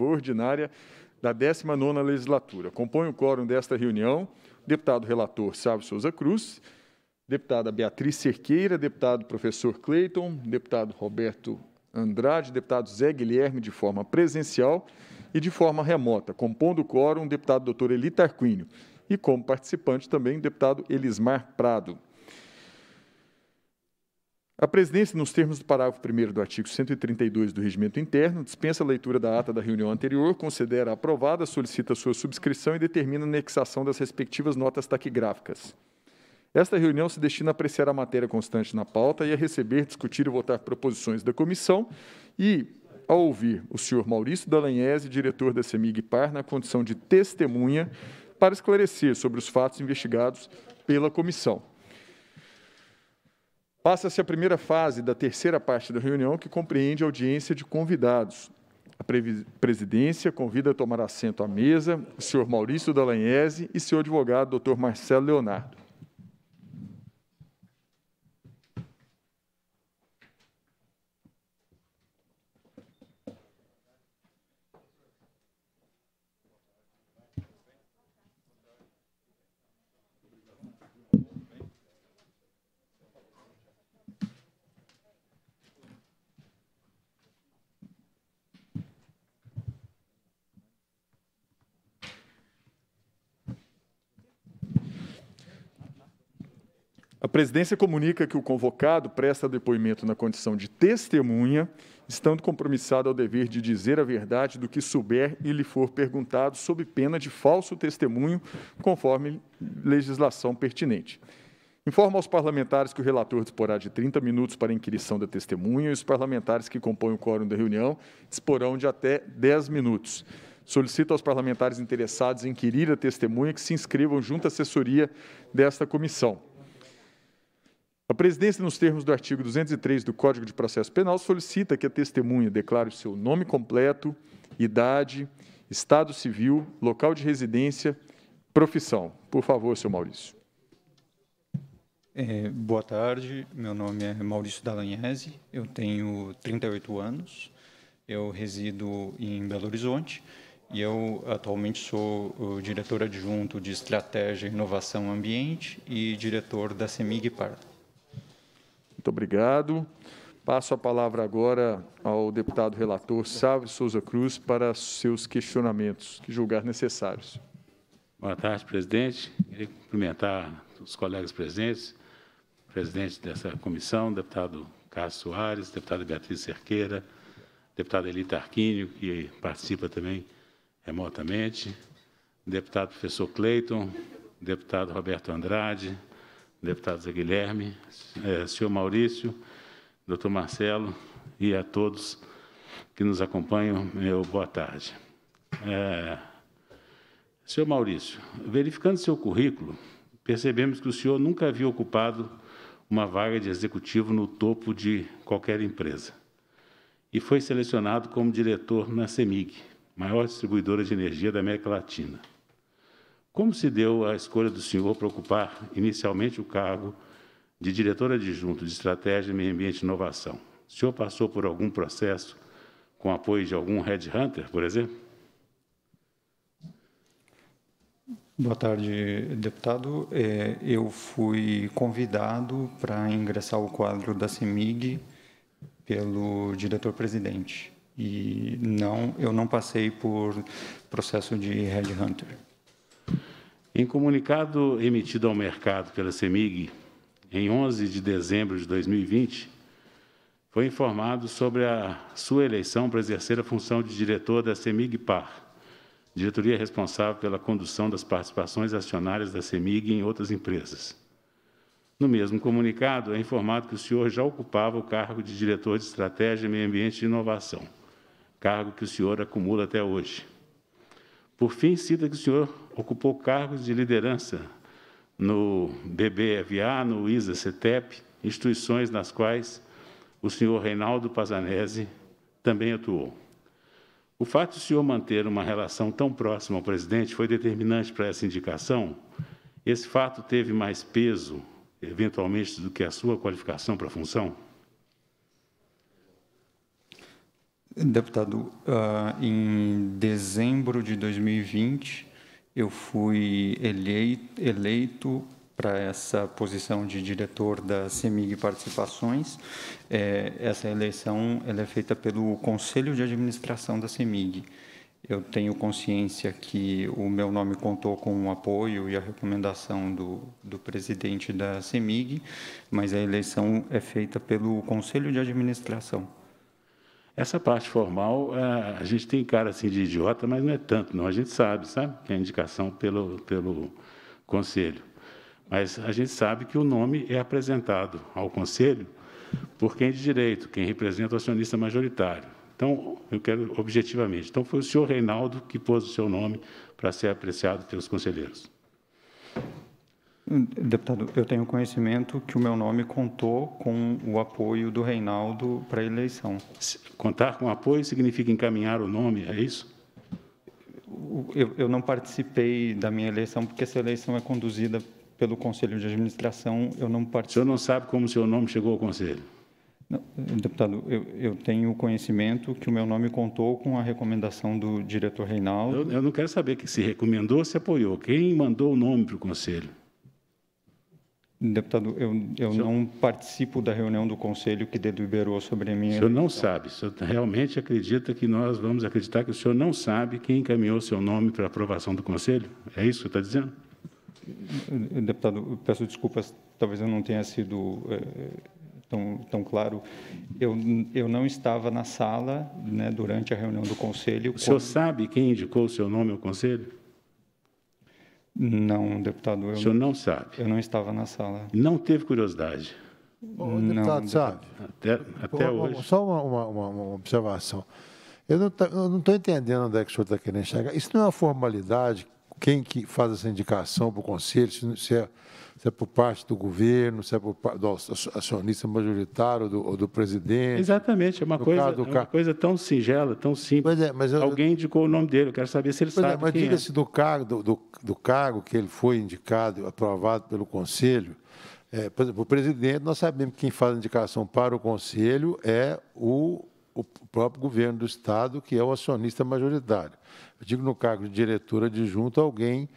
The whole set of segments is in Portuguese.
ordinária da 19ª legislatura. Compõe o quórum desta reunião deputado relator Sábio Souza Cruz, deputada Beatriz Cerqueira, deputado professor Cleiton, deputado Roberto Andrade, deputado Zé Guilherme de forma presencial e de forma remota, compondo o quórum deputado doutor Eli Tarquínio e como participante também deputado Elismar Prado. A presidência, nos termos do parágrafo 1 do artigo 132 do Regimento Interno, dispensa a leitura da ata da reunião anterior, considera aprovada, solicita sua subscrição e determina a anexação das respectivas notas taquigráficas. Esta reunião se destina a apreciar a matéria constante na pauta e a receber, discutir e votar proposições da comissão e a ouvir o senhor Maurício Dalanhese, diretor da CEMIG Par, na condição de testemunha, para esclarecer sobre os fatos investigados pela comissão. Passa-se a primeira fase da terceira parte da reunião, que compreende a audiência de convidados. A presidência convida a tomar assento à mesa o senhor Maurício Dalanhese e seu advogado, doutor Marcelo Leonardo. A presidência comunica que o convocado presta depoimento na condição de testemunha, estando compromissado ao dever de dizer a verdade do que souber e lhe for perguntado, sob pena de falso testemunho, conforme legislação pertinente. Informa aos parlamentares que o relator disporá de 30 minutos para a inquirição da testemunha e os parlamentares que compõem o quórum da reunião disporão de até 10 minutos. Solicita aos parlamentares interessados em inquirir a testemunha que se inscrevam junto à assessoria desta comissão. A presidência, nos termos do artigo 203 do Código de Processo Penal, solicita que a testemunha declare o seu nome completo, idade, estado civil, local de residência, profissão. Por favor, seu Maurício. É, boa tarde, meu nome é Maurício Dalanhese, eu tenho 38 anos, eu resido em Belo Horizonte e eu atualmente sou diretor adjunto de Estratégia e Inovação Ambiente e diretor da Semig Parto. Muito obrigado. Passo a palavra agora ao deputado relator Salve Souza Cruz para seus questionamentos, que julgar necessários. Boa tarde, presidente. Queria cumprimentar os colegas presentes, presidente dessa comissão, deputado Cássio Soares, deputada Beatriz Cerqueira, deputada Elita Arquínio, que participa também remotamente, deputado professor Cleiton, deputado Roberto Andrade, deputado Zé Guilherme, é, senhor Maurício, doutor Marcelo e a todos que nos acompanham, meu boa tarde. É, senhor Maurício, verificando seu currículo, percebemos que o senhor nunca havia ocupado uma vaga de executivo no topo de qualquer empresa e foi selecionado como diretor na CEMIG, maior distribuidora de energia da América Latina. Como se deu a escolha do senhor para ocupar inicialmente o cargo de diretor adjunto de Estratégia, Meio Ambiente e Inovação? O senhor passou por algum processo com apoio de algum headhunter, por exemplo? Boa tarde, deputado. É, eu fui convidado para ingressar o quadro da CEMIG pelo diretor-presidente. E não, eu não passei por processo de headhunter. Em comunicado emitido ao mercado pela CEMIG, em 11 de dezembro de 2020, foi informado sobre a sua eleição para exercer a função de diretor da CEMIG Par, diretoria responsável pela condução das participações acionárias da CEMIG em outras empresas. No mesmo comunicado, é informado que o senhor já ocupava o cargo de diretor de Estratégia, Meio Ambiente e Inovação, cargo que o senhor acumula até hoje. Por fim, cita que o senhor ocupou cargos de liderança no BBVA, no ISA, CETEP, instituições nas quais o senhor Reinaldo Pazanese também atuou. O fato de o senhor manter uma relação tão próxima ao presidente foi determinante para essa indicação? Esse fato teve mais peso, eventualmente, do que a sua qualificação para a função? Deputado, uh, em dezembro de 2020, eu fui eleito, eleito para essa posição de diretor da CEMIG Participações. É, essa eleição ela é feita pelo Conselho de Administração da CEMIG. Eu tenho consciência que o meu nome contou com o apoio e a recomendação do, do presidente da CEMIG, mas a eleição é feita pelo Conselho de Administração. Essa parte formal, é, a gente tem cara assim de idiota, mas não é tanto, não. A gente sabe, sabe? Que é indicação pelo, pelo conselho. Mas a gente sabe que o nome é apresentado ao conselho por quem é de direito, quem representa o acionista majoritário. Então, eu quero objetivamente. Então, foi o senhor Reinaldo que pôs o seu nome para ser apreciado pelos conselheiros. Deputado, eu tenho conhecimento que o meu nome contou com o apoio do Reinaldo para a eleição. Contar com apoio significa encaminhar o nome, é isso? Eu, eu, não participei da minha eleição, porque essa eleição é conduzida pelo Conselho de Administração, eu não participei. O senhor não sabe como seu nome chegou ao Conselho? deputado, eu, eu, tenho conhecimento que o meu nome contou com a recomendação do diretor Reinaldo. Eu, eu não quero saber que se recomendou ou se apoiou. Quem mandou o nome para o Conselho? Deputado, eu, eu senhor, não participo da reunião do Conselho que deliberou sobre a minha. O senhor eleição. não sabe, o senhor realmente acredita que nós vamos acreditar que o senhor não sabe quem encaminhou seu nome para aprovação do Conselho? É isso que está dizendo? Deputado, peço desculpas, talvez eu não tenha sido é, tão, tão claro. Eu, eu não estava na sala né, durante a reunião do Conselho. O quando... senhor sabe quem indicou o seu nome ao Conselho? Não, deputado. Eu, o senhor não sabe? Eu não estava na sala. Não teve curiosidade? Bom, deputado, não, sabe? Até, até Bom, hoje. Só uma, uma, uma observação. Eu não tá, estou entendendo onde é que o senhor está querendo chegar. Isso não é uma formalidade? Quem que faz essa indicação para o conselho, se, é se é por parte do governo, se é por parte do acionista majoritário ou do, ou do presidente. Exatamente, é uma, coisa, é uma coisa tão singela, tão simples. É, eu, Alguém indicou o nome dele, eu quero saber se ele é, sabe. É, mas diga-se do, cargo, do, do, do, cargo que ele foi indicado, aprovado pelo Conselho. É, por exemplo, o presidente, nós sabemos que quem faz a indicação para o Conselho é o, o próprio governo do Estado, que é o acionista majoritário. Eu digo no cargo de diretor adjunto, alguém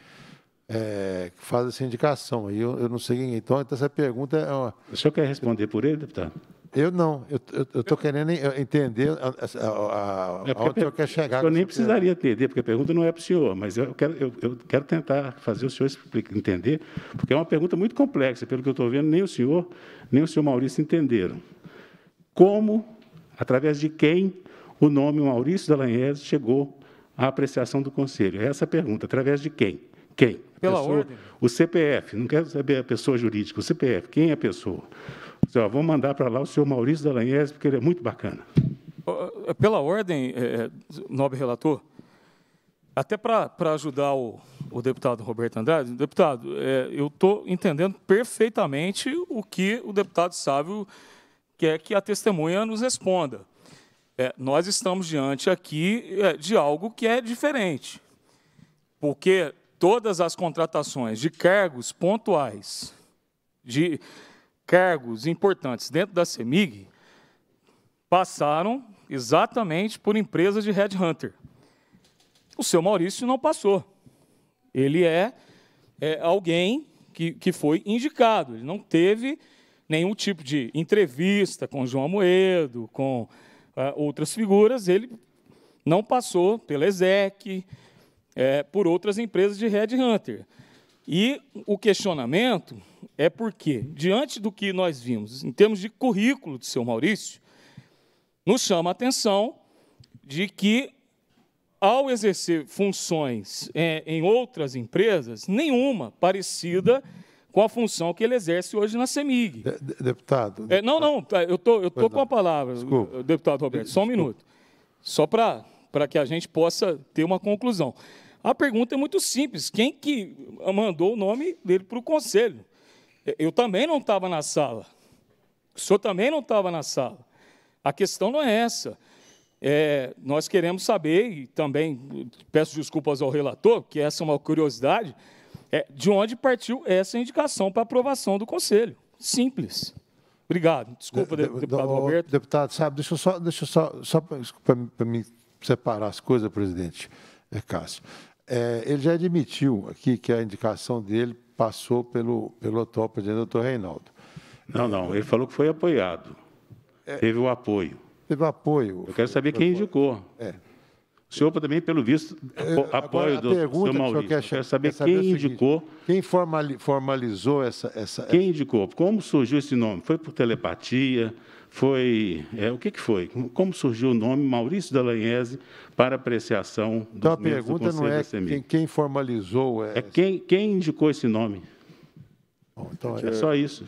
é, que faz essa indicação. Aí eu, eu não sei ninguém é. então, então, essa pergunta é uma... O senhor quer responder por ele, deputado? Eu não, eu estou querendo entender a, a, a é onde o senhor chegar. Eu nem precisaria entender, porque a pergunta não é para o senhor, mas eu quero, eu, eu quero tentar fazer o senhor entender, porque é uma pergunta muito complexa, pelo que eu estou vendo, nem o senhor, nem o senhor Maurício entenderam. Como, através de quem, o nome Maurício Dallagnese chegou à apreciação do Conselho? É essa é a pergunta, através de quem? Quem? Pela pessoa, ordem. o CPF, não quero saber a pessoa jurídica, o CPF, quem é a pessoa? Você, vou vamos mandar para lá o senhor Maurício Dallagnese, porque ele é muito bacana. Pela ordem, é, é, nobre relator, até para ajudar o, o, deputado Roberto Andrade, deputado, é, eu estou entendendo perfeitamente o que o deputado Sávio quer que a testemunha nos responda. É, nós estamos diante aqui é, de algo que é diferente, porque todas as contratações de cargos pontuais, de cargos importantes dentro da CEMIG, passaram exatamente por empresas de headhunter. O seu Maurício não passou. Ele é, é alguém que, que foi indicado, ele não teve nenhum tipo de entrevista com João Moedo, com ah, outras figuras, ele não passou pela ESEC, é, por outras empresas de Red Hunter E o questionamento é porque, diante do que nós vimos em termos de currículo do seu Maurício, nos chama a atenção de que, ao exercer funções é, em outras empresas, nenhuma parecida com a função que ele exerce hoje na CEMIG. De, deputado. É, não, não, tá, eu tô, estou tô com a palavra, Desculpa. deputado Roberto, só um Desculpa. minuto. Só para que a gente possa ter uma conclusão. A pergunta é muito simples: quem que mandou o nome dele para o conselho? Eu também não estava na sala. O senhor também não estava na sala. A questão não é essa. É, nós queremos saber, e também peço desculpas ao relator, que essa é uma curiosidade, é, de onde partiu essa indicação para aprovação do Conselho. Simples. Obrigado. Desculpa, de, deputado Roberto. Deputado, sabe, deixa eu só, deixa eu só, só para me separar as coisas, presidente é, Cássio. É, ele já admitiu aqui que a indicação dele passou pelo, pelo atual presidente, doutor Reinaldo. Não, não, ele falou que foi apoiado. É, teve o apoio. Teve o apoio. Eu quero saber quem apoio. indicou. É. O senhor também, pelo visto, é, apoia o do pergunta Maurício. Que quer, quero saber, quer saber quem é seguinte, indicou. Quem formalizou essa, essa. Quem indicou? Como surgiu esse nome? Foi por telepatia? foi é, o que, que foi? Como surgiu o nome Maurício Dalanhese para apreciação do Então a pergunta não é quem, quem, formalizou é, é quem, quem indicou esse nome? Bom, então é... é só isso.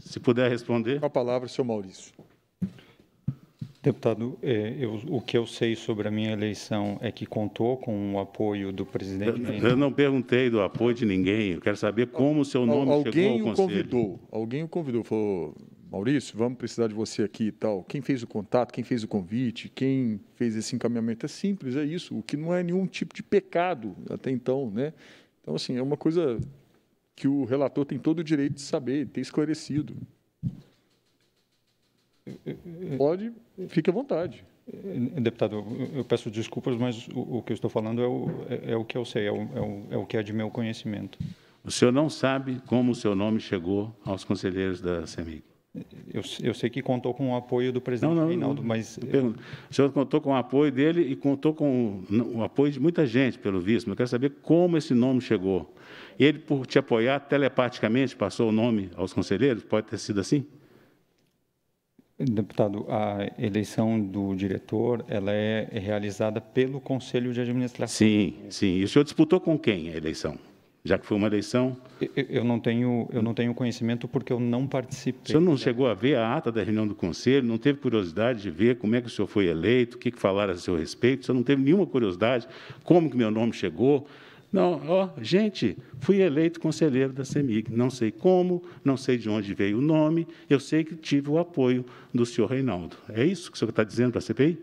Se puder responder. Com a palavra, seu Maurício. Deputado, é, eu, o que eu sei sobre a minha eleição é que contou com o apoio do presidente. Eu, eu não perguntei do apoio de ninguém. Eu quero saber como o seu nome Al, chegou ao conselho. Alguém o convidou. Alguém o convidou. Falou, Maurício, vamos precisar de você aqui e tal. Quem fez o contato, quem fez o convite, quem fez esse encaminhamento é simples, é isso. O que não é nenhum tipo de pecado até então, né? Então, assim, é uma coisa que o relator tem todo o direito de saber, ter esclarecido. Pode, fique à vontade. Deputado, eu peço desculpas, mas o, que eu estou falando é o, é, é, o que eu sei, é o, é o, é o que é de meu conhecimento. O senhor não sabe como o seu nome chegou aos conselheiros da CEMIG? Eu, eu, sei que contou com o apoio do presidente não, não, Reinaldo, mas... o senhor contou com o apoio dele e contou com o, o apoio de muita gente, pelo visto. Eu quero saber como esse nome chegou. Ele, por te apoiar, telepaticamente passou o nome aos conselheiros? Pode ter sido assim? Deputado, a eleição do diretor ela é realizada pelo Conselho de Administração. Sim, sim. E o senhor disputou com quem a eleição? já que foi uma eleição. Eu, eu, não tenho, eu não tenho conhecimento porque eu não participei. O senhor não chegou a ver a ata da reunião do Conselho, não teve curiosidade de ver como é que o senhor foi eleito, o que, que falaram a seu respeito, o senhor não teve nenhuma curiosidade, como que meu nome chegou. Não, ó, gente, fui eleito conselheiro da CEMIG, não sei como, não sei de onde veio o nome, eu sei que tive o apoio do senhor Reinaldo. É isso que o senhor está dizendo para a CPI?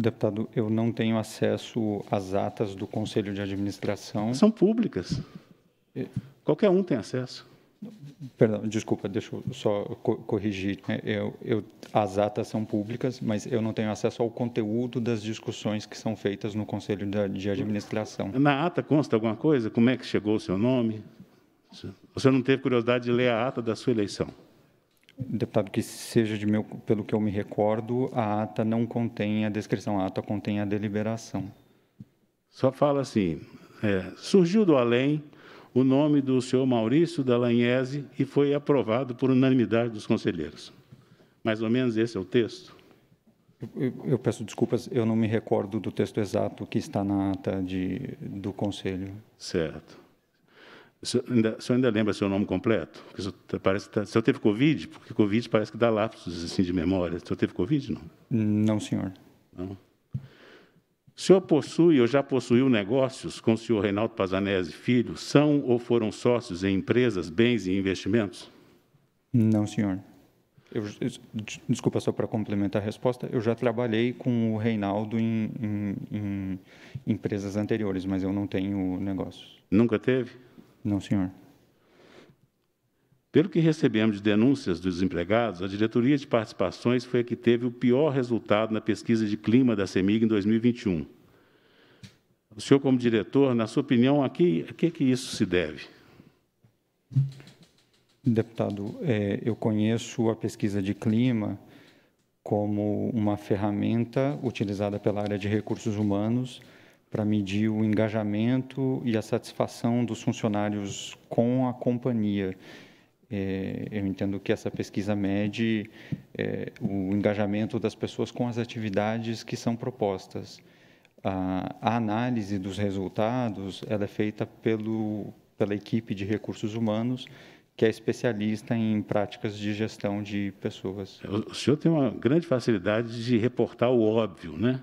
Deputado, eu não tenho acesso às atas do Conselho de Administração. São públicas. É. Qualquer um tem acesso. Perdão, desculpa, deixa eu só corrigir. Né? Eu, eu, as atas são públicas, mas eu não tenho acesso ao conteúdo das discussões que são feitas no Conselho de, Administração. Na ata consta alguma coisa? Como é que chegou o seu nome? Você não teve curiosidade de ler a ata da sua eleição? Deputado, que seja de meu, pelo que eu me recordo, a ata não contém a descrição, a ata contém a deliberação. Só fala assim: é, surgiu do além o nome do senhor Maurício Dallagnese e foi aprovado por unanimidade dos conselheiros. Mais ou menos esse é o texto. Eu, eu peço desculpas, eu não me recordo do texto exato que está na ata de, do conselho. Certo. O senhor ainda, ainda lembra seu nome completo? Porque o senhor, tá, parece que tá, teve Covid? Porque Covid parece que dá lapsos assim, de memória. O senhor teve Covid, não? Não, senhor. Não. O senhor possui ou já possuiu negócios com o senhor Reinaldo Pazanese Filho? São ou foram sócios em empresas, bens e investimentos? Não, senhor. Eu, desculpa, só para complementar a resposta, eu já trabalhei com o Reinaldo em, em, em empresas anteriores, mas eu não tenho negócios. Nunca teve? Não, senhor. Pelo que recebemos de denúncias dos empregados, a diretoria de participações foi a que teve o pior resultado na pesquisa de clima da CEMIG em 2021. O senhor, como diretor, na sua opinião, a que, a que, que isso se deve? Deputado, é, eu conheço a pesquisa de clima como uma ferramenta utilizada pela área de recursos humanos para medir o engajamento e a satisfação dos funcionários com a companhia. É, eu entendo que essa pesquisa mede é, o engajamento das pessoas com as atividades que são propostas. A, a análise dos resultados ela é feita pelo, pela equipe de recursos humanos, que é especialista em práticas de gestão de pessoas. O senhor tem uma grande facilidade de reportar o óbvio, né?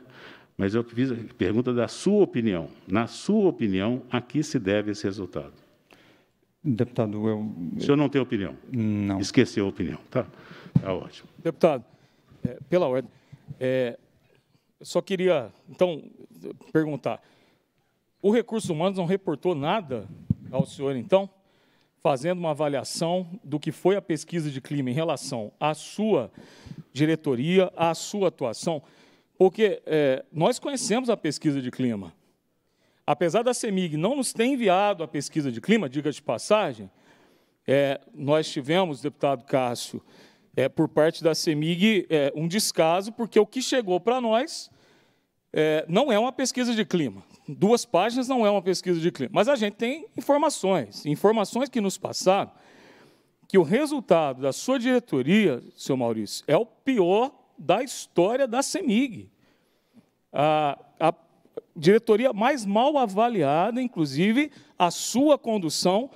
Mas eu fiz a pergunta da sua opinião. Na sua opinião, a que se deve esse resultado? Deputado, eu... O senhor não tem opinião? Não. Esqueceu a opinião. Tá, tá ótimo. Deputado, é, pela ordem, é, só queria, então, perguntar. O Recursos Humanos não reportou nada ao senhor, então, fazendo uma avaliação do que foi a pesquisa de clima em relação à sua diretoria, à sua atuação? Porque é, nós conhecemos a pesquisa de clima. Apesar da CEMIG não nos ter enviado a pesquisa de clima, diga de passagem, é, nós tivemos, deputado Cássio, é, por parte da CEMIG, é, um descaso, porque o que chegou para nós é, não é uma pesquisa de clima. Duas páginas não é uma pesquisa de clima. Mas a gente tem informações, informações que nos passaram, que o resultado da sua diretoria, seu Maurício, é o pior da história da CEMIG. A, a diretoria mais mal avaliada, inclusive, a sua condução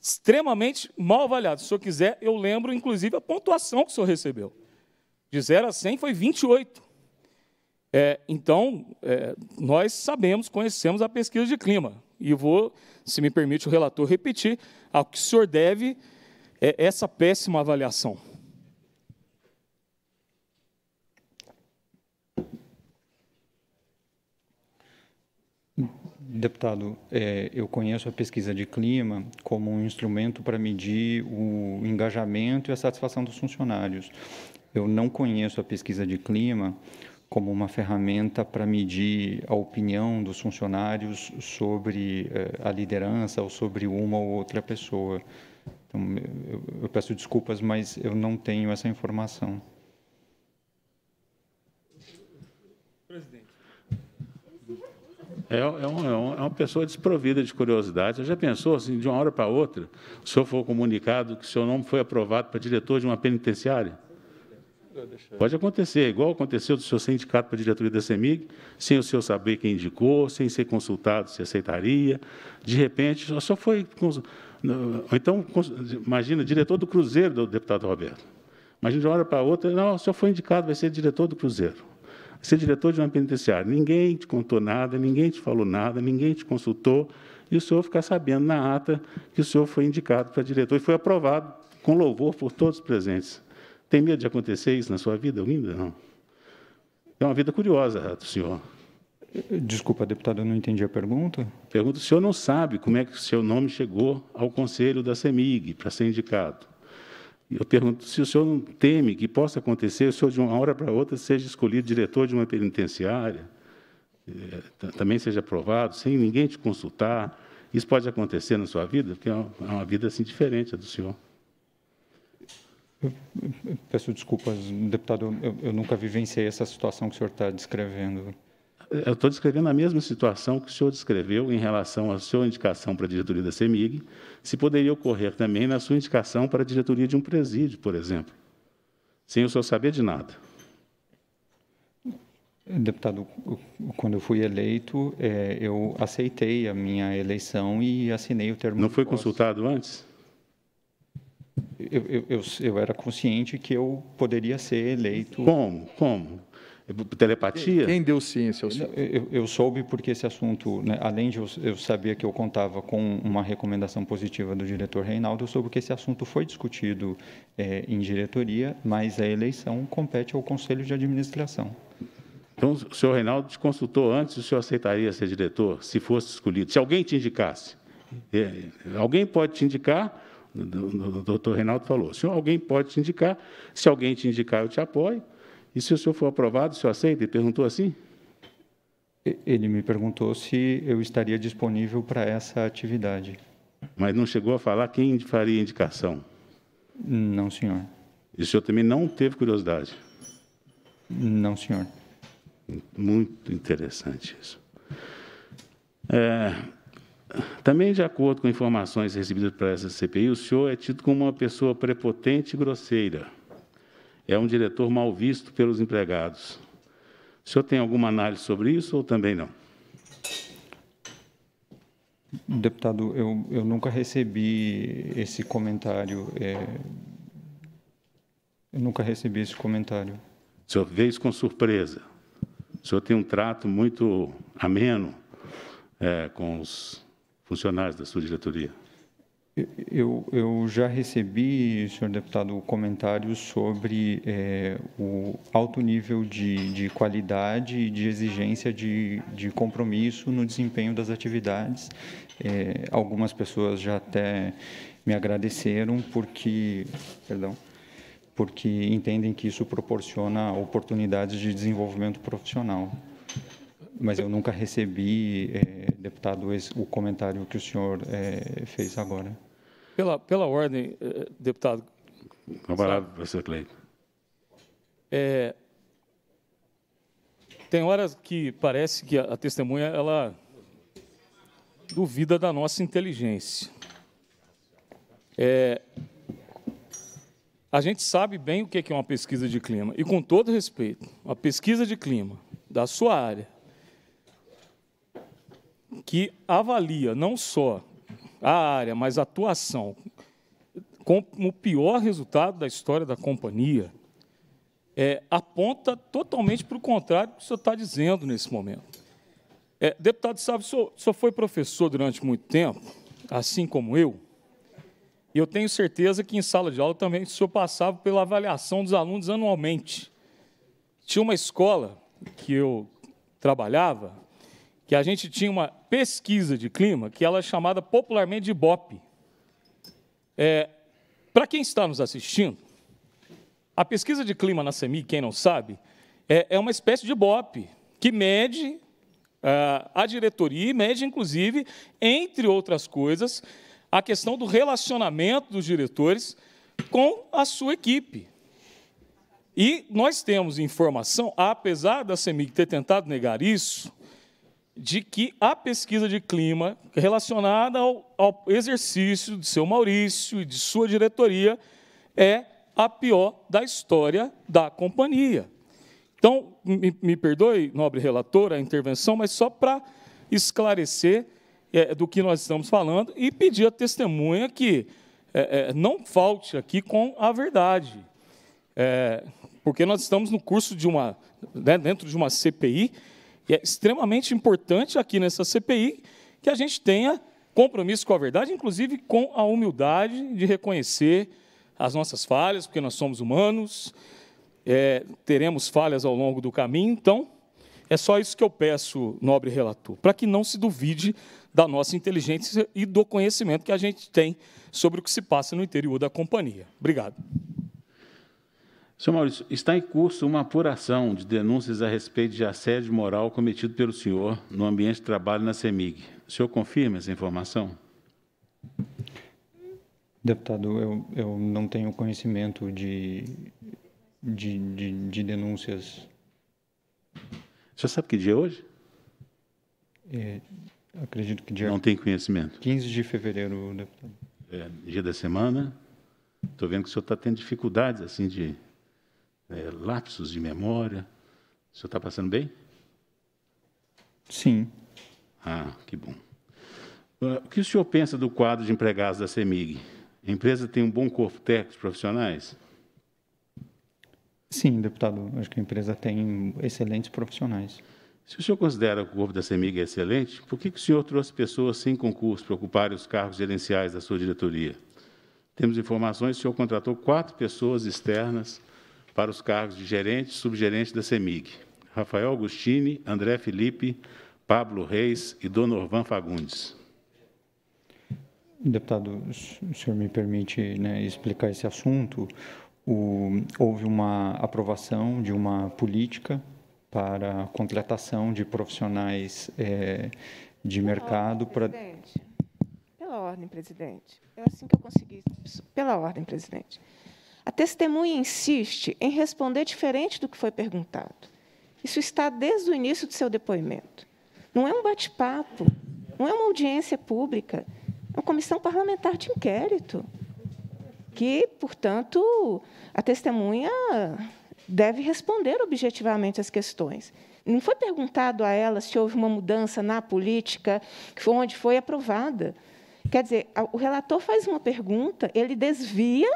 extremamente mal avaliada. Se o senhor quiser, eu lembro, inclusive, a pontuação que o senhor recebeu. De 0 a 100 foi 28. É, então, é, nós sabemos, conhecemos a pesquisa de clima. E vou, se me permite o relator, repetir ao que o senhor deve é, essa péssima avaliação. Deputado, é, eu conheço a pesquisa de clima como um instrumento para medir o engajamento e a satisfação dos funcionários. Eu não conheço a pesquisa de clima como uma ferramenta para medir a opinião dos funcionários sobre é, a liderança ou sobre uma ou outra pessoa. Então, eu, eu peço desculpas, mas eu não tenho essa informação. É, é, um, é, um, é, uma pessoa desprovida de curiosidade. Você já pensou, assim, de uma hora para outra, o senhor for comunicado que o seu nome foi aprovado para diretor de uma penitenciária? Pode acontecer, igual aconteceu do senhor ser indicado para a diretoria da CEMIG, sem o senhor saber quem indicou, sem ser consultado se aceitaria. De repente, só foi. então, imagina, diretor do Cruzeiro do deputado Roberto. Imagina de uma hora para outra, não, o senhor foi indicado, vai ser diretor do Cruzeiro ser diretor de uma penitenciária. Ninguém te contou nada, ninguém te falou nada, ninguém te consultou, e o senhor ficar sabendo na ata que o senhor foi indicado para diretor e foi aprovado com louvor por todos os presentes. Tem medo de acontecer isso na sua vida? Eu ainda não. É uma vida curiosa, senhor. Desculpa, deputado, eu não entendi a pergunta. Pergunta: o senhor não sabe como é que o seu nome chegou ao conselho da CEMIG para ser indicado? Eu pergunto, se o senhor não teme que possa acontecer, o senhor de uma hora para outra seja escolhido diretor de uma penitenciária, eh, também seja aprovado, sem ninguém te consultar, isso pode acontecer na sua vida? Porque é uma é vida assim diferente a do senhor. Eu peço desculpas, deputado, eu, eu nunca vivenciei essa situação que o senhor está descrevendo eu estou descrevendo a mesma situação que o senhor descreveu em relação à sua indicação para a diretoria da CEMIG, se poderia ocorrer também na sua indicação para a diretoria de um presídio, por exemplo, sem o senhor saber de nada. Deputado, quando eu fui eleito, é, eu aceitei a minha eleição e assinei o termo. Não foi consultado antes? Eu, eu, eu, eu, era consciente que eu poderia ser eleito. Como? Como? Telepatia? Quem deu ciência ao senhor? Eu, eu soube porque esse assunto, né, além de eu, eu saber que eu contava com uma recomendação positiva do diretor Reinaldo, eu soube que esse assunto foi discutido é, em diretoria, mas a eleição compete ao Conselho de Administração. Então, o senhor Reinaldo te consultou antes, o senhor aceitaria ser diretor, se fosse escolhido, se alguém te indicasse? É, alguém pode te indicar, o doutor Reinaldo falou, se alguém pode te indicar, se alguém te indicar, eu te apoio, e se o senhor for aprovado, o senhor aceita? Ele perguntou assim? Ele me perguntou se eu estaria disponível para essa atividade. Mas não chegou a falar quem faria a indicação? Não, senhor. E o senhor também não teve curiosidade? Não, senhor. Muito interessante isso. É, também, de acordo com informações recebidas para essa CPI, o senhor é tido como uma pessoa prepotente e grosseira é um diretor mal visto pelos empregados. O senhor tem alguma análise sobre isso ou também não? Deputado, eu, eu nunca recebi esse comentário. É, eu nunca recebi esse comentário. O senhor vê isso com surpresa. O senhor tem um trato muito ameno é, com os funcionários da sua diretoria. Eu, eu, já recebi, senhor deputado, comentários sobre é, o alto nível de, de, qualidade e de exigência de, de compromisso no desempenho das atividades. É, algumas pessoas já até me agradeceram porque, perdão, porque entendem que isso proporciona oportunidades de desenvolvimento profissional mas eu nunca recebi, é, deputado, o comentário que o senhor é, fez agora. Pela, pela ordem, eh, deputado. Comparado, professor Cleiton. É, tem horas que parece que a, testemunha ela duvida da nossa inteligência. É, a gente sabe bem o que é uma pesquisa de clima, e com todo respeito, a pesquisa de clima da sua área que avalia não só a área, mas a atuação como o pior resultado da história da companhia, é, aponta totalmente para o contrário do que o senhor está dizendo nesse momento. É, deputado Sábio, o senhor, o senhor foi professor durante muito tempo, assim como eu, e eu tenho certeza que em sala de aula também o senhor passava pela avaliação dos alunos anualmente. Tinha uma escola que eu trabalhava, que a gente tinha uma pesquisa de clima que ela é chamada popularmente de BOP. É, Para quem está nos assistindo, a pesquisa de clima na SEMI, quem não sabe, é, é uma espécie de BOP que mede é, a diretoria e mede, inclusive, entre outras coisas, a questão do relacionamento dos diretores com a sua equipe. E nós temos informação, apesar da CEMIG ter tentado negar isso, de que a pesquisa de clima relacionada ao, ao exercício de seu Maurício e de sua diretoria é a pior da história da companhia. Então, me, me perdoe, nobre relator, a intervenção, mas só para esclarecer é, do que nós estamos falando e pedir a testemunha que é, é, não falte aqui com a verdade. É, porque nós estamos no curso de uma, né, dentro de uma CPI, e é extremamente importante aqui nessa CPI que a gente tenha compromisso com a verdade, inclusive com a humildade de reconhecer as nossas falhas, porque nós somos humanos, é, teremos falhas ao longo do caminho. Então, é só isso que eu peço, nobre relator, para que não se duvide da nossa inteligência e do conhecimento que a gente tem sobre o que se passa no interior da companhia. Obrigado. Senhor Maurício, está em curso uma apuração de denúncias a respeito de assédio moral cometido pelo senhor no ambiente de trabalho na CEMIG. O senhor confirma essa informação? Deputado, eu, eu não tenho conhecimento de, de, de, de denúncias. O senhor sabe que dia é hoje? É, acredito que dia. Não tem conhecimento. 15 de fevereiro, deputado. É, dia da semana. Estou vendo que o senhor está tendo dificuldades assim de é, lapsos de memória. O senhor está passando bem? Sim. Ah, que bom. Ah, o que o senhor pensa do quadro de empregados da CEMIG? A empresa tem um bom corpo técnico de profissionais? Sim, deputado. Acho que a empresa tem excelentes profissionais. Se o senhor considera que o corpo da CEMIG é excelente, por que, que o senhor trouxe pessoas sem concurso para ocuparem os cargos gerenciais da sua diretoria? Temos informações que o senhor contratou quatro pessoas externas para os cargos de gerente e subgerente da CEMIG. Rafael Agostini, André Felipe, Pablo Reis e Donorvan Fagundes. Deputado, o senhor me permite né, explicar esse assunto. O, houve uma aprovação de uma política para a contratação de profissionais é, de Pela mercado para. Pela ordem, presidente. É assim que eu consegui. Pela ordem, presidente. A testemunha insiste em responder diferente do que foi perguntado. Isso está desde o início do seu depoimento. Não é um bate-papo, não é uma audiência pública, é uma comissão parlamentar de inquérito. Que, portanto, a testemunha deve responder objetivamente as questões. Não foi perguntado a ela se houve uma mudança na política, que foi onde foi aprovada. Quer dizer, o relator faz uma pergunta, ele desvia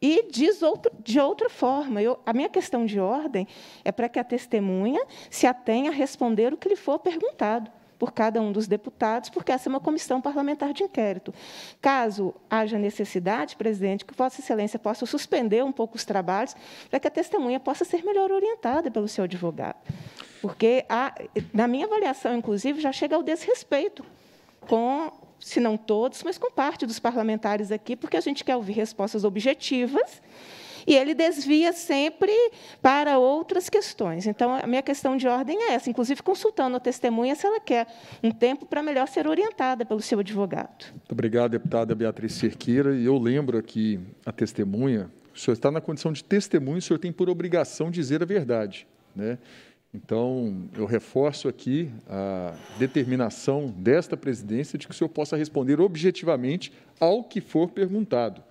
e diz outro, de outra forma. Eu, a minha questão de ordem é para que a testemunha se atenha a responder o que lhe for perguntado por cada um dos deputados, porque essa é uma comissão parlamentar de inquérito. Caso haja necessidade, presidente, que Vossa Excelência possa suspender um pouco os trabalhos para que a testemunha possa ser melhor orientada pelo seu advogado. Porque, na minha avaliação, inclusive, já chega ao desrespeito com se não todos, mas com parte dos parlamentares aqui, porque a gente quer ouvir respostas objetivas e ele desvia sempre para outras questões. Então, a minha questão de ordem é essa, inclusive consultando a testemunha se ela quer um tempo para melhor ser orientada pelo seu advogado. Muito obrigado, deputada Beatriz Cerqueira. E eu lembro aqui a testemunha, o senhor está na condição de testemunho, o senhor tem por obrigação dizer a verdade. Né? Então, eu reforço aqui a determinação desta presidência de que o senhor possa responder objetivamente ao que for perguntado.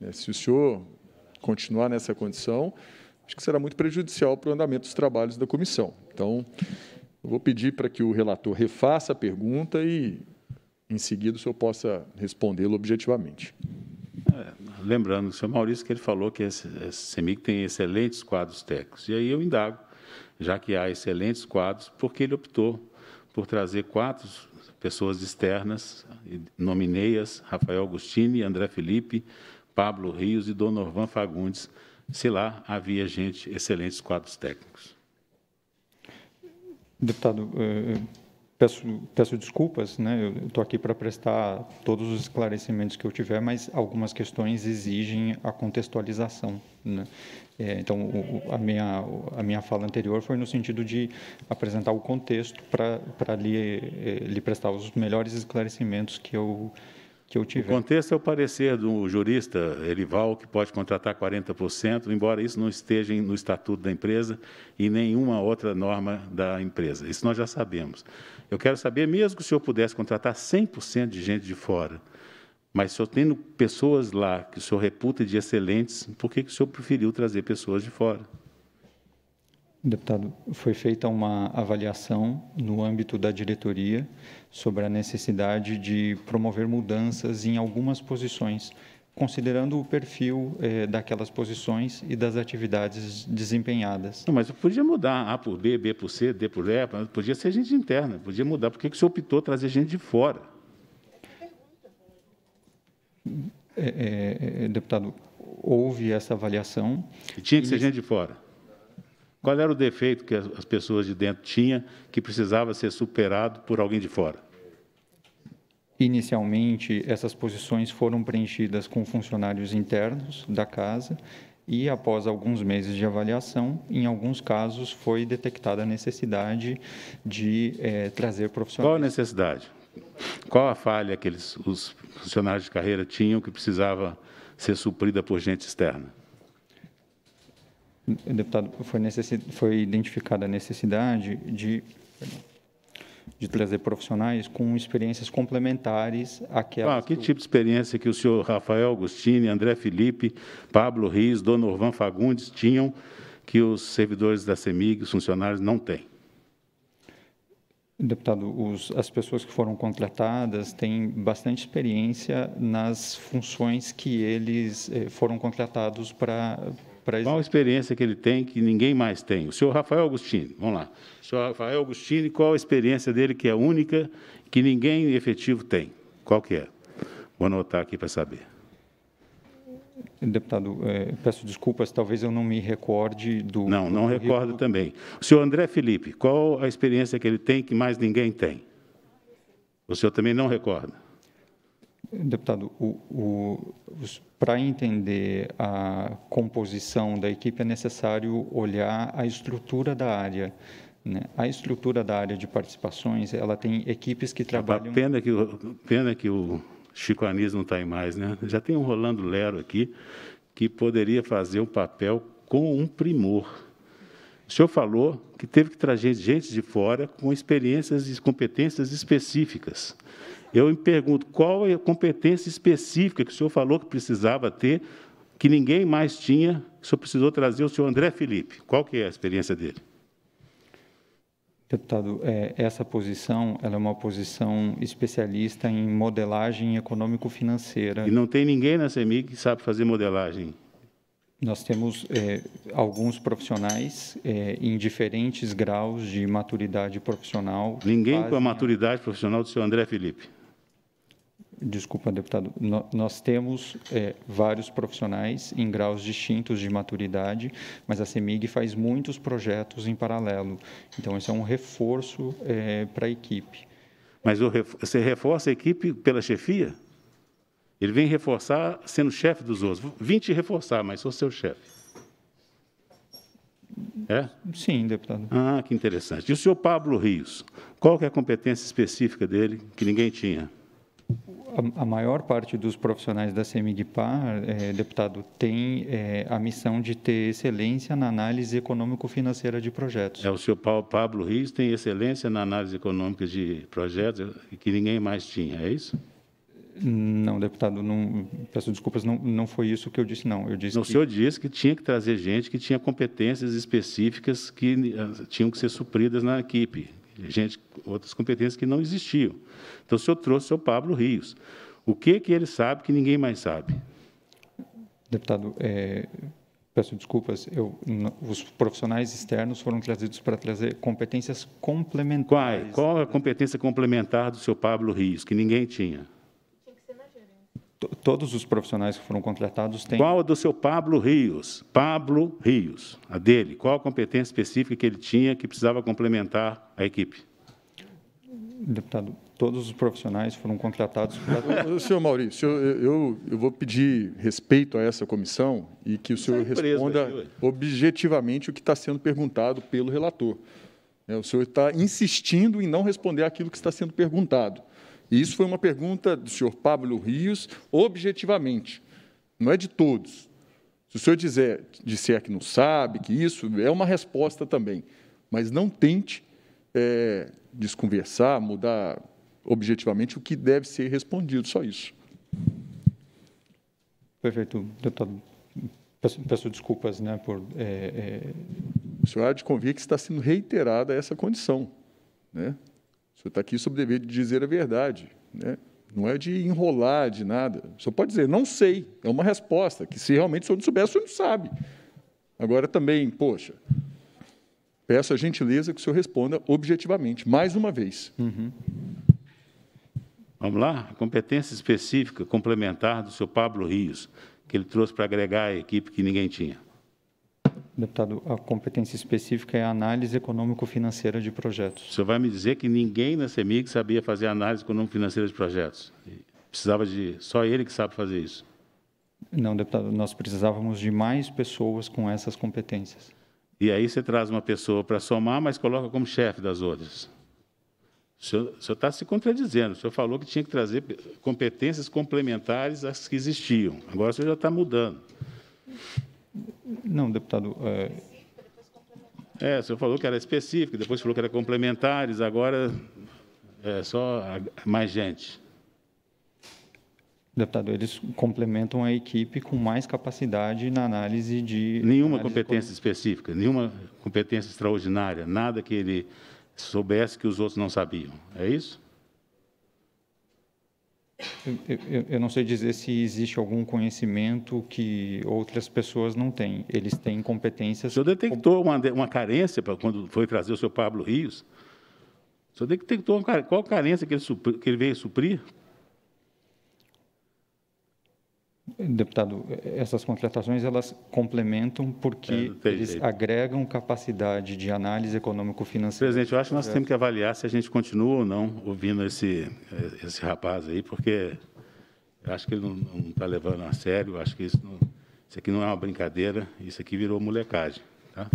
É, se o senhor continuar nessa condição, acho que será muito prejudicial para o andamento dos trabalhos da comissão. Então, eu vou pedir para que o relator refaça a pergunta e, em seguida, o senhor possa respondê-lo objetivamente. É, lembrando, o senhor Maurício, que ele falou que a Semic CEMIC tem excelentes quadros técnicos. E aí eu indago já que há excelentes quadros, porque ele optou por trazer quatro pessoas externas, nominei-as Rafael Agostini, André Felipe, Pablo Rios e Donorvan Fagundes, se lá havia gente, excelentes quadros técnicos. Deputado, eh, peço, peço desculpas, né? eu estou aqui para prestar todos os esclarecimentos que eu tiver, mas algumas questões exigem a contextualização. Né? É, então, o, a, minha, a minha fala anterior foi no sentido de apresentar o contexto para lhe, é, lhe prestar os melhores esclarecimentos que eu, que eu tiver. O contexto é o parecer do jurista Erival, que pode contratar 40%, embora isso não esteja no estatuto da empresa e nenhuma outra norma da empresa. Isso nós já sabemos. Eu quero saber, mesmo que o senhor pudesse contratar 100% de gente de fora, mas só tendo pessoas lá que o senhor reputa de excelentes, por que, que o senhor preferiu trazer pessoas de fora? Deputado, foi feita uma avaliação no âmbito da diretoria sobre a necessidade de promover mudanças em algumas posições, considerando o perfil eh, daquelas posições e das atividades desempenhadas. Não, mas eu podia mudar A por B, B por C, D por E, podia ser gente interna, podia mudar. Por que, que o senhor optou trazer gente de fora? É, é, é, é, deputado, houve essa avaliação. E tinha que ser gente de fora. Qual era o defeito que as pessoas de dentro tinham que precisava ser superado por alguém de fora? Inicialmente, essas posições foram preenchidas com funcionários internos da casa e, após alguns meses de avaliação, em alguns casos foi detectada a necessidade de é, trazer profissionais. Qual a necessidade? Qual a falha que eles, os funcionários de carreira tinham que precisava ser suprida por gente externa? Deputado, foi, foi identificada a necessidade de, de trazer profissionais com experiências complementares àquelas... Ah, que, que tipo de experiência que o senhor Rafael Agostini, André Felipe, Pablo Riz, Donorvan Fagundes tinham que os servidores da CEMIG, os funcionários, não têm? Deputado, os, as pessoas que foram contratadas têm bastante experiência nas funções que eles eh, foram contratados para para Qual a experiência que ele tem que ninguém mais tem? O senhor Rafael Agostini, vamos lá. O senhor Rafael Agostini, qual a experiência dele que é única, que ninguém efetivo tem? Qual que é? Vou anotar aqui para saber. Deputado, é, peço desculpas, talvez eu não me recorde do. Não, não do recordo também. O senhor André Felipe, qual a experiência que ele tem que mais ninguém tem? O senhor também não recorda? Deputado, para entender a composição da equipe é necessário olhar a estrutura da área. Né? A estrutura da área de participações, ela tem equipes que trabalham. Pena que, o, pena que o Chico Anísio não está aí mais, né? Já tem um Rolando Lero aqui que poderia fazer o papel com um primor. O senhor falou que teve que trazer gente de fora com experiências e competências específicas. Eu me pergunto qual é a competência específica que o senhor falou que precisava ter, que ninguém mais tinha, o senhor precisou trazer o senhor André Felipe. Qual que é a experiência dele? Deputado, é, essa posição ela é uma posição especialista em modelagem econômico-financeira. E não tem ninguém na CEMIG que sabe fazer modelagem. Nós temos é, alguns profissionais é, em diferentes graus de maturidade profissional. Ninguém com a maturidade a... profissional do senhor André Felipe. Desculpa, deputado. Nós temos é, vários profissionais em graus distintos de maturidade, mas a CEMIG faz muitos projetos em paralelo. Então, isso é um reforço é, para a equipe. Mas você reforça a equipe pela chefia? Ele vem reforçar sendo chefe dos outros. Vim te reforçar, mas sou seu chefe. É? Sim, deputado. Ah, que interessante. E o senhor Pablo Rios, qual que é a competência específica dele que ninguém tinha? a, maior parte dos profissionais da CEMIGPAR, é, deputado, tem é, a missão de ter excelência na análise econômico-financeira de projetos. É, o senhor Pablo Rios tem excelência na análise econômica de projetos é, que ninguém mais tinha, é isso? Não, deputado, não, peço desculpas, não, não foi isso que eu disse, não. Eu disse não, que... O senhor disse que tinha que trazer gente que tinha competências específicas que eh, tinham que ser supridas na equipe, gente, outras competências que não existiam. Então, é o senhor trouxe o seu Pablo Rios. O que que ele sabe que ninguém mais sabe? Deputado, é, peço desculpas, eu, os profissionais externos foram trazidos para trazer competências complementares. Qual, qual a competência complementar do seu Pablo Rios, que ninguém tinha? todos os profissionais que foram contratados têm. Qual a do seu Pablo Rios? Pablo Rios, a dele. Qual a competência específica que ele tinha que precisava complementar a equipe? Deputado, todos os profissionais foram contratados. Senhor Maurício, eu, eu, eu, vou pedir respeito a essa comissão e que o senhor responda objetivamente o que está sendo perguntado pelo relator. É, o senhor está insistindo em não responder aquilo que está sendo perguntado. E isso foi uma pergunta do senhor Pablo Rios, objetivamente, não é de todos. Se o senhor dizer, disser que não sabe, que isso é uma resposta também, mas não tente é, desconversar, mudar objetivamente o que deve ser respondido, só isso. Perfeito, deputado. Peço, peço desculpas né, por. É, é... O senhor há de convir que está sendo reiterada essa condição. Né? O senhor está aqui sob o dever de dizer a verdade. Né? Não é de enrolar, de nada. O senhor pode dizer, não sei. É uma resposta, que se realmente o senhor não soubesse, o senhor não sabe. Agora também, poxa, peço a gentileza que o senhor responda objetivamente, mais uma vez. Uhum. Vamos lá? A competência específica complementar do seu Pablo Rios, que ele trouxe para agregar a equipe que ninguém tinha. Deputado, a competência específica é a análise econômico-financeira de projetos. O senhor vai me dizer que ninguém na CEMIG sabia fazer análise econômico-financeira de projetos? Precisava de... só ele que sabe fazer isso? Não, deputado, nós precisávamos de mais pessoas com essas competências. E aí você traz uma pessoa para somar, mas coloca como chefe das outras. O senhor, o senhor está se contradizendo. O senhor falou que tinha que trazer competências complementares às que existiam. Agora o senhor já está mudando. Não, deputado. É... é, o senhor falou que era específico, depois falou que era complementares, agora é só mais gente. Deputado, eles complementam a equipe com mais capacidade na análise de. Nenhuma análise competência específica, nenhuma competência extraordinária, nada que ele soubesse que os outros não sabiam. É isso? Eu, eu, eu, não sei dizer se existe algum conhecimento que outras pessoas não têm. Eles têm competências. O senhor detectou uma, uma carência para quando foi trazer o seu Pablo Rios? O senhor detectou uma, qual carência que ele, supri, que ele veio suprir? Deputado, essas contratações elas complementam porque é, eles jeito. agregam capacidade de análise econômico-financeira. Presidente, eu acho que nós é. temos que avaliar se a gente continua ou não ouvindo esse, esse rapaz aí, porque eu acho que ele não está levando a sério, eu acho que isso, não, isso aqui não é uma brincadeira, isso aqui virou molecagem. Tá?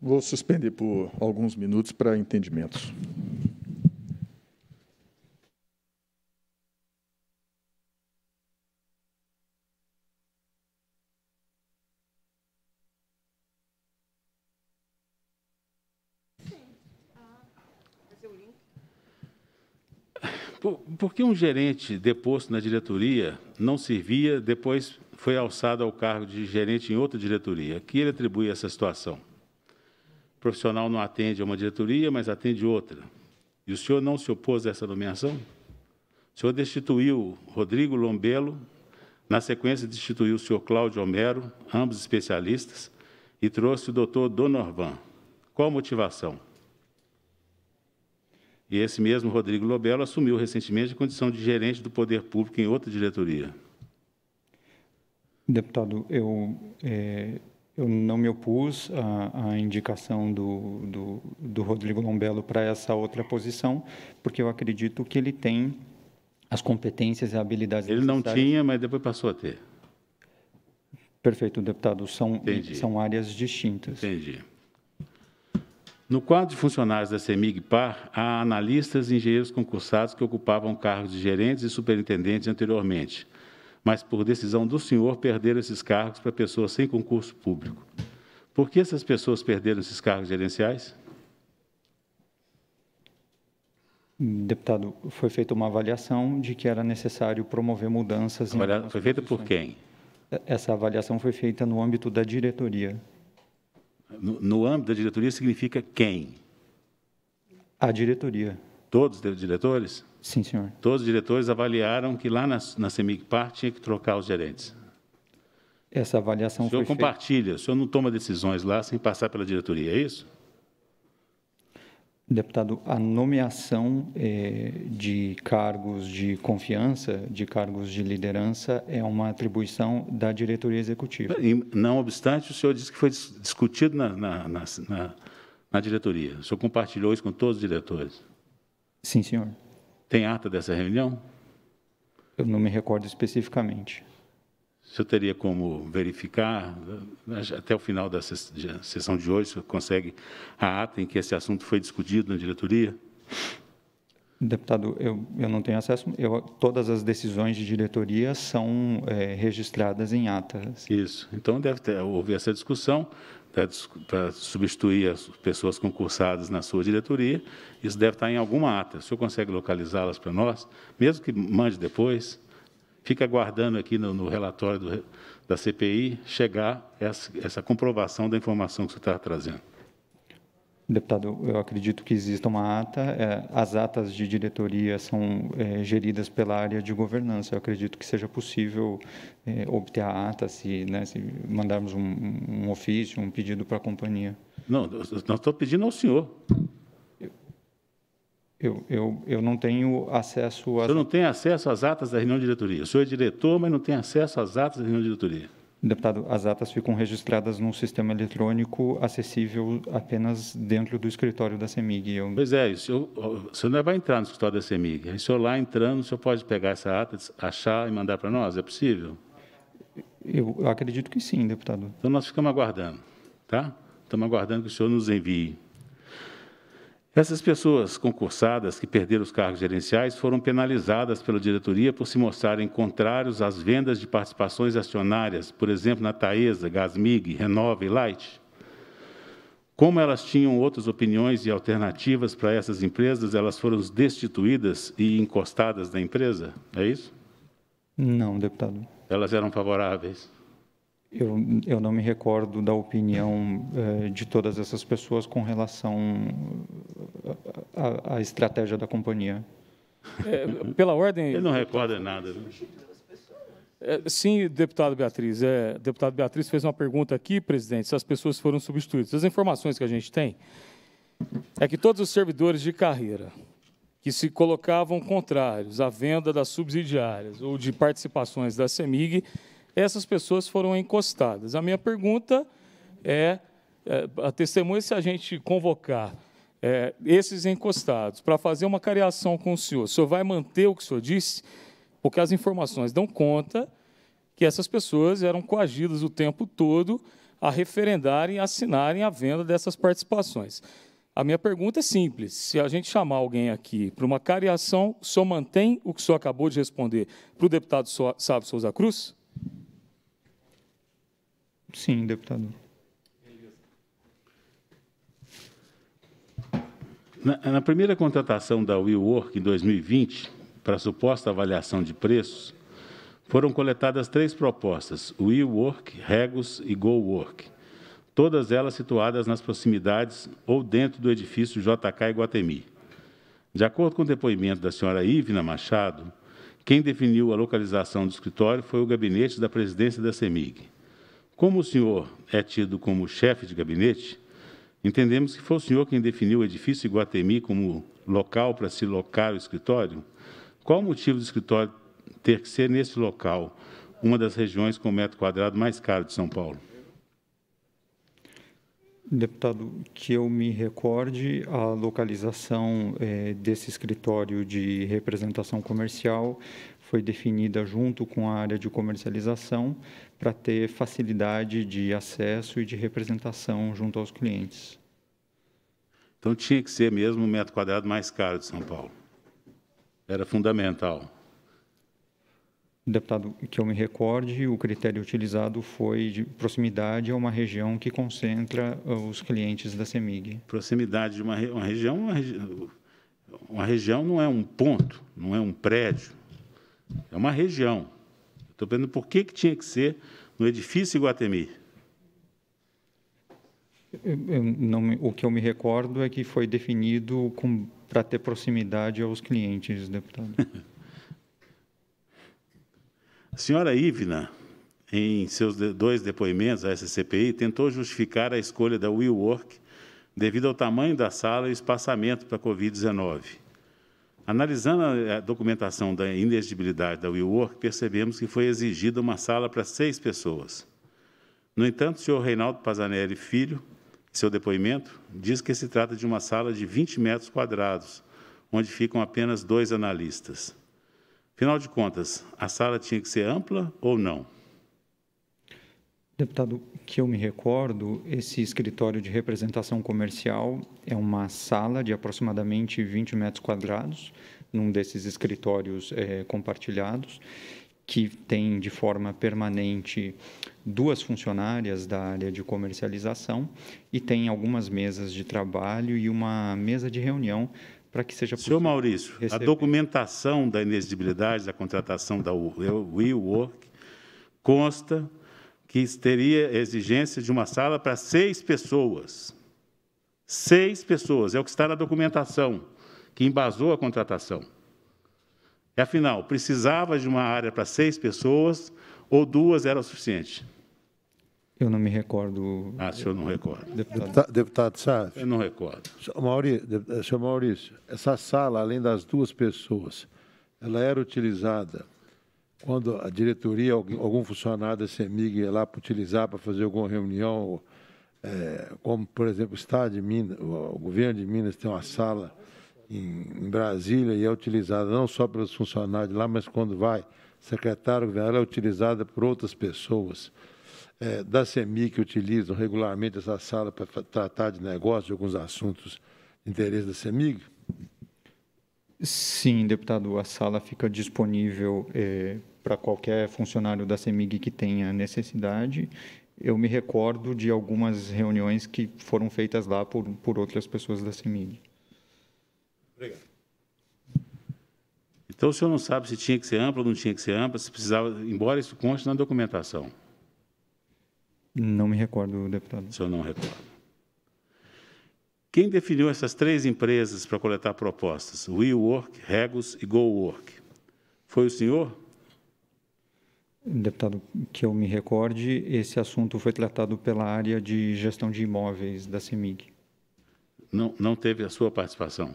Vou suspender por alguns minutos para entendimentos. Por, por que um gerente deposto na diretoria não servia, depois foi alçado ao cargo de gerente em outra diretoria? Que ele atribui essa situação? O profissional não atende a uma diretoria, mas atende outra. E o senhor não se opôs a essa nomeação? O senhor destituiu Rodrigo Lombelo, na sequência destituiu o senhor Cláudio Homero, ambos especialistas, e trouxe o doutor Donorvan. Qual a motivação? E esse mesmo Rodrigo Lobelo assumiu recentemente a condição de gerente do poder público em outra diretoria. Deputado, eu, é, eu não me opus à, à indicação do, do, do Rodrigo Lombelo para essa outra posição, porque eu acredito que ele tem as competências e habilidades Ele não tinha, mas depois passou a ter. Perfeito, deputado. São, são áreas distintas. Entendi. No quadro de funcionários da CEMIG-PAR, há analistas e engenheiros concursados que ocupavam cargos de gerentes e superintendentes anteriormente, mas por decisão do senhor perderam esses cargos para pessoas sem concurso público. Por que essas pessoas perderam esses cargos gerenciais? Deputado, foi feita uma avaliação de que era necessário promover mudanças. Avalia... Foi feita por quem? Essa avaliação foi feita no âmbito da diretoria no, âmbito da diretoria significa quem? A diretoria. Todos os diretores? Sim, senhor. Todos os diretores avaliaram que lá na, na Semigpar tinha que trocar os gerentes. Essa avaliação o senhor foi compartilha, feita. o senhor não toma decisões lá sem passar pela diretoria, é isso? Deputado, a nomeação eh, de cargos de confiança, de cargos de liderança, é uma atribuição da diretoria executiva. não obstante, o senhor disse que foi discutido na, na, na, na diretoria. O senhor compartilhou isso com todos os diretores? Sim, senhor. Tem ata dessa reunião? Eu não me recordo especificamente eu teria como verificar, né? até o final da sessão de hoje, se consegue a ata em que esse assunto foi discutido na diretoria? Deputado, eu, eu não tenho acesso. Eu, todas as decisões de diretoria são é, registradas em atas. Isso. Então, deve ter, houve essa discussão para substituir as pessoas concursadas na sua diretoria. Isso deve estar em alguma ata. O senhor consegue localizá-las para nós, mesmo que mande depois? fica aguardando aqui no, no relatório do, da CPI chegar essa, essa comprovação da informação que você está trazendo. Deputado, eu acredito que exista uma ata. É, as atas de diretoria são é, geridas pela área de governança. Eu acredito que seja possível é, obter a ata se, né, se mandarmos um, um ofício, um pedido para a companhia. Não, nós estamos pedindo ao senhor. Eu, eu, eu não tenho acesso a. O senhor não tem acesso às atas da reunião de diretoria. O senhor é diretor, mas não tem acesso às atas da reunião de diretoria. Deputado, as atas ficam registradas num sistema eletrônico acessível apenas dentro do escritório da CEMIG. Eu... Pois é, o senhor, o senhor não vai é entrar no escritório da CEMIG. O senhor lá entrando, o senhor pode pegar essa ata, achar e mandar para nós? É possível? Eu acredito que sim, deputado. Então nós ficamos aguardando, tá? Estamos aguardando que o senhor nos envie. Essas pessoas concursadas que perderam os cargos gerenciais foram penalizadas pela diretoria por se mostrarem contrários às vendas de participações acionárias, por exemplo, na Taesa, Gasmig, Renova e Light. Como elas tinham outras opiniões e alternativas para essas empresas, elas foram destituídas e encostadas da empresa? É isso? Não, deputado. Elas eram favoráveis? Eu, eu não me recordo da opinião eh, de todas essas pessoas com relação a, a estratégia da companhia. É, pela ordem. Ele não recorda nada. Né? É, sim, deputado Beatriz. É, deputado Beatriz fez uma pergunta aqui, presidente, se as pessoas foram substituídas. As informações que a gente tem é que todos os servidores de carreira que se colocavam contrários à venda das subsidiárias ou de participações da CEMIG, essas pessoas foram encostadas. A minha pergunta é, é a testemunha, se a gente convocar é, esses encostados, para fazer uma cariação com o senhor, o senhor vai manter o que o senhor disse? Porque as informações dão conta que essas pessoas eram coagidas o tempo todo a referendarem e assinarem a venda dessas participações. A minha pergunta é simples: se a gente chamar alguém aqui para uma cariação, o senhor mantém o que o senhor acabou de responder para o deputado Sábio Souza Cruz? Sim, deputado. Na, na primeira contratação da Will Work em 2020, para a suposta avaliação de preços, foram coletadas três propostas, Will Work, Regus e Go Work, todas elas situadas nas proximidades ou dentro do edifício JK Iguatemi. De acordo com o depoimento da senhora Ivna Machado, quem definiu a localização do escritório foi o gabinete da presidência da CEMIG. Como o senhor é tido como chefe de gabinete, Entendemos que foi o senhor quem definiu o edifício Iguatemi como local para se locar o escritório. Qual o motivo do escritório ter que ser nesse local, uma das regiões com metro quadrado mais caro de São Paulo? Deputado, que eu me recorde, a localização eh, desse escritório de representação comercial foi definida junto com a área de comercialização para ter facilidade de acesso e de representação junto aos clientes. Então tinha que ser mesmo o metro quadrado mais caro de São Paulo. Era fundamental. Deputado, que eu me recorde, o critério utilizado foi de proximidade a uma região que concentra ah, os clientes da CEMIG. Proximidade de uma, uma região, uma, uma região não é um ponto, não é um prédio, é uma região. Estou perguntando por que, que tinha que ser no edifício Iguatemi. Não, o que eu me recordo é que foi definido para ter proximidade aos clientes, deputado. A senhora Ivna, em seus dois depoimentos à SCPI, tentou justificar a escolha da WeWork devido ao tamanho da sala e espaçamento para a Covid-19. Analisando a eh, documentação da inexigibilidade da WeWork, percebemos que foi exigida uma sala para seis pessoas. No entanto, o senhor Reinaldo Pazanelli Filho, em seu depoimento, diz que se trata de uma sala de 20 metros quadrados, onde ficam apenas dois analistas. Afinal de contas, a sala tinha que ser ampla ou não? Deputado que eu me recordo, esse escritório de representação comercial é uma sala de aproximadamente 20 metros quadrados, num desses escritórios é, compartilhados, que tem de forma permanente duas funcionárias da área de comercialização e tem algumas mesas de trabalho e uma mesa de reunião para que seja possível. Senhor Maurício, receber. a documentação da inexigibilidade da contratação da Will Work consta que teria exigência de uma sala para seis pessoas. Seis pessoas, é o que está na documentação, que embasou a contratação. E, afinal, precisava de uma área para seis pessoas ou duas era o suficiente? Eu não me recordo. Ah, senhor não recorda. Deputado, deputado, Sá. Eu não recordo. Senhor Maurício, eh, senhor Maurício, essa sala, além das duas pessoas, ela era utilizada quando a diretoria, algum funcionário da CEMIG ia lá para utilizar para fazer alguma reunião, é, como, por exemplo, o Estado de Minas, o governo de Minas tem uma sala em, Brasília e é utilizada não só pelos funcionários lá, mas quando vai secretário, ela é utilizada por outras pessoas é, da CEMIG que utilizam regularmente essa sala para tratar de negócios, de alguns assuntos de interesse da CEMIG. Sim, deputado, a sala fica disponível é, para qualquer funcionário da CEMIG que tenha necessidade. Eu me recordo de algumas reuniões que foram feitas lá por, por outras pessoas da CEMIG. Obrigado. Então, o senhor não sabe se tinha que ser ampla ou não tinha que ser ampla, se precisava, embora isso conste na documentação. Não me recordo, deputado. O senhor não recorda. Quem definiu essas três empresas para coletar propostas? WeWork, Regus e GoWork. Foi o senhor? Deputado, que eu me recorde, esse assunto foi tratado pela área de gestão de imóveis da CEMIG. Não, não teve a sua participação?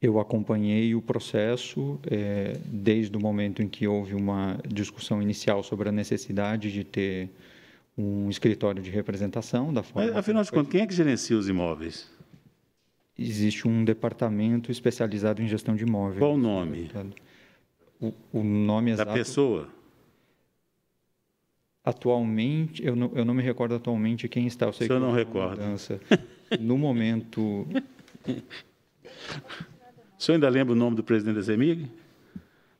Eu acompanhei o processo é, desde o momento em que houve uma discussão inicial sobre a necessidade de ter um escritório de representação da forma. Mas, afinal de contas, quem é que gerencia os imóveis? Existe um departamento especializado em gestão de imóveis. Qual o nome? O, o nome da exato. Da pessoa? Atualmente, eu não, eu não me recordo atualmente quem está. Eu sei que eu não recordo. Mudança. No momento. O senhor ainda lembra o nome do presidente da CEMIG?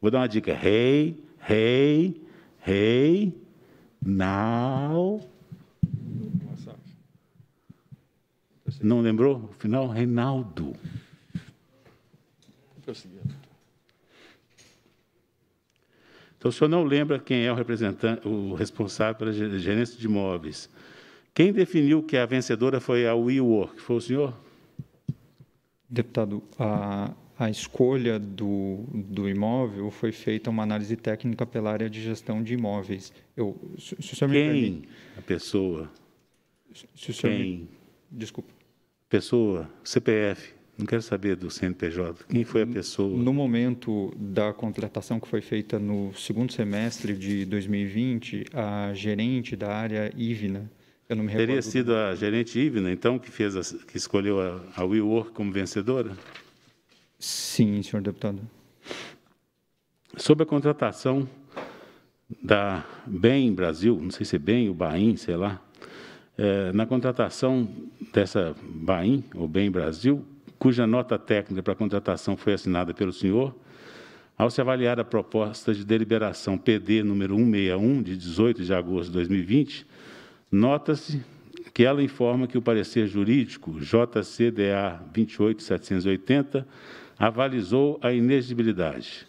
Vou dar uma dica. Rei, rei, rei. Now. Não lembrou? O final, Reinaldo. Então, o senhor não lembra quem é o representante, o responsável pela gerência de imóveis. Quem definiu que a vencedora foi a WeWork? Foi o senhor? Deputado, a a escolha do, do imóvel foi feita uma análise técnica pela área de gestão de imóveis. Eu, se, se Quem? a pessoa. Se, se Quem? Me, desculpa. Pessoa, CPF. Não quero saber do CNPJ. Quem foi a pessoa? No momento da contratação que foi feita no segundo semestre de 2020, a gerente da área Ivna, eu não me Teria sido a gerente Ivna, então, que fez a, que escolheu a, a WeWork como vencedora? Sim, senhor deputado. Sobre a contratação da Bem Brasil, não sei se é Bem ou Baim, sei lá, é, na contratação dessa Baim ou Bem Brasil, cuja nota técnica para contratação foi assinada pelo senhor, ao se avaliar a proposta de deliberação PD número 161, de 18 de agosto de 2020, nota-se que ela informa que o parecer jurídico JCDA 28780 avalizou a inexigibilidade.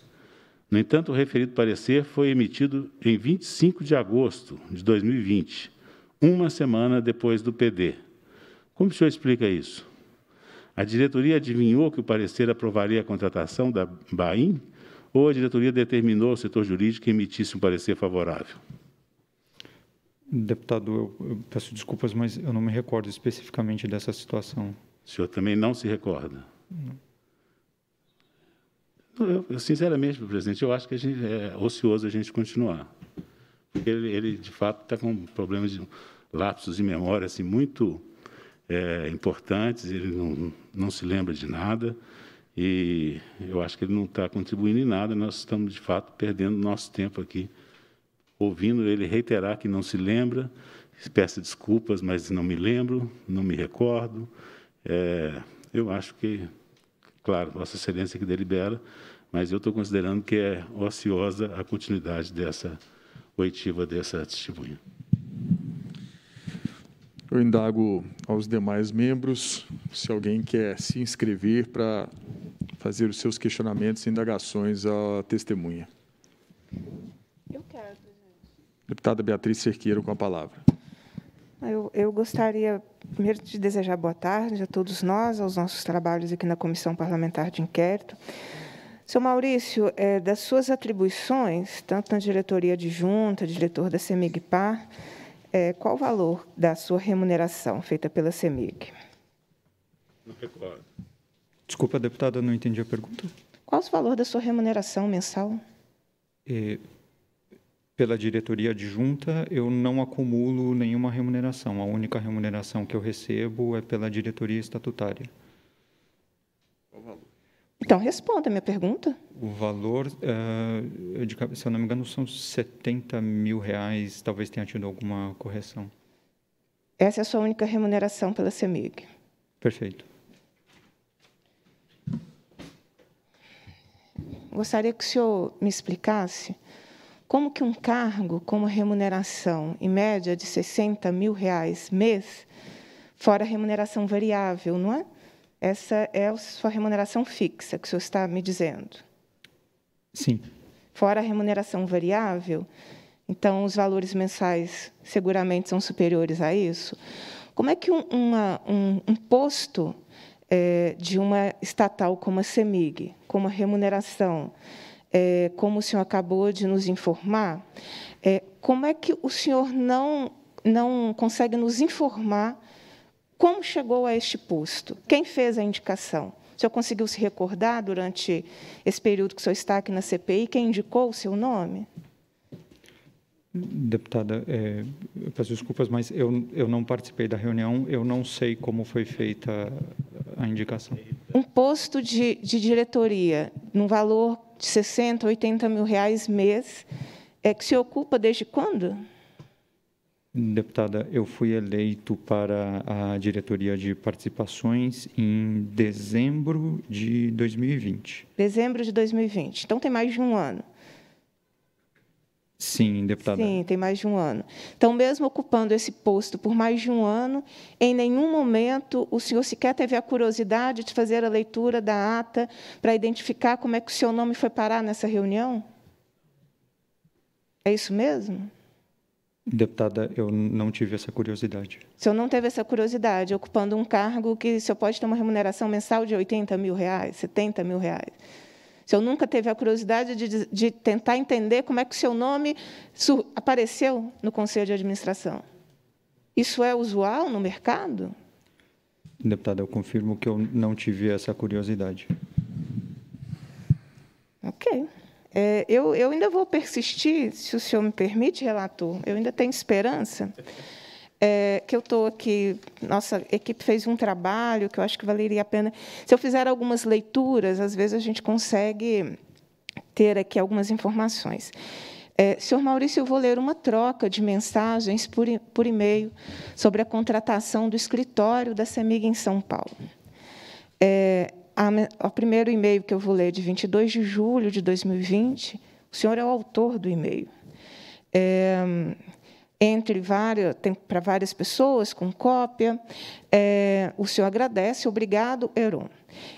No entanto, o referido parecer foi emitido em 25 de agosto de 2020, uma semana depois do PD. Como o senhor explica isso? A diretoria adivinhou que o parecer aprovaria a contratação da Bahia ou a diretoria determinou ao setor jurídico que emitisse um parecer favorável? Deputado, eu peço desculpas, mas eu não me recordo especificamente dessa situação. O senhor também não se recorda? Não. Eu, eu, sinceramente, presidente, eu acho que a gente, é ocioso a gente continuar. Porque ele, ele de fato, está com problemas de lapsos de memória assim, muito é, importantes, ele não, não se lembra de nada e eu acho que ele não está contribuindo em nada. Nós estamos, de fato, perdendo nosso tempo aqui, ouvindo ele reiterar que não se lembra, peço desculpas, mas não me lembro, não me recordo. É, eu acho que claro, Vossa Excelência que delibera, mas eu estou considerando que é ociosa a continuidade dessa oitiva dessa testemunha. Eu indago aos demais membros se alguém quer se inscrever para fazer os seus questionamentos e indagações à testemunha. Eu quero, presidente. Deputada Beatriz Cerqueiro, com a palavra. Eu, eu gostaria, primeiro de desejar boa tarde a todos nós, aos nossos trabalhos aqui na Comissão Parlamentar de Inquérito. Seu Maurício, é, das suas atribuições, tanto na diretoria adjunta, diretor da cemig é, qual o valor da sua remuneração feita pela CEMIG? Não recordo. Desculpa, deputada, não entendi a pergunta. Qual o valor da sua remuneração mensal? É, pela diretoria adjunta, eu não acumulo nenhuma remuneração. A única remuneração que eu recebo é pela diretoria estatutária. Então, responda a minha pergunta. O valor, uh, se eu não me engano, são 70 mil reais. Talvez tenha tido alguma correção. Essa é a sua única remuneração pela CEMIG. Perfeito. Gostaria que o senhor me explicasse como que um cargo com uma remuneração em média de 60 mil reais mês, fora a remuneração variável, não é? Essa é a sua remuneração fixa que o senhor está me dizendo. Sim. Fora a remuneração variável, então os valores mensais seguramente são superiores a isso. Como é que um, uma, um, um posto é, de uma estatal como a CEMIG, com uma remuneração é, como o senhor acabou de nos informar, é, como é que o senhor não, não consegue nos informar como chegou a este posto? Quem fez a indicação? O senhor conseguiu se recordar durante esse período que o senhor está aqui na CPI quem indicou o seu nome? Deputada, é, eu peço desculpas, mas eu, eu não participei da reunião, eu não sei como foi feita a indicação. Um posto de, de diretoria, num valor de 60, 80 mil reais mês, é que se ocupa desde quando? Deputada, eu fui eleito para a diretoria de participações em dezembro de 2020. Dezembro de 2020. Então tem mais de um ano. Sim, deputada. Sim, tem mais de um ano. Então, mesmo ocupando esse posto por mais de um ano, em nenhum momento o senhor sequer teve a curiosidade de fazer a leitura da ata para identificar como é que o seu nome foi parar nessa reunião? É isso mesmo? Deputada, eu não tive essa curiosidade. O senhor não teve essa curiosidade, ocupando um cargo que o senhor pode ter uma remuneração mensal de 80 mil reais, 70 mil reais. O senhor nunca teve a curiosidade de, de tentar entender como é que o seu nome apareceu no conselho de administração? Isso é usual no mercado? Deputada, eu confirmo que eu não tive essa curiosidade. Ok. É, eu, eu ainda vou persistir, se o senhor me permite, relator. Eu ainda tenho esperança é, que eu estou aqui, nossa equipe fez um trabalho que eu acho que valeria a pena. Se eu fizer algumas leituras, às vezes a gente consegue ter aqui algumas informações. É, senhor Maurício, eu vou ler uma troca de mensagens por, por e-mail sobre a contratação do escritório da CEMIG em São Paulo. É, a, o primeiro e-mail que eu vou ler, é de 22 de julho de 2020, o senhor é o autor do e-mail. É, entre várias, para várias pessoas, com cópia. É, o senhor agradece, obrigado, Euron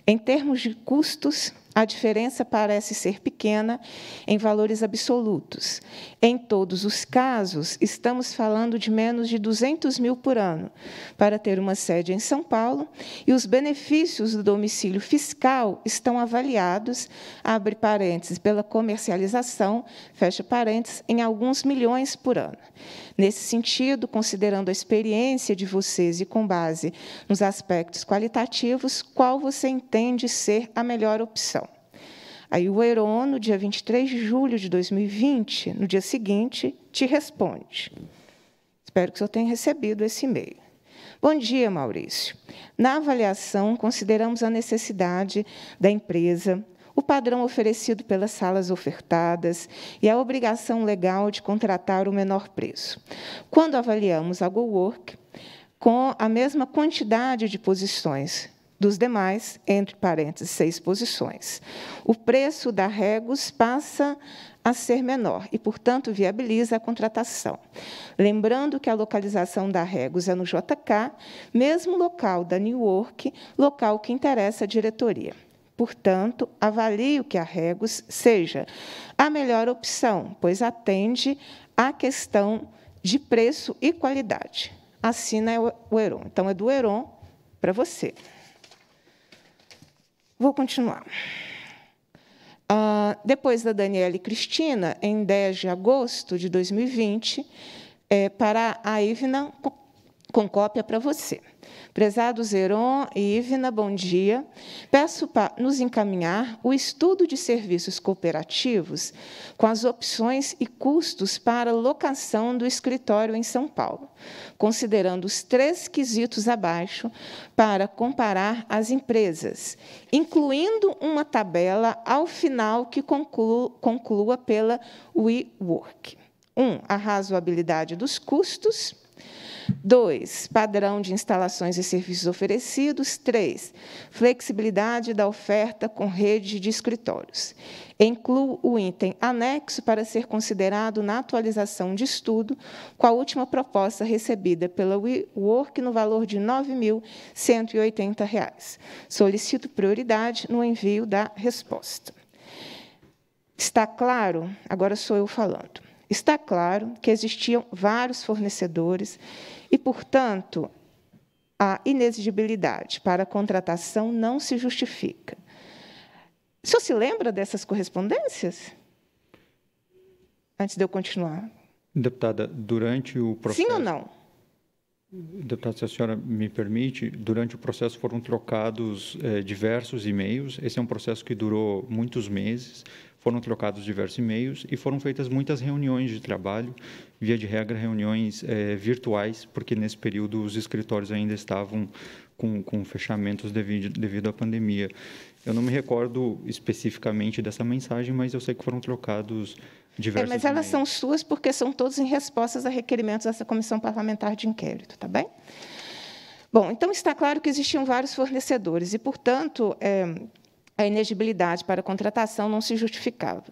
Em termos de custos, a diferença parece ser pequena em valores absolutos. Em todos os casos, estamos falando de menos de 200 mil por ano para ter uma sede em São Paulo, e os benefícios do domicílio fiscal estão avaliados, abre parênteses, pela comercialização, fecha parênteses, em alguns milhões por ano. Nesse sentido, considerando a experiência de vocês e com base nos aspectos qualitativos, qual você entende ser a melhor opção? Aí o Heron, no dia 23 de julho de 2020, no dia seguinte, te responde. Espero que o senhor tenha recebido esse e-mail. Bom dia, Maurício. Na avaliação, consideramos a necessidade da empresa o padrão oferecido pelas salas ofertadas e a obrigação legal de contratar o menor preço. Quando avaliamos a GoWork, com a mesma quantidade de posições dos demais, entre parênteses, seis posições. O preço da Regus passa a ser menor e, portanto, viabiliza a contratação. Lembrando que a localização da Regus é no JK, mesmo local da New York, local que interessa à diretoria. Portanto, avalio que a Regos seja a melhor opção, pois atende à questão de preço e qualidade. Assina o Heron. Então, é do Heron para você. Vou continuar. Uh, depois da Daniela e Cristina, em 10 de agosto de 2020, é, eh, para a Ivna com cópia para você. Prezados Heron e Ivna, bom dia. Peço para nos encaminhar o estudo de serviços cooperativos com as opções e custos para locação do escritório em São Paulo, considerando os três quesitos abaixo para comparar as empresas, incluindo uma tabela ao final que conclua, conclua pela WeWork. 1. Um, a razoabilidade dos custos. Dois, padrão de instalações e serviços oferecidos. Três, flexibilidade da oferta com rede de escritórios. Incluo o item anexo para ser considerado na atualização de estudo com a última proposta recebida pela WeWork no valor de R$ 9.180. Solicito prioridade no envio da resposta. Está claro? Agora sou eu falando. Está claro que existiam vários fornecedores e, portanto, a inexigibilidade para a contratação não se justifica. O senhor se lembra dessas correspondências? Antes de eu continuar. Deputada, durante o processo. Sim ou não? Deputada, se a senhora me permite, durante o processo foram trocados eh, diversos e-mails. Esse é um processo que durou muitos meses foram trocados diversos e-mails e foram feitas muitas reuniões de trabalho, via de regra reuniões é, virtuais, porque nesse período os escritórios ainda estavam com, com fechamentos devido, devido à pandemia. Eu não me recordo especificamente dessa mensagem, mas eu sei que foram trocados é, diversos. É, mas elas são suas porque são todas em respostas a requerimentos dessa comissão parlamentar de inquérito, tá bem? Bom, então está claro que existiam vários fornecedores e, portanto, é, a inegibilidade para a contratação não se justificava.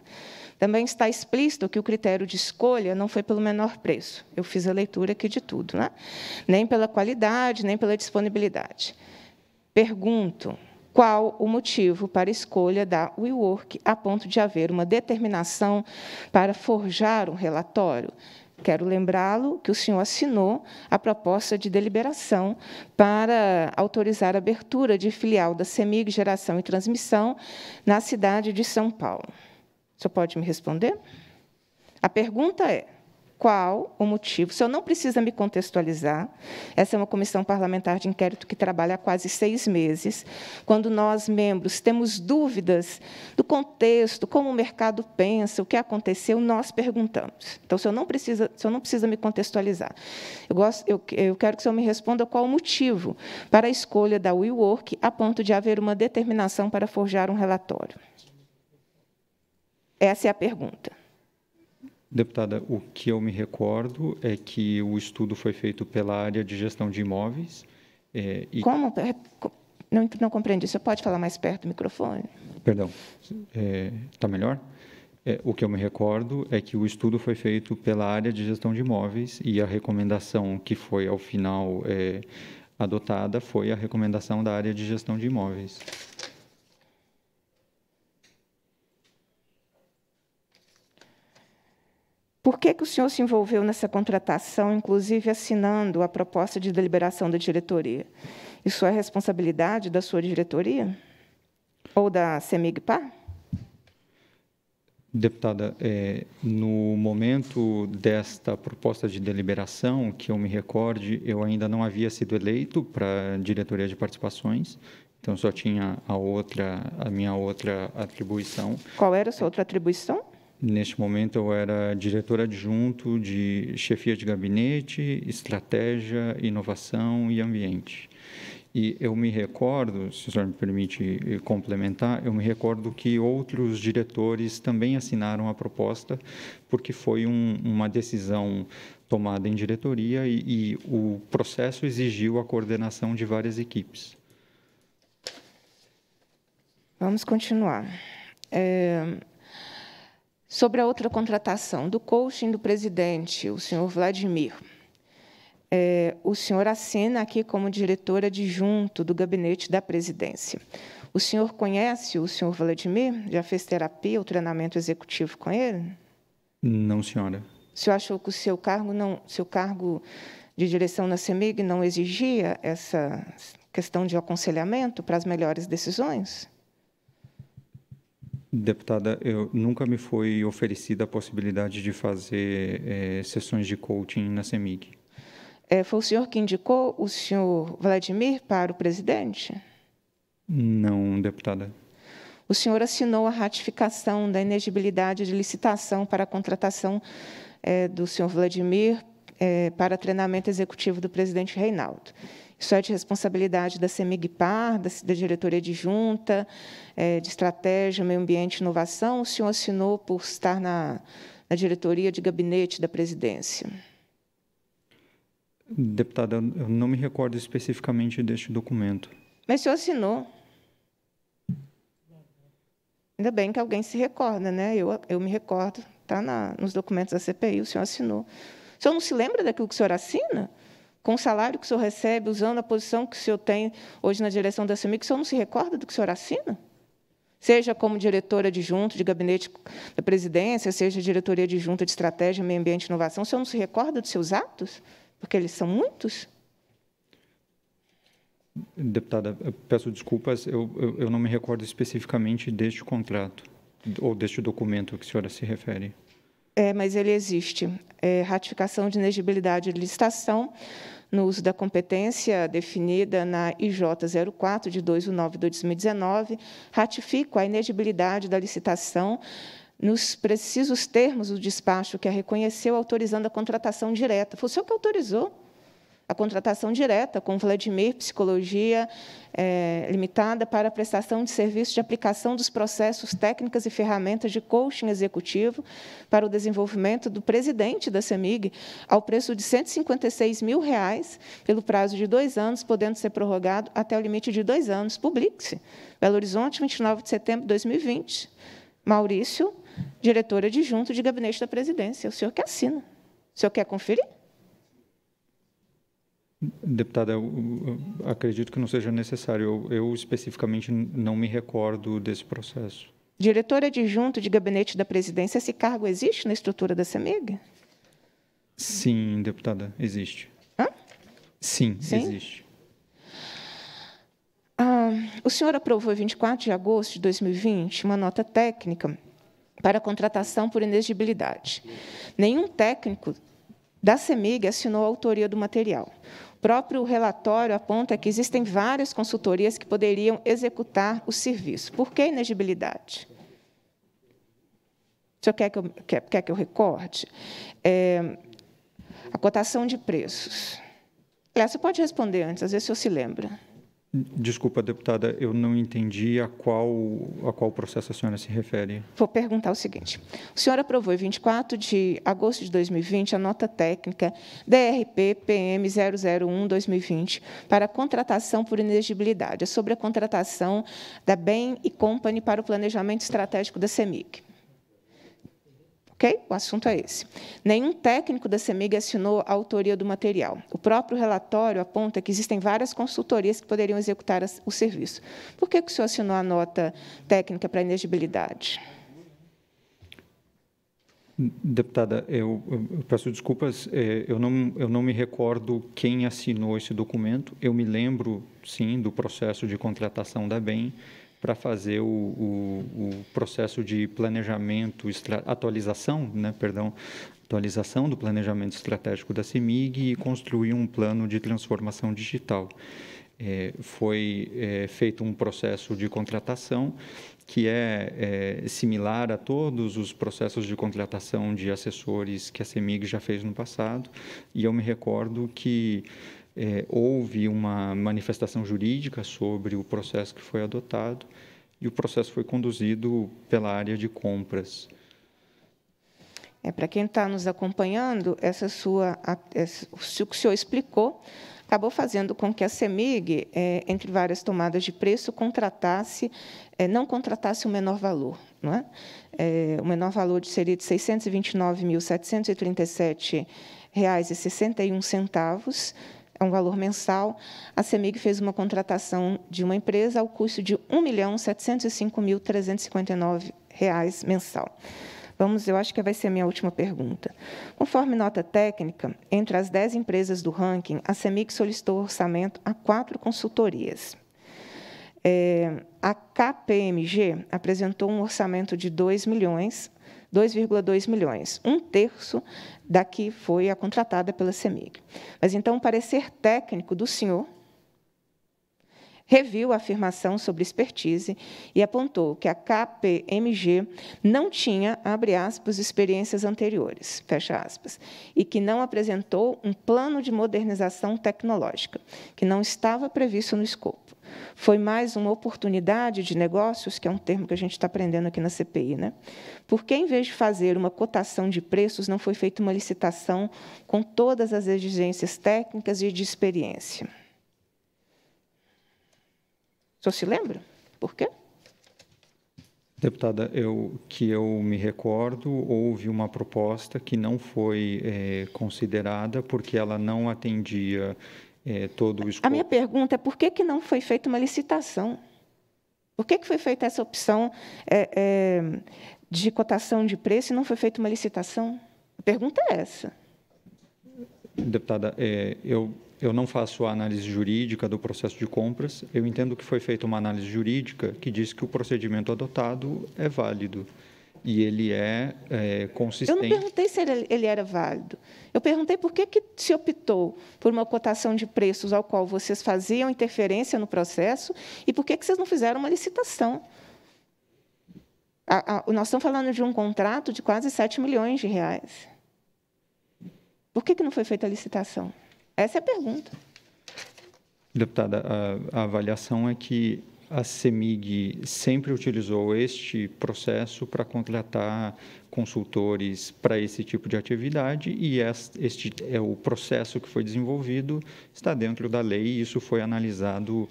Também está explícito que o critério de escolha não foi pelo menor preço. Eu fiz a leitura aqui de tudo, né? nem pela qualidade, nem pela disponibilidade. Pergunto qual o motivo para a escolha da WeWork a ponto de haver uma determinação para forjar um relatório Quero lembrá-lo que o senhor assinou a proposta de deliberação para autorizar a abertura de filial da CEMIG Geração e Transmissão na cidade de São Paulo. O senhor pode me responder? A pergunta é: qual o motivo. O senhor não precisa me contextualizar. Essa é uma comissão parlamentar de inquérito que trabalha há quase seis meses. Quando nós, membros, temos dúvidas do contexto, como o mercado pensa, o que aconteceu, nós perguntamos. Então, o senhor não precisa, o senhor não precisa me contextualizar. Eu, gosto, eu, eu quero que o senhor me responda qual o motivo para a escolha da WeWork a ponto de haver uma determinação para forjar um relatório. Essa é a pergunta. Deputada, o que eu me recordo é que o estudo foi feito pela área de gestão de imóveis. É, e... Como? É, não, não compreendi. Você pode falar mais perto do microfone? Perdão. Está é, tá melhor? É, o que eu me recordo é que o estudo foi feito pela área de gestão de imóveis e a recomendação que foi, ao final, é, adotada foi a recomendação da área de gestão de imóveis. Por que, que o senhor se envolveu nessa contratação, inclusive assinando a proposta de deliberação da diretoria? Isso é responsabilidade da sua diretoria? Ou da CEMIGPA? Deputada, é, no momento desta proposta de deliberação, que eu me recorde, eu ainda não havia sido eleito para a diretoria de participações, então só tinha a outra, a minha outra atribuição. Qual era a sua outra atribuição? Neste momento, eu era diretor adjunto de chefia de gabinete, estratégia, inovação e ambiente. E eu me recordo, se o senhor me permite eh, complementar, eu me recordo que outros diretores também assinaram a proposta, porque foi um, uma decisão tomada em diretoria e, e o processo exigiu a coordenação de várias equipes. Vamos continuar. É, Sobre a outra contratação, do coaching do presidente, o senhor Vladimir. É, o senhor assina aqui como diretor adjunto do gabinete da presidência. O senhor conhece o senhor Vladimir? Já fez terapia ou treinamento executivo com ele? Não, senhora. O senhor achou que o seu cargo, não, seu cargo de direção na CEMIG não exigia essa questão de aconselhamento para as melhores decisões? Deputada, eu nunca me foi oferecida a possibilidade de fazer é, sessões de coaching na CEMIG. É, foi o senhor que indicou o senhor Vladimir para o presidente? Não, deputada. O senhor assinou a ratificação da inegibilidade de licitação para a contratação é, do senhor Vladimir eh, para treinamento executivo do presidente Reinaldo. Isso é de responsabilidade da CEMIGPAR, da, da diretoria de junta, é, de estratégia, meio ambiente e inovação. O senhor assinou por estar na, na diretoria de gabinete da presidência. Deputada, eu não me recordo especificamente deste documento. Mas o senhor assinou. Ainda bem que alguém se recorda, né? Eu, eu me recordo, está nos documentos da CPI, o senhor assinou. O senhor não se lembra daquilo que o senhor assina? com o salário que o senhor recebe, usando a posição que o senhor tem hoje na direção da CEMIC, o senhor não se recorda do que o senhor assina? Seja como diretora adjunto de, gabinete da presidência, seja diretoria adjunta de, de estratégia, meio ambiente e inovação, o senhor não se recorda dos seus atos? Porque eles são muitos? Deputada, eu peço desculpas, eu, eu, eu não me recordo especificamente deste contrato ou deste documento a que a senhora se refere. É, mas ele existe. É, ratificação de inegibilidade de licitação, no uso da competência definida na IJ 04 de 2 de 2019, ratifico a inedibilidade da licitação nos precisos termos do despacho que a reconheceu, autorizando a contratação direta. Foi o senhor que autorizou a contratação direta com Vladimir Psicologia é, Limitada para a prestação de serviços de aplicação dos processos, técnicas e ferramentas de coaching executivo para o desenvolvimento do presidente da CEMIG ao preço de R$ 156 mil, reais, pelo prazo de dois anos, podendo ser prorrogado até o limite de dois anos. Publique-se. Belo Horizonte, 29 de setembro de 2020. Maurício, diretor adjunto de gabinete da presidência. O senhor que assina. O senhor quer conferir? Deputada, eu acredito que não seja necessário. Eu, eu, especificamente não me recordo desse processo. Diretora adjunto de gabinete da presidência, esse cargo existe na estrutura da CEMIG? Sim, deputada, existe. Hã? Sim, Sim? existe. Ah, o senhor aprovou, 24 de agosto de 2020, uma nota técnica para contratação por inexigibilidade. Nenhum técnico da CEMIG assinou a autoria do material próprio relatório aponta que existem várias consultorias que poderiam executar o serviço. Por que inegibilidade? O senhor quer que eu, quer, quer que eu recorde? É, a cotação de preços. Léo, você pode responder antes, às vezes o senhor se lembra. Desculpa, deputada, eu não entendi a qual, a qual processo a senhora se refere. Vou perguntar o seguinte. O senhor aprovou em 24 de agosto de 2020 a nota técnica DRP PM 001-2020 para contratação por inegibilidade, é sobre a contratação da Bain e Company para o planejamento estratégico da CEMIC. Ok? O assunto é esse. Nenhum técnico da CEMIG assinou a autoria do material. O próprio relatório aponta que existem várias consultorias que poderiam executar o serviço. Por que, o senhor assinou a nota técnica para inegibilidade? Deputada, eu, eu, peço desculpas, é, eu não, eu não me recordo quem assinou esse documento. Eu me lembro, sim, do processo de contratação da BEM para fazer o, o, o, processo de planejamento, atualização, né, perdão, atualização do planejamento estratégico da CEMIG e construir um plano de transformação digital. É, foi é, feito um processo de contratação que é, é, similar a todos os processos de contratação de assessores que a CEMIG já fez no passado, e eu me recordo que é, houve uma manifestação jurídica sobre o processo que foi adotado e o processo foi conduzido pela área de compras. É, Para quem está nos acompanhando, essa sua, essa, o que o senhor explicou acabou fazendo com que a CEMIG, é, entre várias tomadas de preço, contratasse, é, não contratasse o menor valor. Não é? é o menor valor seria de R$ 629.737,61 um valor mensal, a CEMIG fez uma contratação de uma empresa ao custo de R$ 1.705.359 mensal. Vamos, eu acho que vai ser a minha última pergunta. Conforme nota técnica, entre as 10 empresas do ranking, a CEMIG solicitou orçamento a quatro consultorias. É, a KPMG apresentou um orçamento de 2 milhões, 2,2 milhões. Um terço da que foi a contratada pela CEMIG. Mas, então, o parecer técnico do senhor reviu a afirmação sobre expertise e apontou que a KPMG não tinha, abre aspas, experiências anteriores, fecha aspas, e que não apresentou um plano de modernização tecnológica, que não estava previsto no escopo. Foi mais uma oportunidade de negócios, que é um termo que a gente está aprendendo aqui na CPI, né? Porque, em vez de fazer uma cotação de preços, não foi feita uma licitação com todas as exigências técnicas e de experiência. O senhor se lembra? Por quê? Deputada, eu, que eu me recordo, houve uma proposta que não foi é, considerada porque ela não atendia é, todo o escopo. A minha pergunta é por que, que não foi feita uma licitação? Por que, que foi feita essa opção é, de cotação de preço e não foi feita uma licitação? A pergunta é essa. Deputada, eu eu não faço a análise jurídica do processo de compras. Eu entendo que foi feita uma análise jurídica que diz que o procedimento adotado é válido e ele é, é, consistente. Eu não perguntei se ele, ele, era válido. Eu perguntei por que, que se optou por uma cotação de preços ao qual vocês faziam interferência no processo e por que, que vocês não fizeram uma licitação. A, a, nós estamos falando de um contrato de quase 7 milhões de reais. Por que, que não foi feita a licitação? Essa é a pergunta. Deputada, a, a avaliação é que a CEMIG sempre utilizou este processo para contratar consultores para esse tipo de atividade e este é o processo que foi desenvolvido está dentro da lei e isso foi analisado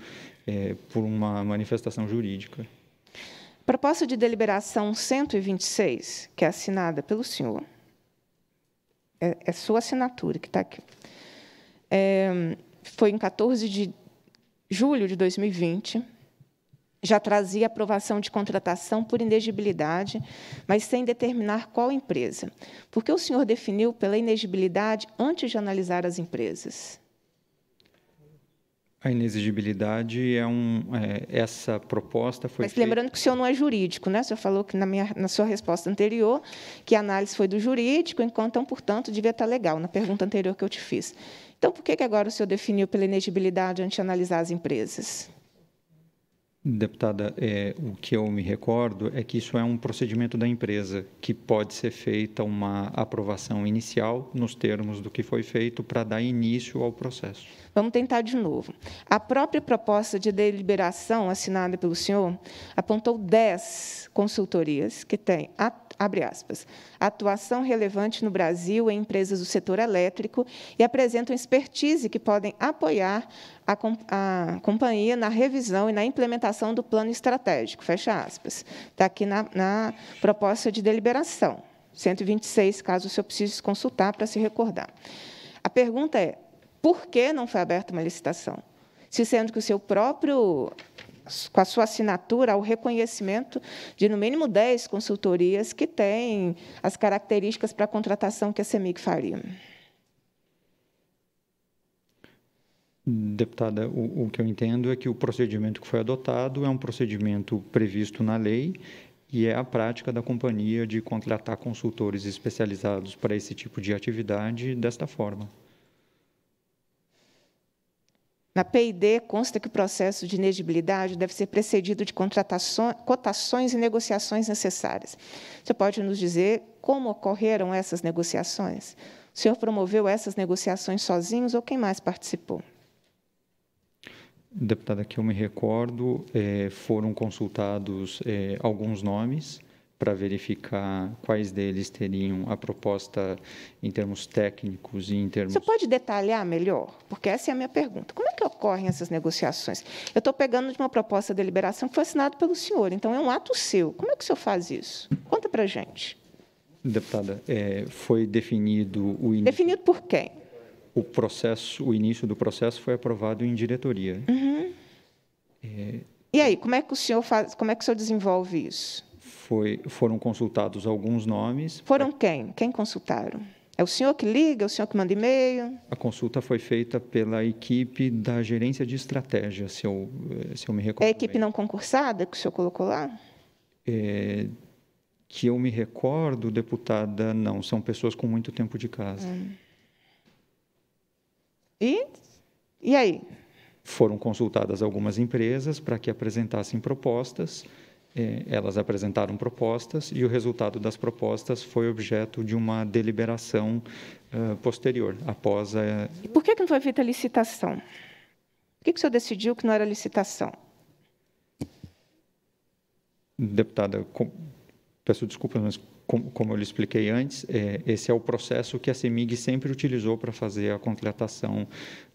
é, por uma manifestação jurídica. Proposta de deliberação 126, que é assinada pelo senhor, é, é sua assinatura que está aqui. É, foi em 14 de julho de 2020. Já trazia aprovação de contratação por inegibilidade, mas sem determinar qual empresa. Por que o senhor definiu pela inegibilidade antes de analisar as empresas? A inexigibilidade é um. É, essa proposta foi. Mas feita... lembrando que o senhor não é jurídico, né? O senhor falou que na, minha, na sua resposta anterior que a análise foi do jurídico, enquanto, então, portanto, devia estar legal, na pergunta anterior que eu te fiz. Então, por que, que agora o senhor definiu pela inelegibilidade antes de analisar as empresas? Deputada, é, o que eu me recordo é que isso é um procedimento da empresa, que pode ser feita uma aprovação inicial nos termos do que foi feito para dar início ao processo. Vamos tentar de novo. A própria proposta de deliberação assinada pelo senhor apontou 10 consultorias que têm até abre aspas, atuação relevante no Brasil em empresas do setor elétrico e apresentam expertise que podem apoiar a, a companhia na revisão e na implementação do plano estratégico, fecha aspas. Está aqui na, na proposta de deliberação, 126, caso o senhor precise consultar para se recordar. A pergunta é, por que não foi aberta uma licitação? Se sendo que o seu próprio com a sua assinatura, ao reconhecimento de, no mínimo, 10 consultorias que têm as características para a contratação que a CEMIG faria. Deputada, o, o, que eu entendo é que o procedimento que foi adotado é um procedimento previsto na lei e é a prática da companhia de contratar consultores especializados para esse tipo de atividade desta forma. Na PID consta que o processo de inegibilidade deve ser precedido de cotações e negociações necessárias. Você pode nos dizer como ocorreram essas negociações? O senhor promoveu essas negociações sozinhos ou quem mais participou? Deputada, que eu me recordo, eh, foram consultados eh, alguns nomes para verificar quais deles teriam a proposta em termos técnicos e em termos. Você pode detalhar melhor? Porque essa é a minha pergunta. Como é que ocorrem essas negociações? Eu estou pegando de uma proposta de deliberação que foi assinada pelo senhor, então é um ato seu. Como é que o senhor faz isso? Conta para gente. Deputada, é, foi definido o início. Definido por quem? O processo, o início do processo foi aprovado em diretoria. Uhum. É... E aí, como é que o senhor faz? Como é que o senhor desenvolve isso? foi, foram consultados alguns nomes. Foram quem? Quem consultaram? É o senhor que liga, é o senhor que manda e-mail? A consulta foi feita pela equipe da gerência de estratégia, se eu, eh, se eu me recordo. É a equipe não concursada que o senhor colocou lá? É, que eu me recordo, deputada, não. São pessoas com muito tempo de casa. Hum. E? E aí? Foram consultadas algumas empresas para que apresentassem propostas. É, elas apresentaram propostas e o resultado das propostas foi objeto de uma deliberação é, posterior, após a... E por que não foi feita a licitação? Por que, que o senhor decidiu que não era licitação? Deputada, com... peço desculpas, mas como, como eu lhe expliquei antes, é, esse é o processo que a CEMIG sempre utilizou para fazer a contratação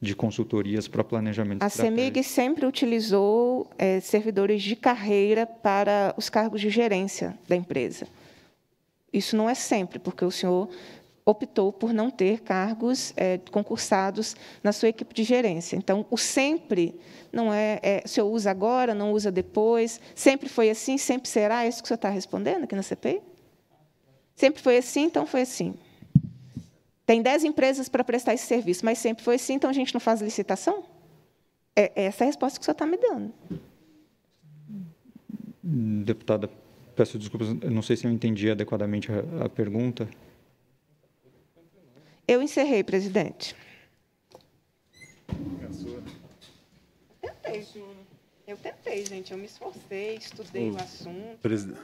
de consultorias para planejamento a A CEMIG sempre utilizou é, servidores de carreira para os cargos de gerência da empresa. Isso não é sempre, porque o senhor optou por não ter cargos é, concursados na sua equipe de gerência. Então, o sempre não é, é se eu usa agora, não usa depois, sempre foi assim, sempre será, é isso que o senhor está respondendo aqui na CPI? Sempre foi assim, então foi assim. Tem dez empresas para prestar esse serviço, mas sempre foi assim, então a gente não faz licitação? É, é essa é a resposta que o senhor está me dando. Deputada, peço desculpas, não sei se eu entendi adequadamente a, a pergunta. Eu encerrei, presidente. É tentei. Eu tentei, gente. Eu me esforcei, estudei o, o assunto. Presidente.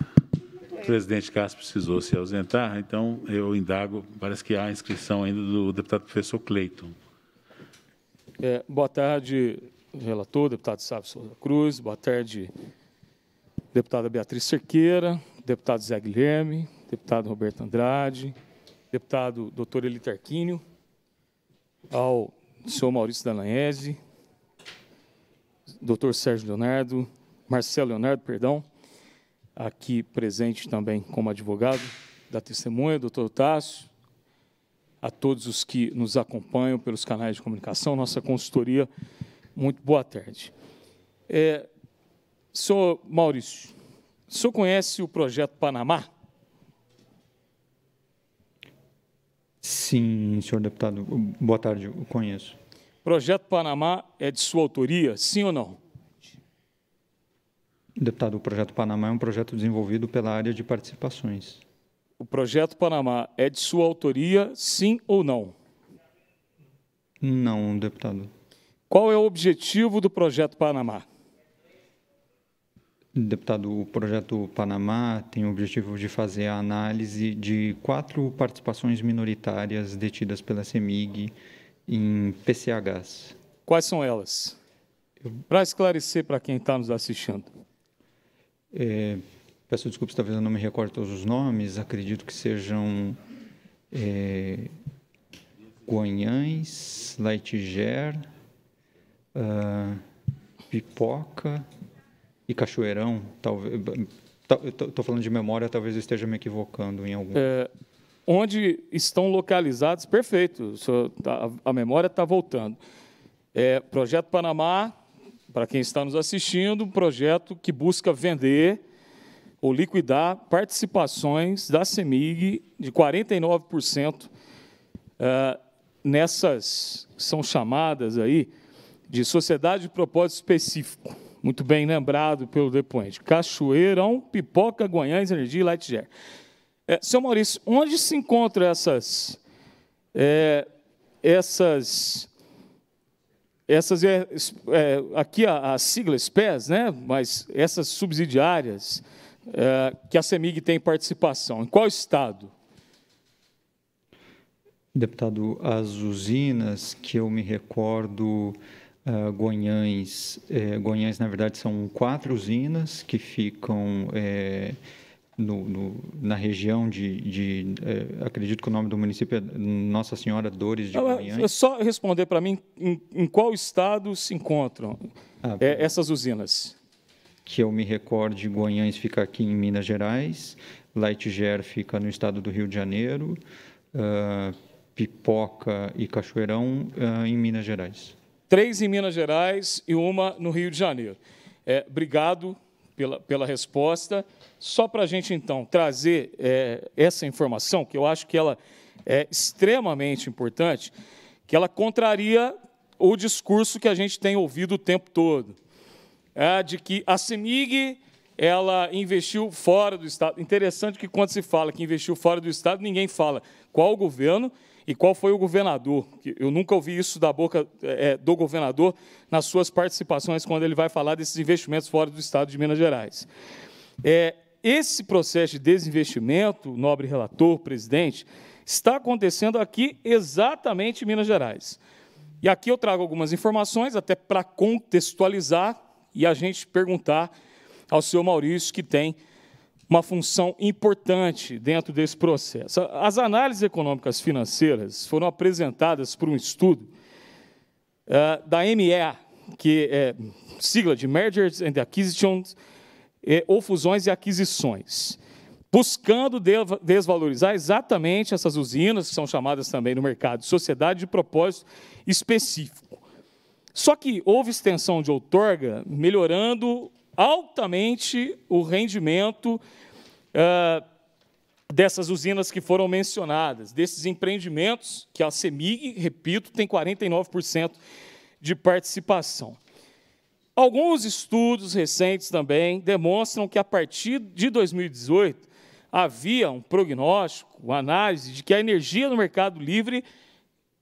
O presidente Castro precisou se ausentar, então eu indago, parece que há inscrição ainda do deputado professor Cleiton. É, boa tarde, relator, deputado Sábio Souza Cruz, boa tarde, deputada Beatriz Cerqueira, deputado Zé Guilherme, deputado Roberto Andrade, deputado doutor Eli Tarquínio, ao senhor Maurício Dananese, doutor Sérgio Leonardo, Marcelo Leonardo, perdão, aqui presente também como advogado da testemunha, doutor Tássio, a todos os que nos acompanham pelos canais de comunicação, nossa consultoria, muito boa tarde. É, senhor Maurício, o senhor conhece o projeto Panamá? Sim, senhor deputado. Boa tarde, eu conheço. Projeto Panamá é de sua autoria, sim ou não? Deputado, o Projeto Panamá é um projeto desenvolvido pela área de participações. O Projeto Panamá é de sua autoria, sim ou não? Não, deputado. Qual é o objetivo do Projeto Panamá? Deputado, o projeto Panamá tem o objetivo de fazer a análise de quatro participações minoritárias detidas pela CEMIG em PCHs. Quais são elas? Para esclarecer para quem está nos assistindo. É, peço desculpas, talvez eu não me recorde todos os nomes, acredito que sejam é, Guanhães, Laitiger, uh, Pipoca e Cachoeirão. Talvez, estou falando de memória, talvez eu esteja me equivocando em algum. É, onde estão localizados, perfeito, tá, a, a memória está voltando. É, Projeto Panamá, para quem está nos assistindo, um projeto que busca vender ou liquidar participações da CEMIG de 49% eh, nessas são chamadas aí de sociedade de propósito específico. Muito bem lembrado pelo depoente. Cachoeirão, Pipoca, Guanhães, Energia e Lightger. É, eh, seu Maurício, onde se encontram essas, é, essas essas é, é, aqui a, a sigla SPES, né? mas essas subsidiárias é, que a CEMIG tem participação. Em qual estado? Deputado, as usinas que eu me recordo, uh, é, Goiânia, eh, é, Goiânia, na verdade, são quatro usinas que ficam eh, no, no, na região de, de eh, acredito que o nome do município é Nossa Senhora Dores de Goiânia. Ah, é só responder para mim em, em, qual estado se encontram ah, é, essas usinas? Que eu me recorde, Goiânia fica aqui em Minas Gerais, Lightger fica no estado do Rio de Janeiro, uh, Pipoca e Cachoeirão uh, em Minas Gerais. Três em Minas Gerais e uma no Rio de Janeiro. Eh, obrigado pela, pela resposta. Só para a gente, então, trazer é, essa informação, que eu acho que ela é extremamente importante, que ela contraria o discurso que a gente tem ouvido o tempo todo, é, de que a CEMIG ela investiu fora do Estado. Interessante que quando se fala que investiu fora do Estado, ninguém fala qual o governo e qual foi o governador. Eu nunca ouvi isso da boca é, do governador nas suas participações quando ele vai falar desses investimentos fora do Estado de Minas Gerais. É, esse processo de desinvestimento, nobre relator, presidente, está acontecendo aqui exatamente em Minas Gerais. E aqui eu trago algumas informações, até para contextualizar e a gente perguntar ao senhor Maurício, que tem uma função importante dentro desse processo. As análises econômicas financeiras foram apresentadas por um estudo eh, da MEA, que é sigla de Mergers and Acquisitions ou fusões e aquisições, buscando desvalorizar exatamente essas usinas, que são chamadas também no mercado de sociedade de propósito específico. Só que houve extensão de outorga, melhorando altamente o rendimento dessas usinas que foram mencionadas, desses empreendimentos que a CEMIG, repito, tem 49% de participação. Alguns estudos recentes também demonstram que a partir de 2018 havia um prognóstico, uma análise de que a energia no mercado livre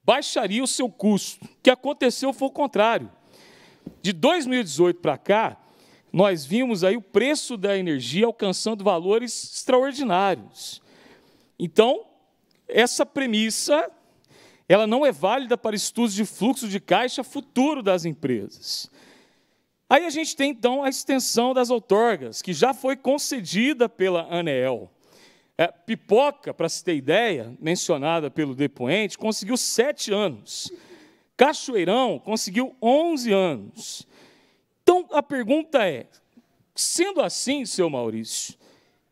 baixaria o seu custo. O que aconteceu foi o contrário. De 2018 para cá, nós vimos aí o preço da energia alcançando valores extraordinários. Então, essa premissa ela não é válida para estudos de fluxo de caixa futuro das empresas. Aí a gente tem então a extensão das outorgas, que já foi concedida pela Anel. É, pipoca, para se ter ideia, mencionada pelo depoente, conseguiu sete anos. Cachoeirão conseguiu 11 anos. Então a pergunta é: sendo assim, seu Maurício,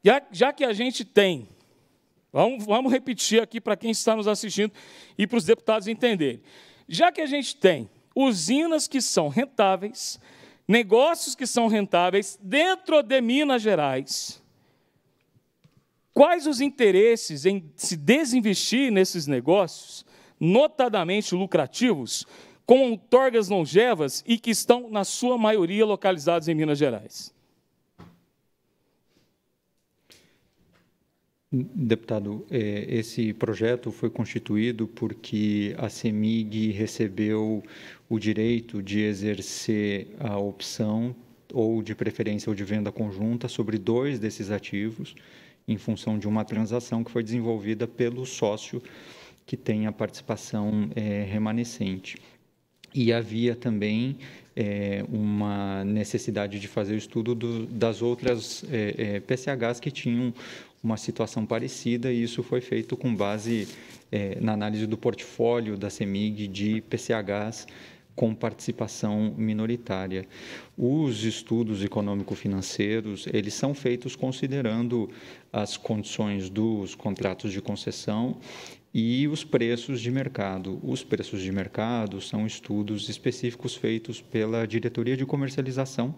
já, já que a gente tem, vamos, vamos repetir aqui para quem está nos assistindo e para os deputados entenderem, já que a gente tem usinas que são rentáveis, negócios que são rentáveis dentro de Minas Gerais. Quais os interesses em se desinvestir nesses negócios, notadamente lucrativos, com outorgas longevas e que estão, na sua maioria, localizados em Minas Gerais? Deputado, é, esse projeto foi constituído porque a CEMIG recebeu o direito de exercer a opção ou de preferência ou de venda conjunta sobre dois desses ativos em função de uma transação que foi desenvolvida pelo sócio que tem a participação é, remanescente. E havia também é, uma necessidade de fazer o estudo do, das outras é, é PCHs que tinham uma situação parecida, e isso foi feito com base é, na análise do portfólio da CEMIG de PCHs com participação minoritária. Os estudos econômico-financeiros, eles são feitos considerando as condições dos contratos de concessão e os preços de mercado. Os preços de mercado são estudos específicos feitos pela Diretoria de Comercialização,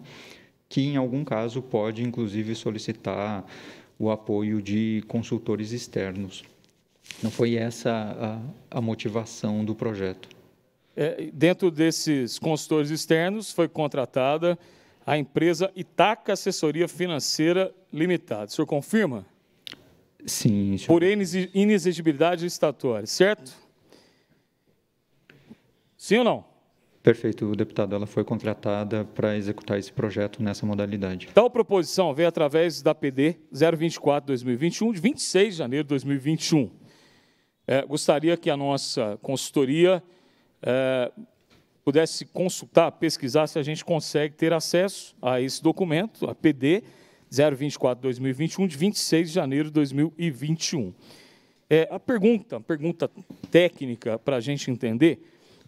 que em algum caso pode inclusive solicitar o apoio de consultores externos. Não foi essa a, a motivação do projeto é, dentro desses consultores externos, foi contratada a empresa Itaca Assessoria Financeira Limitada. O senhor confirma? Sim. Senhor. Por inexigibilidade estatutária, certo? Sim ou não? Perfeito, deputado. Ela foi contratada para executar esse projeto nessa modalidade. Tal proposição veio através da PD 024-2021, de 26 de janeiro de 2021. É, gostaria que a nossa consultoria é, pudesse consultar, pesquisar se a gente consegue ter acesso a esse documento, a PD 024-2021, de 26 de janeiro de 2021. É, a pergunta, pergunta técnica para a gente entender,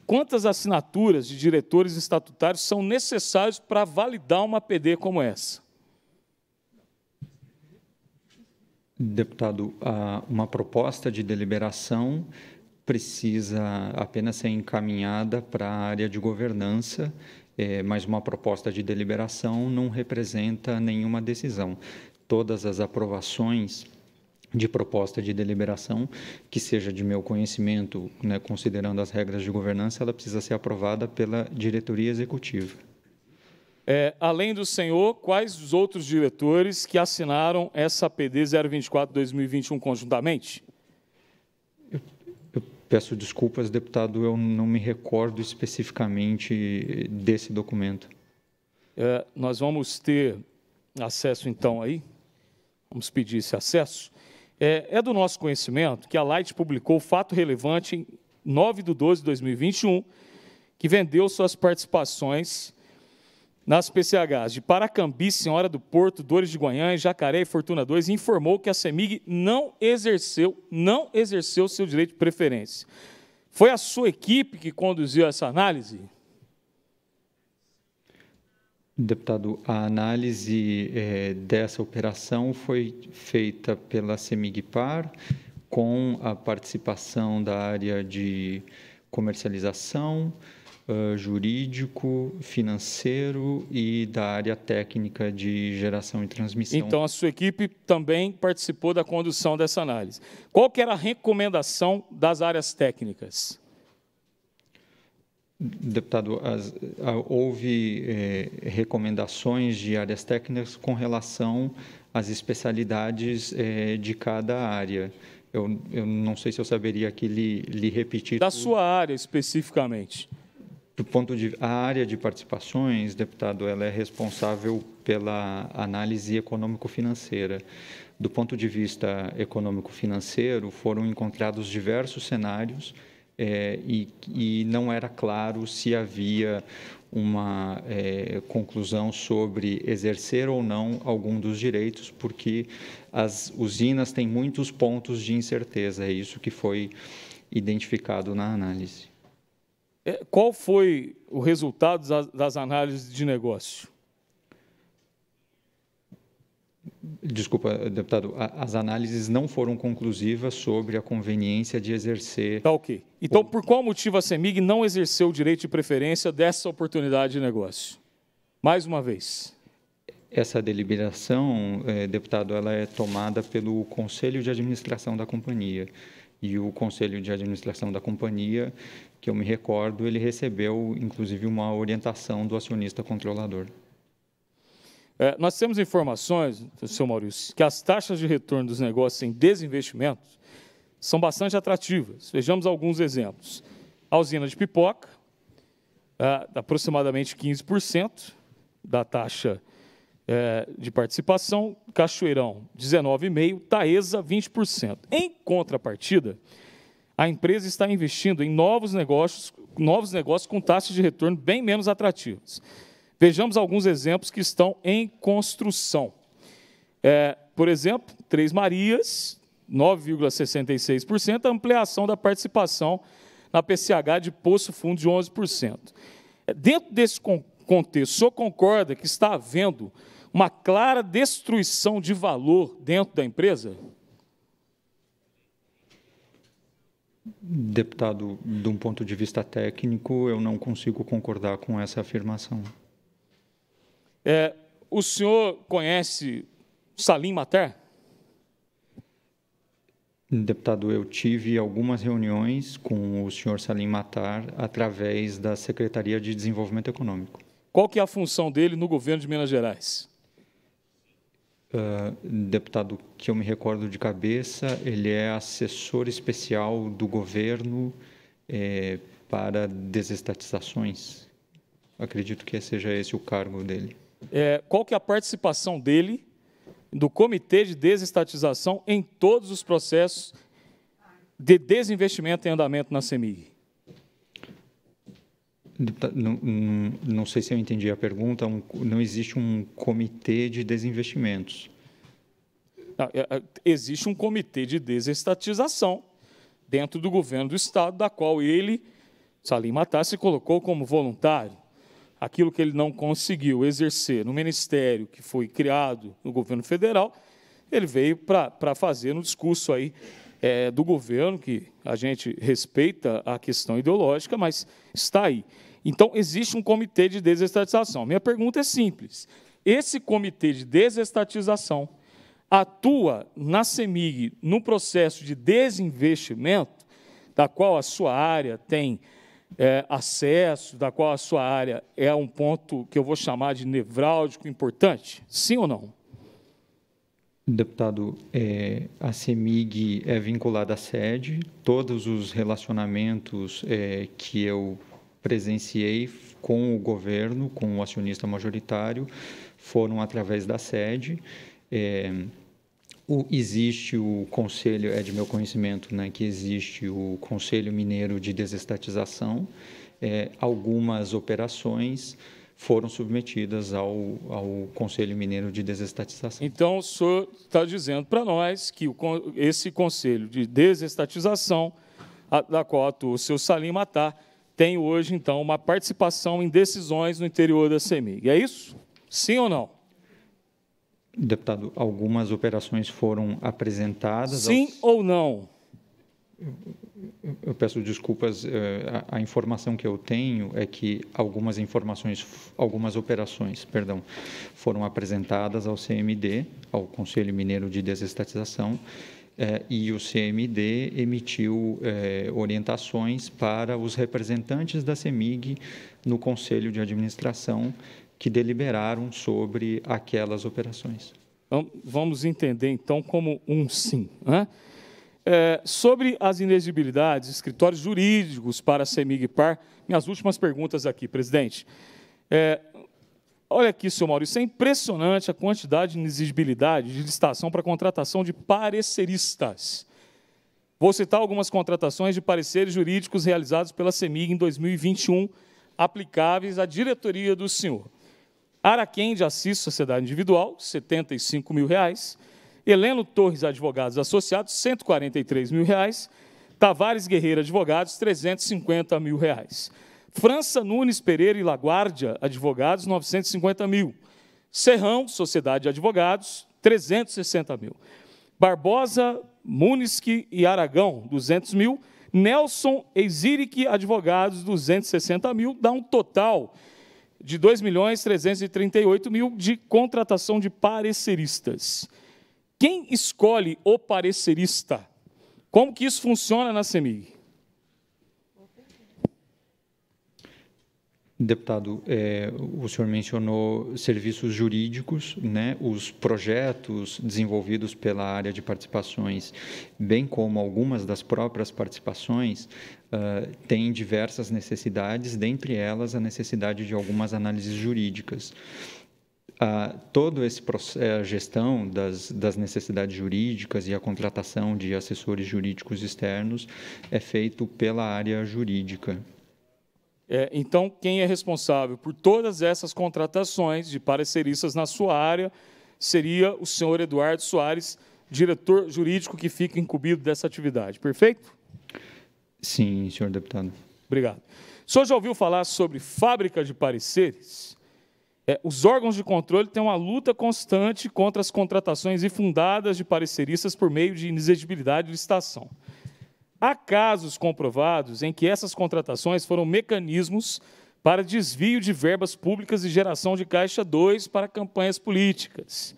quantas assinaturas de diretores estatutários são necessárias para validar uma PD como essa? Deputado, uma proposta de deliberação precisa apenas ser encaminhada para a área de governança, é, mas uma proposta de deliberação não representa nenhuma decisão. Todas as aprovações de proposta de deliberação que seja de meu conhecimento, né, considerando as regras de governança, ela precisa ser aprovada pela diretoria executiva. É, além do senhor, quais os outros diretores que assinaram essa PD 024-2021 conjuntamente? Peço desculpas, deputado, eu não me recordo especificamente desse documento. É, nós vamos ter acesso, então, aí. Vamos pedir esse acesso. É, é do nosso conhecimento que a Light publicou o fato relevante em 9 de 12 de 2021, que vendeu suas participações nas PCHs de Paracambi, Senhora do Porto, Dores de Goiânia, Jacaré e Fortuna 2, informou que a CEMIG não exerceu, não exerceu seu direito de preferência. Foi a sua equipe que conduziu essa análise? Deputado, a análise é, dessa operação foi feita pela Semig par com a participação da área de comercialização, jurídico, financeiro e da área técnica de geração e transmissão. Então, a sua equipe também participou da condução dessa análise. Qual que era a recomendação das áreas técnicas? Deputado, as, a, houve eh, recomendações de áreas técnicas com relação às especialidades eh, de cada área. Eu, eu, não sei se eu saberia aqui lhe, lhe repetir. Da tudo. sua área especificamente. Do ponto de a área de participações, deputado, ela é responsável pela análise econômico-financeira. Do ponto de vista econômico-financeiro, foram encontrados diversos cenários é, e, e, não era claro se havia uma é, conclusão sobre exercer ou não algum dos direitos, porque as usinas têm muitos pontos de incerteza, é isso que foi identificado na análise. É, qual foi o resultado das análises de negócio? Desculpa, deputado, as análises não foram conclusivas sobre a conveniência de exercer. Tá ok. Então, o... por qual motivo a CEMIG não exerceu o direito de preferência dessa oportunidade de negócio? Mais uma vez. Essa deliberação, eh, deputado, ela é tomada pelo Conselho de Administração da companhia. E o Conselho de Administração da companhia que eu me recordo, ele recebeu inclusive uma orientação do acionista controlador. É, nós temos informações, senhor Maurício, que as taxas de retorno dos negócios em desinvestimentos são bastante atrativas. Vejamos alguns exemplos. A usina de pipoca, é, aproximadamente 15% da taxa é, de participação, Cachoeirão, 19,5%, Taesa, 20%. Em contrapartida, a empresa está investindo em novos negócios, novos negócios com taxas de retorno bem menos atrativas. Vejamos alguns exemplos que estão em construção. É, por exemplo, Três Marias, 9,66%, ampliação da participação na PCH de Poço Fundo de 11%. É, dentro desse contexto, o senhor concorda que está havendo uma clara destruição de valor dentro da empresa? Deputado, de um ponto de vista técnico, eu não consigo concordar com essa afirmação. É, o senhor conhece Salim Mater? Deputado, eu tive algumas reuniões com o senhor Salim Matar através da Secretaria de Desenvolvimento Econômico. Qual que é a função dele no governo de Minas Gerais? uh, deputado que eu me recordo de cabeça, ele é assessor especial do governo eh, para desestatizações. Acredito que seja esse o cargo dele. É, qual que é a participação dele do Comitê de Desestatização em todos os processos de desinvestimento em andamento na CEMIG? Deputado, não, não, sei se eu entendi a pergunta. Um, não existe um comitê de desinvestimentos. Não, é, é, existe um comitê de desestatização dentro do governo do Estado, da qual ele, Salim Matar, se colocou como voluntário. Aquilo que ele não conseguiu exercer no ministério que foi criado no governo federal, ele veio para fazer no discurso aí é, do governo, que a gente respeita a questão ideológica, mas está aí. Então, existe um comitê de desestatização. Minha pergunta é simples. Esse comitê de desestatização atua na CEMIG no processo de desinvestimento, da qual a sua área tem é, acesso, da qual a sua área é um ponto que eu vou chamar de nevrálgico importante? Sim ou não? Deputado, é, a CEMIG é vinculada à sede. Todos os relacionamentos é, que eu presenciei com o governo, com o acionista majoritário, foram através da sede. É, o, existe o conselho, é de meu conhecimento, né, que existe o Conselho Mineiro de Desestatização. É, algumas operações foram submetidas ao, ao Conselho Mineiro de Desestatização. Então, o senhor está dizendo para nós que esse Conselho de Desestatização, da qual o seu Salim Matar, tem hoje, então, uma participação em decisões no interior da CEMIG. É isso? Sim ou não? Deputado, algumas operações foram apresentadas. Sim aos... ou não? eu, peço desculpas. Eh, a, informação que eu tenho é que algumas informações, algumas operações, perdão, foram apresentadas ao CMD, ao Conselho Mineiro de Desestatização, eh, e o CMD emitiu eh, orientações para os representantes da CEMIG no Conselho de Administração que deliberaram sobre aquelas operações. vamos entender então como um sim. Né? É, sobre as inexigibilidades, escritórios jurídicos para CEMIG e PAR, minhas últimas perguntas aqui, presidente. É, olha aqui, senhor Maurício, é impressionante a quantidade de inexigibilidade de licitação para contratação de pareceristas. Vou citar algumas contratações de pareceres jurídicos realizados pela CEMIG em 2021, aplicáveis à diretoria do senhor. Araquém de Assis Sociedade Individual, R$ 75 mil. Reais. Heleno Torres Advogados Associados, 143 mil reais. Tavares Guerreiro Advogados, 350 mil reais. França Nunes Pereira e Laguardia Advogados, 950 mil. Serrão, Sociedade de Advogados, 360 mil. Barbosa, Muniski e Aragão, 200 mil. Nelson Eiziric Advogados, 260 mil. Dá um total de 2 milhões 338 mil de contratação de pareceristas. Quem escolhe o parecerista? Como que isso funciona na CEMIG? Deputado, é, o senhor mencionou serviços jurídicos, né, os projetos desenvolvidos pela área de participações, bem como algumas das próprias participações, uh, têm diversas necessidades, dentre elas a necessidade de algumas análises jurídicas a, todo esse eh, a gestão das, das necessidades jurídicas e a contratação de assessores jurídicos externos é feito pela área jurídica. É, então, quem é responsável por todas essas contratações de pareceristas na sua área seria o senhor Eduardo Soares, diretor jurídico que fica incumbido dessa atividade. Perfeito? Sim, senhor deputado. Obrigado. O senhor já ouviu falar sobre fábrica de pareceres? É, os órgãos de controle têm uma luta constante contra as contratações infundadas de pareceristas por meio de inexigibilidade de licitação. Há casos comprovados em que essas contratações foram mecanismos para desvio de verbas públicas e geração de caixa 2 para campanhas políticas.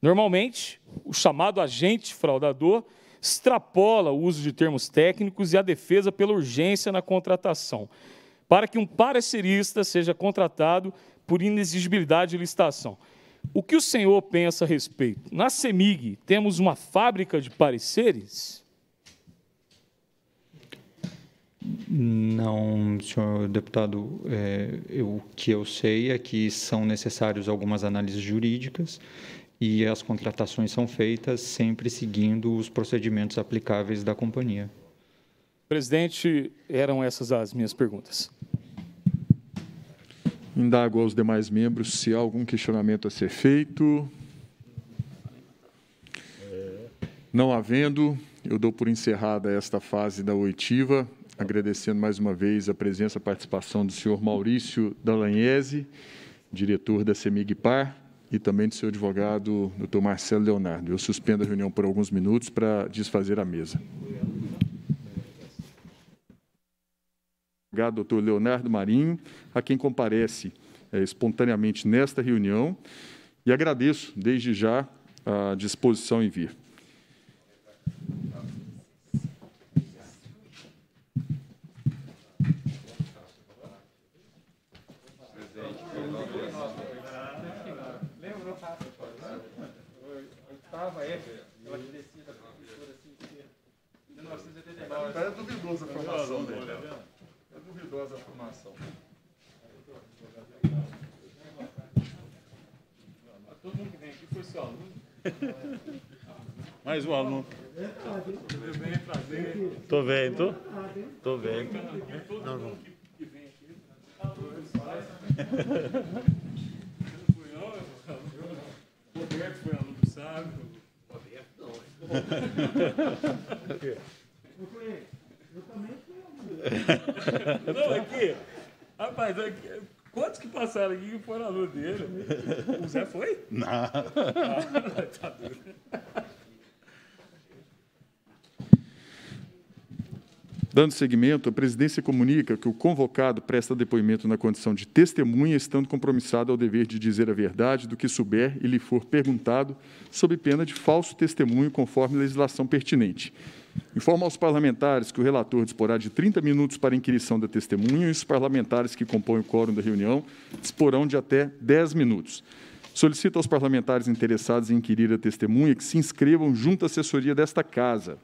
Normalmente, o chamado agente fraudador extrapola o uso de termos técnicos e a defesa pela urgência na contratação, para que um parecerista seja contratado por inexigibilidade de licitação. O que o senhor pensa a respeito? Na CEMIG, temos uma fábrica de pareceres? Não, senhor deputado. É, eu, o que eu sei é que são necessárias algumas análises jurídicas e as contratações são feitas sempre seguindo os procedimentos aplicáveis da companhia. Presidente, eram essas as minhas perguntas. Indago aos demais membros se há algum questionamento a ser feito. Não havendo, eu dou por encerrada esta fase da oitiva, agradecendo mais uma vez a presença e participação do senhor Maurício Dalanhese, diretor da Semigpar, e também do seu advogado, doutor Marcelo Leonardo. Eu suspendo a reunião por alguns minutos para desfazer a mesa. advogado doutor Leonardo Marinho, a quem comparece é, espontaneamente nesta reunião, e agradeço desde já a disposição em vir. Oitava F, a formação dele perigosa formação. Todo mundo que vem aqui foi seu aluno. Mais um aluno. Tudo bem, prazer. Tô vendo. Tô vendo. Todo mundo que vem aqui. faz. Eu Não fui não, o Roberto foi aluno do sábio. Roberto não. Por quê? Eu também Não, aqui. Rapaz, aqui, quantos que passaram aqui que foram aluno dele? O Zé foi? Não. Ah, tá duro. Dando seguimento, a presidência comunica que o convocado presta depoimento na condição de testemunha, estando compromissado ao dever de dizer a verdade do que souber e lhe for perguntado, sob pena de falso testemunho, conforme a legislação pertinente. Informo aos parlamentares que o relator disporá de 30 minutos para inquirição da testemunha e os parlamentares que compõem o quórum da reunião disporão de até 10 minutos. Solicito aos parlamentares interessados em inquirir a testemunha que se inscrevam junto à assessoria desta Casa.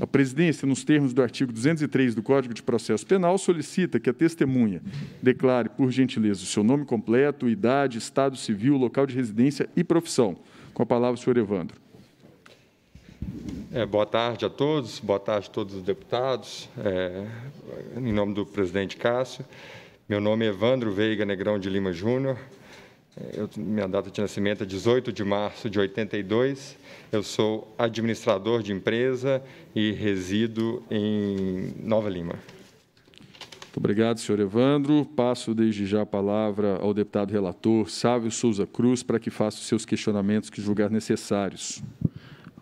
A presidência, nos termos do artigo 203 do Código de Processo Penal, solicita que a testemunha declare, por gentileza, o seu nome completo, idade, estado civil, local de residência e profissão. Com a palavra, o senhor Evandro. É, boa tarde a todos, boa tarde a todos os deputados, é, em nome do presidente Cássio. Meu nome é Evandro Veiga Negrão de Lima Júnior, é, eu, minha data de nascimento é 18 de março de 82, eu sou administrador de empresa e resido em Nova Lima. Muito obrigado, senhor Evandro. Passo desde já a palavra ao deputado relator Sávio Souza Cruz para que faça os seus questionamentos que julgar necessários.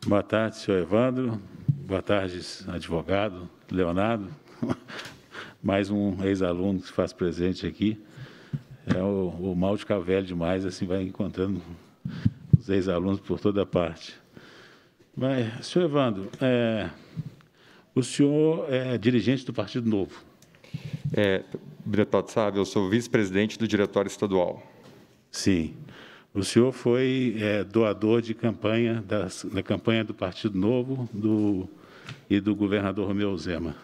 Boa tarde, senhor Evandro. Boa tarde, advogado Leonardo. Mais um ex-aluno que se faz presente aqui. É o, o mal de cavelho demais, assim vai encontrando os ex-alunos por toda parte. Mas, senhor Evandro, é, o senhor é dirigente do Partido Novo. É, deputado sabe, eu sou vice-presidente do Diretório Estadual. Sim. O senhor foi é, doador de campanha, das, da campanha do Partido Novo do, e do governador Romeu Zema.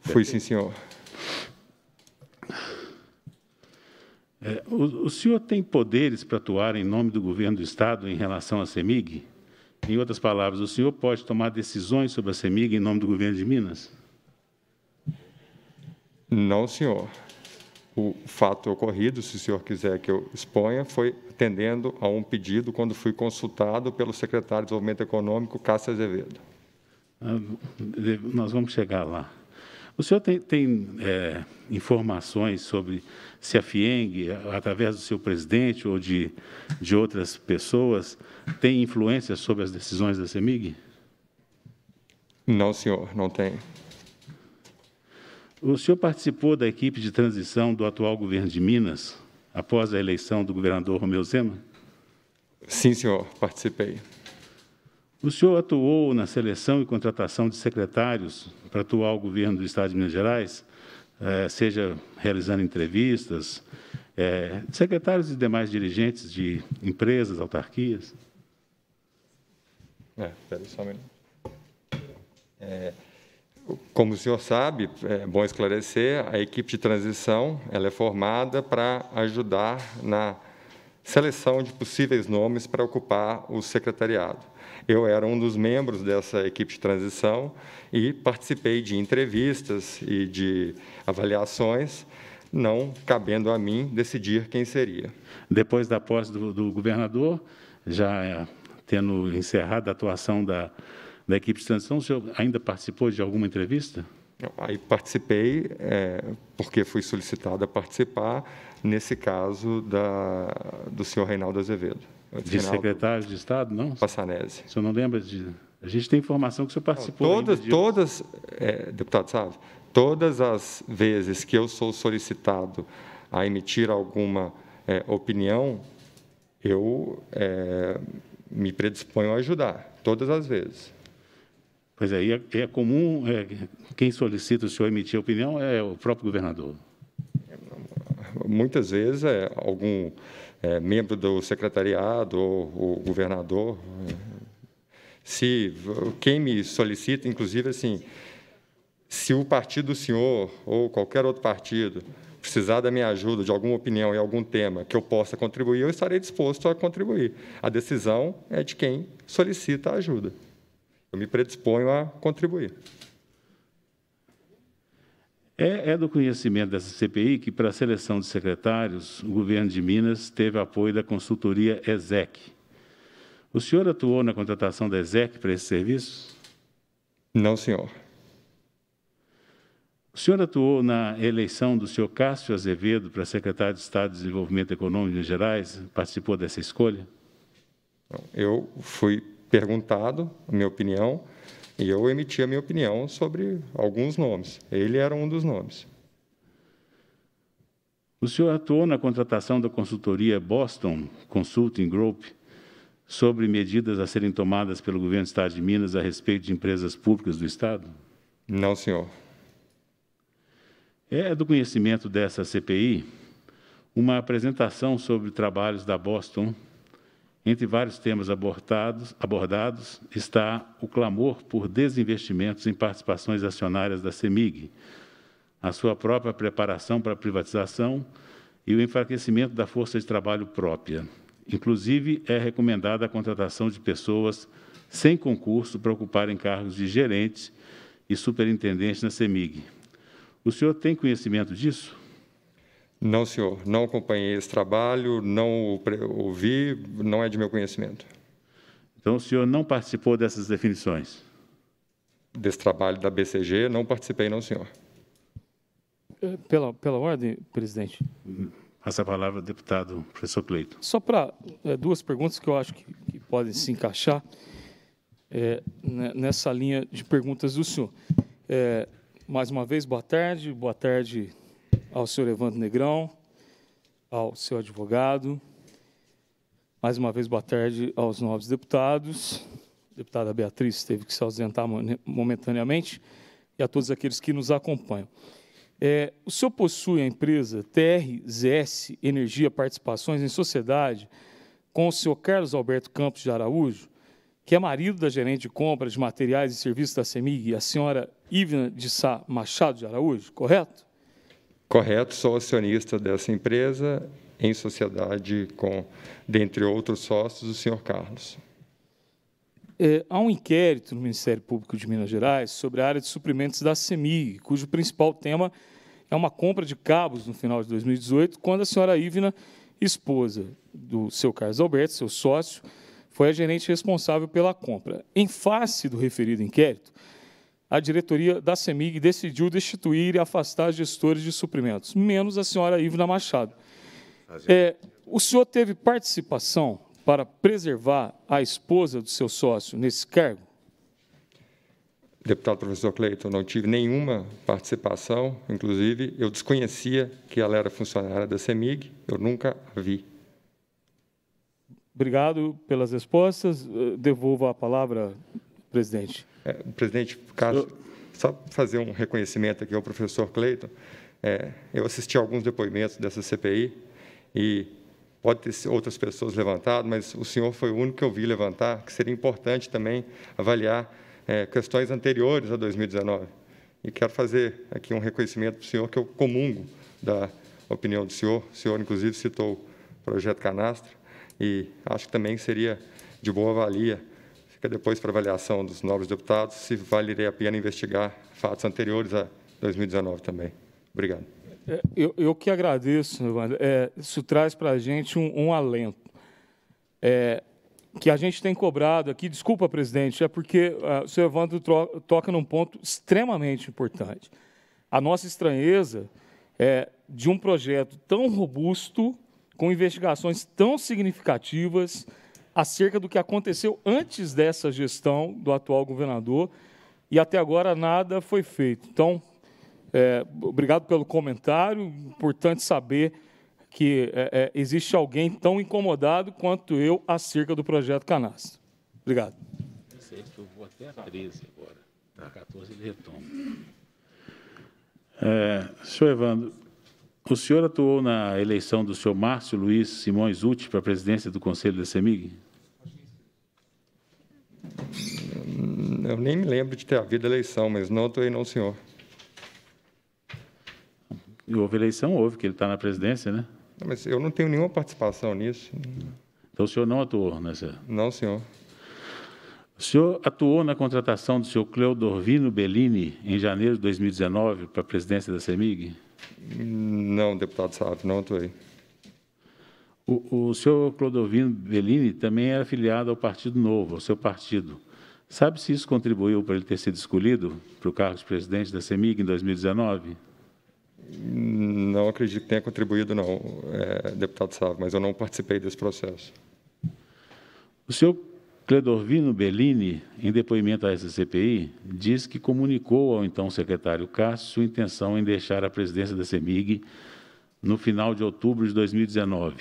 Fui, sim, senhor. É, o, o, senhor tem poderes para atuar em nome do governo do Estado em relação à CEMIG? Em outras palavras, o senhor pode tomar decisões sobre a CEMIG em nome do governo de Minas? Não, senhor. O fato ocorrido, se o senhor quiser que eu exponha, foi atendendo a um pedido quando fui consultado pelo secretário de Desenvolvimento Econômico, Cássio Azevedo. Ah, nós vamos chegar lá. O senhor tem, tem é, informações sobre se a FIENG, através do seu presidente ou de, de outras pessoas, tem influência sobre as decisões da CEMIG? Não, senhor, não tem. O senhor participou da equipe de transição do atual governo de Minas, após a eleição do governador Romeu Zema? Sim, senhor, participei. O senhor atuou na seleção e contratação de secretários para atuar o governo do Estado de Minas Gerais, eh, seja realizando entrevistas, eh, secretários e demais dirigentes de empresas, autarquias? É, espera só um minuto. É... Como o senhor sabe, é bom esclarecer, a equipe de transição ela é formada para ajudar na seleção de possíveis nomes para ocupar o secretariado. Eu era um dos membros dessa equipe de transição e participei de entrevistas e de avaliações, não cabendo a mim decidir quem seria. Depois da posse do, do governador, já tendo encerrado a atuação da, da equipe de transição. O senhor ainda participou de alguma entrevista? Aí participei, é, porque fui solicitado a participar, nesse caso da, do senhor Reinaldo Azevedo. De secretário de Estado, não? Passanese. O senhor não lembra de. A gente tem informação que o senhor participou. Não, todas, de... todas é, deputado Sávio, todas as vezes que eu sou solicitado a emitir alguma é, opinião, eu é, me predisponho a ajudar, todas as vezes. Pois é, e é, é comum, é, quem solicita o senhor emitir opinião é o próprio governador. Muitas vezes é algum é, membro do secretariado ou o governador. Se quem me solicita, inclusive assim, se o partido do senhor ou qualquer outro partido precisar da minha ajuda, de alguma opinião em algum tema que eu possa contribuir, eu estarei disposto a contribuir. A decisão é de quem solicita a ajuda eu me predisponho a contribuir. É, é, do conhecimento dessa CPI que, para a seleção de secretários, o governo de Minas teve apoio da consultoria ESEC. O senhor atuou na contratação da ESEC para esse serviço? Não, senhor. O senhor atuou na eleição do senhor Cássio Azevedo para secretário de Estado de Desenvolvimento Econômico de Minas Gerais? Participou dessa escolha? Eu fui perguntado a minha opinião e eu emiti a minha opinião sobre alguns nomes. Ele era um dos nomes. O senhor atuou na contratação da consultoria Boston Consulting Group sobre medidas a serem tomadas pelo governo do Estado de Minas a respeito de empresas públicas do Estado? Não, senhor. É do conhecimento dessa CPI uma apresentação sobre trabalhos da Boston entre vários temas abordados, abordados está o clamor por desinvestimentos em participações acionárias da CEMIG, a sua própria preparação para a privatização e o enfraquecimento da força de trabalho própria. Inclusive, é recomendada a contratação de pessoas sem concurso para ocuparem cargos de gerente e superintendente na CEMIG. O senhor tem conhecimento disso? Não, senhor, não acompanhei esse trabalho, não ouvi, não é de meu conhecimento. Então, o senhor não participou dessas definições? Desse trabalho da BCG, não participei, não, senhor. É, pela, pela ordem, presidente. Uhum. Passa a palavra ao deputado professor Cleito. Só para é, duas perguntas que eu acho que, que podem se encaixar é, nessa linha de perguntas do senhor. É, mais uma vez, boa tarde, boa tarde, ao senhor Evandro Negrão, ao seu advogado. Mais uma vez, boa tarde aos novos deputados. A deputada Beatriz teve que se ausentar momentaneamente e a todos aqueles que nos acompanham. É, o senhor possui a empresa TRZS Energia Participações em Sociedade com o senhor Carlos Alberto Campos de Araújo, que é marido da gerente de compras de materiais e serviços da CEMIG, a senhora Ivna de Sá Machado de Araújo, correto? Correto, sou acionista dessa empresa em sociedade com, dentre outros sócios, o senhor Carlos. É, há um inquérito no Ministério Público de Minas Gerais sobre a área de suprimentos da Semi, cujo principal tema é uma compra de cabos no final de 2018, quando a senhora Ivna, esposa do seu Carlos Alberto, seu sócio, foi a gerente responsável pela compra. Em face do referido inquérito, a diretoria da CEMIG decidiu destituir e afastar gestores de suprimentos, menos a senhora Ivna Machado. É, o senhor teve participação para preservar a esposa do seu sócio nesse cargo? Deputado professor Cleiton, não tive nenhuma participação, inclusive eu desconhecia que ela era funcionária da CEMIG, eu nunca a vi. Obrigado pelas respostas. Eh, devolvo a palavra, presidente. É, presidente, só fazer um reconhecimento aqui ao professor Cleiton. É, eu assisti alguns depoimentos dessa CPI e pode ter outras pessoas levantado, mas o senhor foi o único que eu vi levantar, que seria importante também avaliar é, questões anteriores a 2019. E quero fazer aqui um reconhecimento para o senhor que eu comungo da opinião do senhor. O senhor, inclusive, citou o projeto Canastra e acho que também seria de boa valia fica depois para avaliação dos novos deputados se valeria a pena investigar fatos anteriores a 2019 também. Obrigado. É, eu, eu que agradeço, Evandro. É, isso traz para a gente um, um alento. É, que a gente tem cobrado aqui, desculpa, presidente, é porque é, o senhor Evandro toca num ponto extremamente importante. A nossa estranheza é de um projeto tão robusto, com investigações tão significativas, acerca do que aconteceu antes dessa gestão do atual governador e até agora nada foi feito. Então, é, obrigado pelo comentário. Importante saber que é, é existe alguém tão incomodado quanto eu acerca do projeto Canastra. Obrigado. Eu vou até a 13 agora. Tá. A 14 ele retoma. É, senhor Evandro, o senhor atuou na eleição do senhor Márcio Luiz Simões Uti para a presidência do Conselho da CEMIG? eu nem me lembro de ter havido eleição, mas não atuei não, senhor. E houve eleição, houve, que ele está na presidência, né? Não, mas eu não tenho nenhuma participação nisso. Então o senhor não atuou nessa? Não, senhor. O senhor atuou na contratação do senhor Cleodorvino Bellini em janeiro de 2019 para a presidência da CEMIG? Não, deputado Sábio, não atuei. O, o senhor Clodovino Bellini também era é filiado ao Partido Novo, ao seu partido. Sabe se isso contribuiu para ele ter sido escolhido para o cargo de presidente da CEMIG em 2019? Não acredito que tenha contribuído, não, é, deputado Sávio, mas eu não participei desse processo. O senhor Cledorvino Bellini, em depoimento à SCPI, diz que comunicou ao então secretário Cássio sua intenção em deixar a presidência da CEMIG no final de outubro de 2019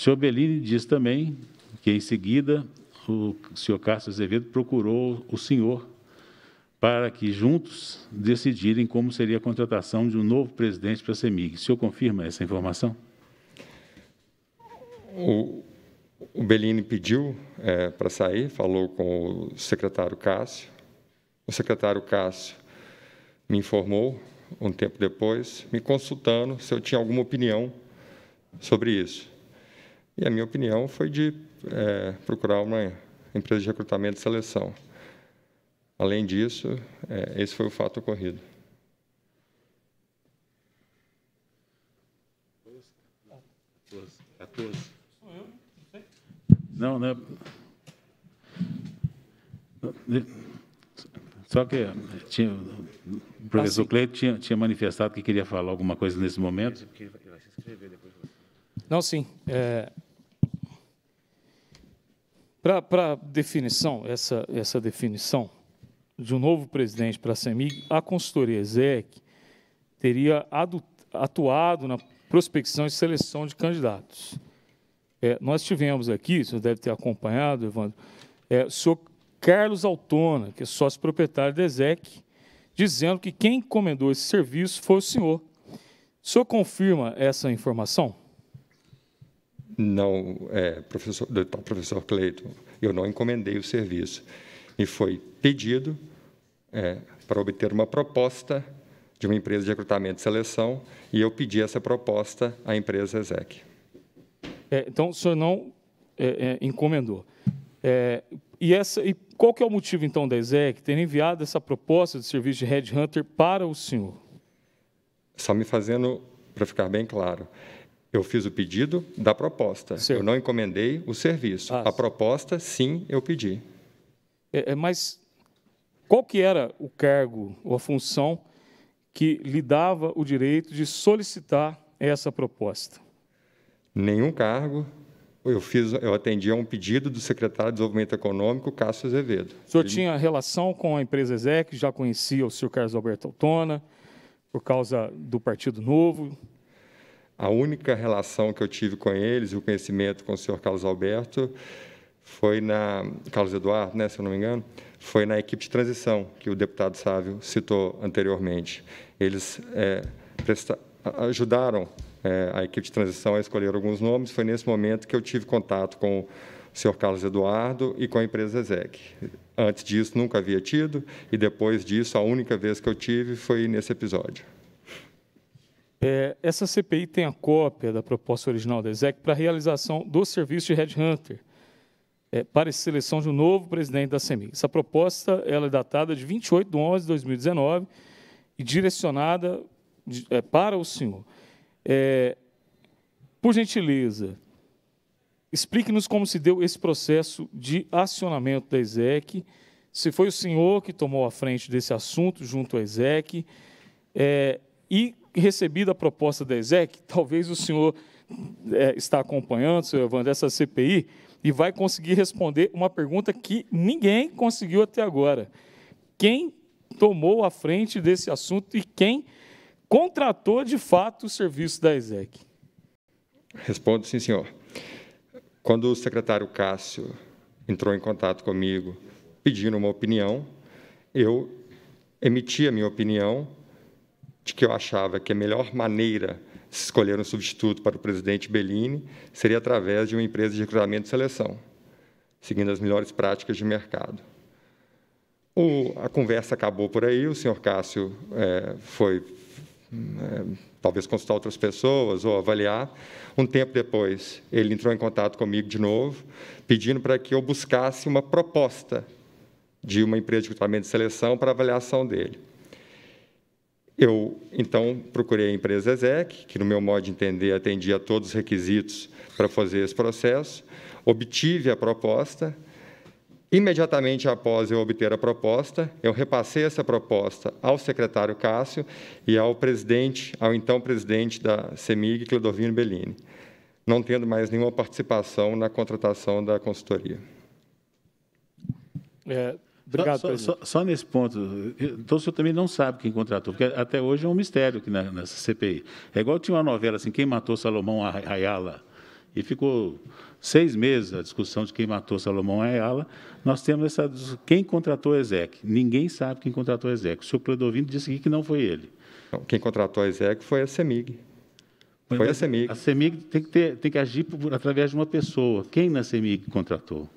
senhor Bellini diz também que, em seguida, o senhor Cássio Azevedo procurou o senhor para que juntos decidirem como seria a contratação de um novo presidente para a CEMIG. O senhor confirma essa informação? O, o Bellini pediu é, para sair, falou com o secretário Cássio. O secretário Cássio me informou um tempo depois, me consultando se eu tinha alguma opinião sobre isso. E a minha opinião foi de é, procurar uma empresa de recrutamento e seleção. Além disso, é, esse foi o fato ocorrido. Não, né? Só que tinha, o professor ah, Cleito tinha, tinha manifestado que queria falar alguma coisa nesse momento. Não, sim. É, para definição, essa, essa definição de um novo presidente para a CEMIG, a consultoria ESEC teria atuado na prospecção e seleção de candidatos. É, nós tivemos aqui, você deve ter acompanhado, Evandro, é, o senhor Carlos Altona, que é sócio proprietário da ESEC, dizendo que quem encomendou esse serviço foi o senhor. O senhor confirma essa informação? não, é, professor, do professor Cleiton, eu não encomendei o serviço. Me foi pedido é, para obter uma proposta de uma empresa de recrutamento e seleção, e eu pedi essa proposta à empresa ESEC. É, então, o senhor não é, é, encomendou. É, e, essa, e qual que é o motivo, então, da ESEC ter enviado essa proposta de serviço de Headhunter para o senhor? Só me fazendo, para ficar bem claro, eu fiz o pedido da proposta. Certo. Eu não encomendei o serviço. Ah, a proposta, sim, eu pedi. É, é, mas qual que era o cargo ou a função que lhe dava o direito de solicitar essa proposta? Nenhum cargo. Eu fiz, eu atendi a um pedido do secretário de Desenvolvimento Econômico, Cássio Azevedo. O senhor Ele... tinha relação com a empresa Exec, já conhecia o senhor Carlos Alberto Altona, por causa do Partido Novo, a única relação que eu tive com eles, o conhecimento com o senhor Carlos Alberto, foi na Carlos Eduardo, né, se eu não me engano, foi na equipe de transição que o deputado Sávio citou anteriormente. Eles é, presta, ajudaram é, a equipe de transição a escolher alguns nomes. Foi nesse momento que eu tive contato com o senhor Carlos Eduardo e com a empresa Zezec. Antes disso, nunca havia tido, e depois disso, a única vez que eu tive foi nesse episódio. É, essa CPI tem a cópia da proposta original da ESEC para a realização do serviço de headhunter é, para a seleção de um novo presidente da CEMIG. Essa proposta ela é datada de 28 de 11 de 2019 e direcionada de, é, para o senhor. É, por gentileza, explique-nos como se deu esse processo de acionamento da ESEC, se foi o senhor que tomou a frente desse assunto junto à ESEC, é, e recebido a proposta da ESEC, talvez o senhor é, está acompanhando, senhor Evandro, essa CPI, e vai conseguir responder uma pergunta que ninguém conseguiu até agora. Quem tomou a frente desse assunto e quem contratou de fato o serviço da ESEC? Respondo sim, senhor. Quando o secretário Cássio entrou em contato comigo pedindo uma opinião, eu emiti a minha opinião de que eu achava que a melhor maneira de se escolher um substituto para o presidente Bellini seria através de uma empresa de recrutamento e seleção, seguindo as melhores práticas de mercado. O, a conversa acabou por aí, o senhor Cássio é, foi é, talvez consultar outras pessoas ou avaliar. Um tempo depois, ele entrou em contato comigo de novo, pedindo para que eu buscasse uma proposta de uma empresa de recrutamento e seleção para avaliação dele. Eu, então, procurei a empresa ESEC, que, no meu modo de entender, atendia a todos os requisitos para fazer esse processo, obtive a proposta. Imediatamente após eu obter a proposta, eu repassei essa proposta ao secretário Cássio e ao presidente, ao então presidente da CEMIG, Clodovino Bellini, não tendo mais nenhuma participação na contratação da consultoria. É, Obrigado, só, só, só, nesse ponto, então o senhor também não sabe quem contratou, porque até hoje é um mistério aqui na, nessa CPI. É igual tinha uma novela assim, quem matou Salomão Ayala, e ficou seis meses a discussão de quem matou Salomão Ayala, nós temos essa quem contratou Ezequiel. Ninguém sabe quem contratou Ezequiel. O senhor Cledovino disse aqui que não foi ele. quem contratou Ezequiel foi a CEMIG. Foi é, a CEMIG. A CEMIG tem que, ter, tem que agir por, através de uma pessoa. Quem na CEMIG contratou?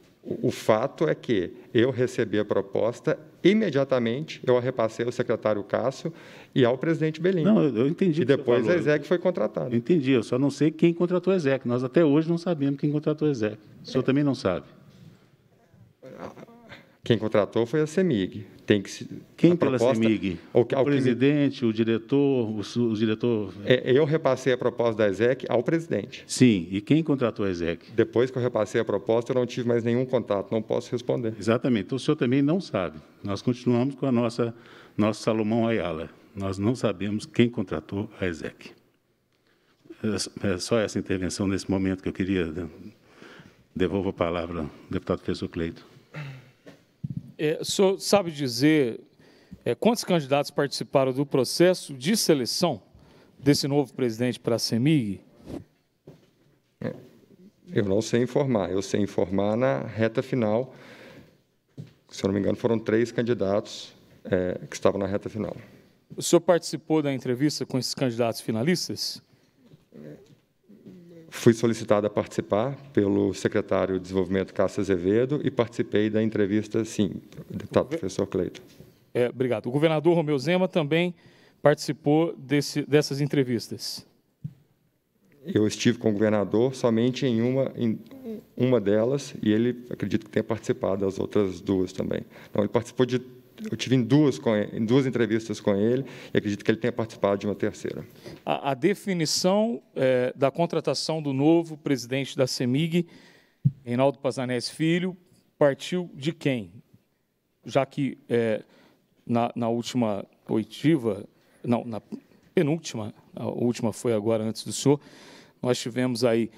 O, fato é que eu recebi a proposta imediatamente eu a repassei ao secretário Cássio e ao presidente Belim. Não, eu, entendi. E depois a ESEC foi contratada. Eu entendi, eu só não sei quem contratou a ESEC. Nós até hoje não sabemos quem contratou a ESEC. O senhor é. também não sabe? Quem contratou foi a CEMIG tem que se. Quem proposta, pela CEMIG? O, o presidente, que, o diretor, o, o diretor. É, eu repassei a proposta da ESEC ao presidente. Sim, e quem contratou a ESEC? Depois que eu repassei a proposta, eu não tive mais nenhum contato, não posso responder. Exatamente. Então o senhor também não sabe. Nós continuamos com a nossa nosso Salomão Ayala. Nós não sabemos quem contratou a ESEC. É, é só essa intervenção nesse momento que eu queria. Devolvo a palavra ao deputado professor Cleito. É, o senhor sabe dizer é, quantos candidatos participaram do processo de seleção desse novo presidente para a CEMIG? É, eu não sei informar. Eu sei informar na reta final. Se eu não me engano, foram três candidatos é, que estavam na reta final. O senhor participou da entrevista com esses candidatos finalistas? É, Fui solicitado a participar pelo secretário de Desenvolvimento, Cássio Azevedo, e participei da entrevista, sim, deputado professor Cleiton. É, obrigado. O governador Romeu Zema também participou desse, dessas entrevistas. Eu estive com o governador somente em uma, em uma delas, e ele acredito que tenha participado das outras duas também. Então, ele participou de eu tive em duas, em duas entrevistas com ele e acredito que ele tenha participado de uma terceira. A, a definição é, da contratação do novo presidente da CEMIG, Reinaldo Pazanés Filho, partiu de quem? Já que é, na, na, última oitiva, não, na penúltima, a última foi agora antes do senhor, nós tivemos aí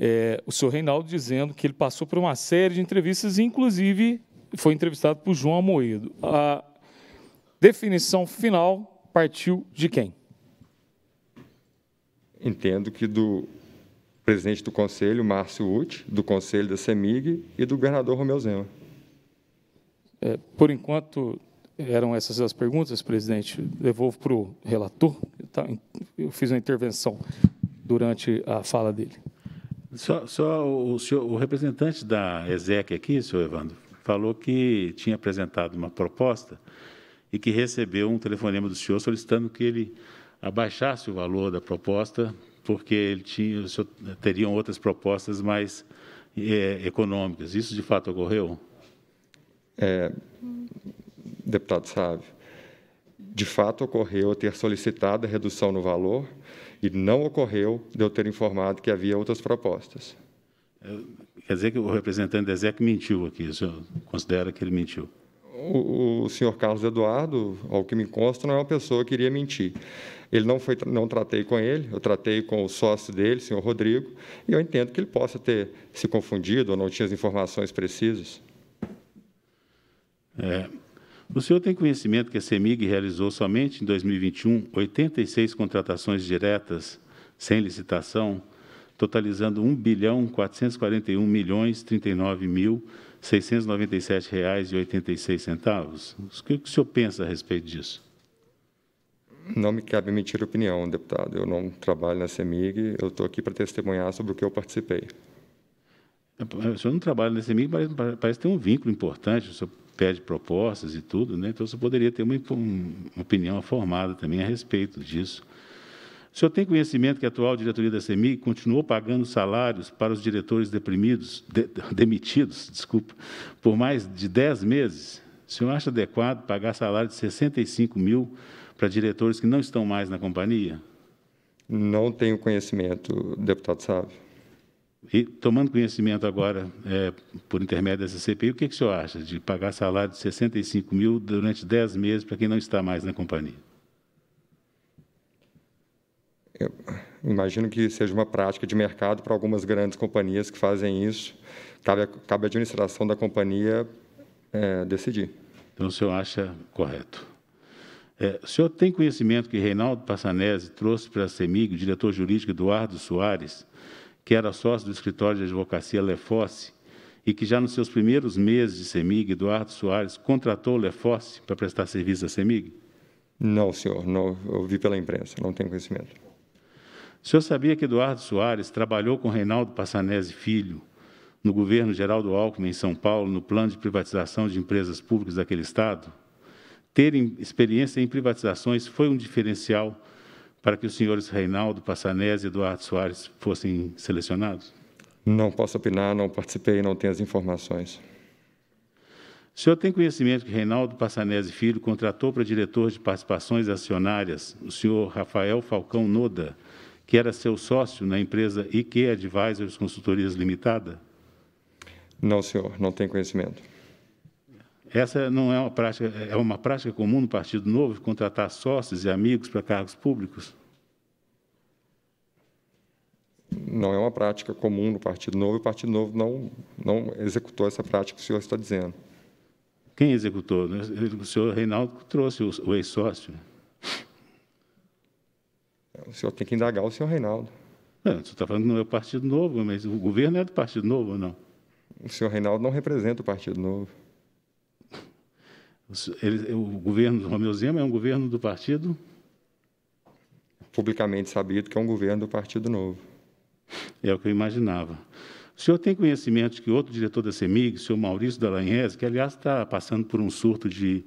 é, o senhor Reinaldo dizendo que ele passou por uma série de entrevistas, inclusive foi entrevistado por João Amoedo. A definição final partiu de quem? Entendo que do presidente do Conselho, Márcio Uti, do Conselho da CEMIG e do governador Romeu Zema. É, por enquanto, eram essas as perguntas, presidente. Devolvo para o relator. Tá? Eu fiz uma intervenção durante a fala dele. Só, só o, senhor, o representante da ESEC aqui, senhor Evandro, falou que tinha apresentado uma proposta e que recebeu um telefonema do senhor solicitando que ele abaixasse o valor da proposta, porque ele tinha, teriam outras propostas mais é, econômicas. Isso de fato ocorreu? É, deputado Sávio, de fato ocorreu ter solicitado a redução no valor e não ocorreu de eu ter informado que havia outras propostas. Quer dizer que o representante da mentiu aqui, o senhor considera que ele mentiu? O, o senhor Carlos Eduardo, ao que me consta, não é uma pessoa que iria mentir. Ele não foi, não tratei com ele, eu tratei com o sócio dele, o senhor Rodrigo, e eu entendo que ele possa ter se confundido ou não tinha as informações precisas. É, o senhor tem conhecimento que a CEMIG realizou somente em 2021 86 contratações diretas sem licitação, totalizando R$ 1 bilhão milhões 39 mil R$ O que o senhor pensa a respeito disso? Não me cabe emitir opinião, deputado. Eu não trabalho na CEMIG, eu estou aqui para testemunhar sobre o que eu participei. O senhor não trabalha na CEMIG, parece, parece ter um vínculo importante, o senhor pede propostas e tudo, né? então o senhor poderia ter uma, uma opinião formada também a respeito disso. O senhor tem conhecimento que a atual diretoria da CEMI continuou pagando salários para os diretores deprimidos, de, demitidos, desculpa, por mais de 10 meses? O senhor acha adequado pagar salário de 65 mil para diretores que não estão mais na companhia? Não tenho conhecimento, deputado Sávio. E tomando conhecimento agora, é, por intermédio dessa CPI, o que, que o senhor acha de pagar salário de 65 mil durante 10 meses para quem não está mais na companhia? imagino que seja uma prática de mercado para algumas grandes companhias que fazem isso. Cabe, cabe à administração da companhia é, decidir. Então, o senhor acha correto. É, o senhor tem conhecimento que Reinaldo Passanese trouxe para a CEMIG o diretor jurídico Eduardo Soares, que era sócio do escritório de advocacia Lefosse, e que já nos seus primeiros meses de CEMIG, Eduardo Soares contratou Lefosse para prestar serviço à CEMIG? Não, senhor, não, eu vi pela imprensa, não tenho conhecimento. O senhor sabia que Eduardo Soares trabalhou com Reinaldo Passanese Filho no governo Geraldo Alckmin em São Paulo, no plano de privatização de empresas públicas daquele Estado? Ter experiência em privatizações foi um diferencial para que os senhores Reinaldo Passanese e Eduardo Soares fossem selecionados? Não posso opinar, não participei, não tenho as informações. O senhor tem conhecimento que Reinaldo Passanese Filho contratou para diretor de participações acionárias o senhor Rafael Falcão Noda, que era seu sócio na empresa IQ Advisors Consultorias Limitada? Não, senhor, não tenho conhecimento. Essa não é uma prática, é uma prática comum no Partido Novo contratar sócios e amigos para cargos públicos? Não é uma prática comum no Partido Novo, e o Partido Novo não, não executou essa prática que o senhor está dizendo. Quem executou? O senhor Reinaldo trouxe o ex-sócio. O senhor tem que indagar o senhor Reinaldo. Não, é, você está falando do o Partido Novo, mas o governo é do Partido Novo ou não? O senhor Reinaldo não representa o Partido Novo. Ele, o governo do Romeu Zema é um governo do partido? Publicamente sabido que é um governo do Partido Novo. É o que eu imaginava. O senhor tem conhecimento de que outro diretor da CEMIG, o senhor Maurício Dallagnese, que, aliás, está passando por um surto de,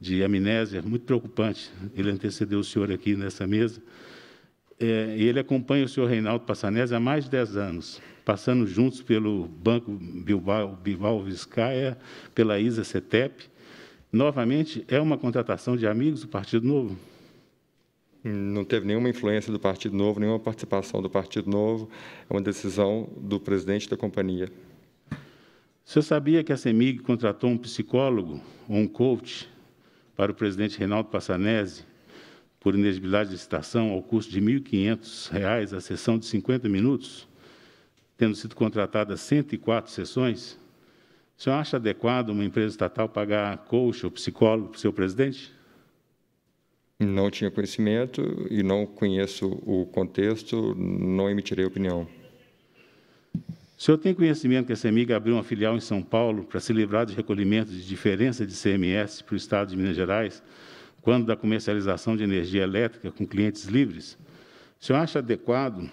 de amnésia muito preocupante, ele antecedeu o senhor aqui nessa mesa, é, ele acompanha o senhor Reinaldo Passanese há mais de 10 anos, passando juntos pelo Banco Bilbao, Bilbao Vizcaya, pela ISA CETEP. Novamente, é uma contratação de amigos do Partido Novo? Não teve nenhuma influência do Partido Novo, nenhuma participação do Partido Novo. É uma decisão do presidente da companhia. O senhor sabia que a CEMIG contratou um psicólogo um coach para o presidente Reinaldo Passanese por inelegibilidade de licitação ao custo de R$ 1.500 a sessão de 50 minutos, tendo sido contratadas 104 sessões, o senhor acha adequado uma empresa estatal pagar coach ou psicólogo para o seu presidente? Não tinha conhecimento e não conheço o contexto, não emitirei opinião. O senhor tem conhecimento que a CEMIG abriu uma filial em São Paulo para se livrar de recolhimento de diferença de CMS para o Estado de Minas Gerais, quando da comercialização de energia elétrica com clientes livres. O senhor acha adequado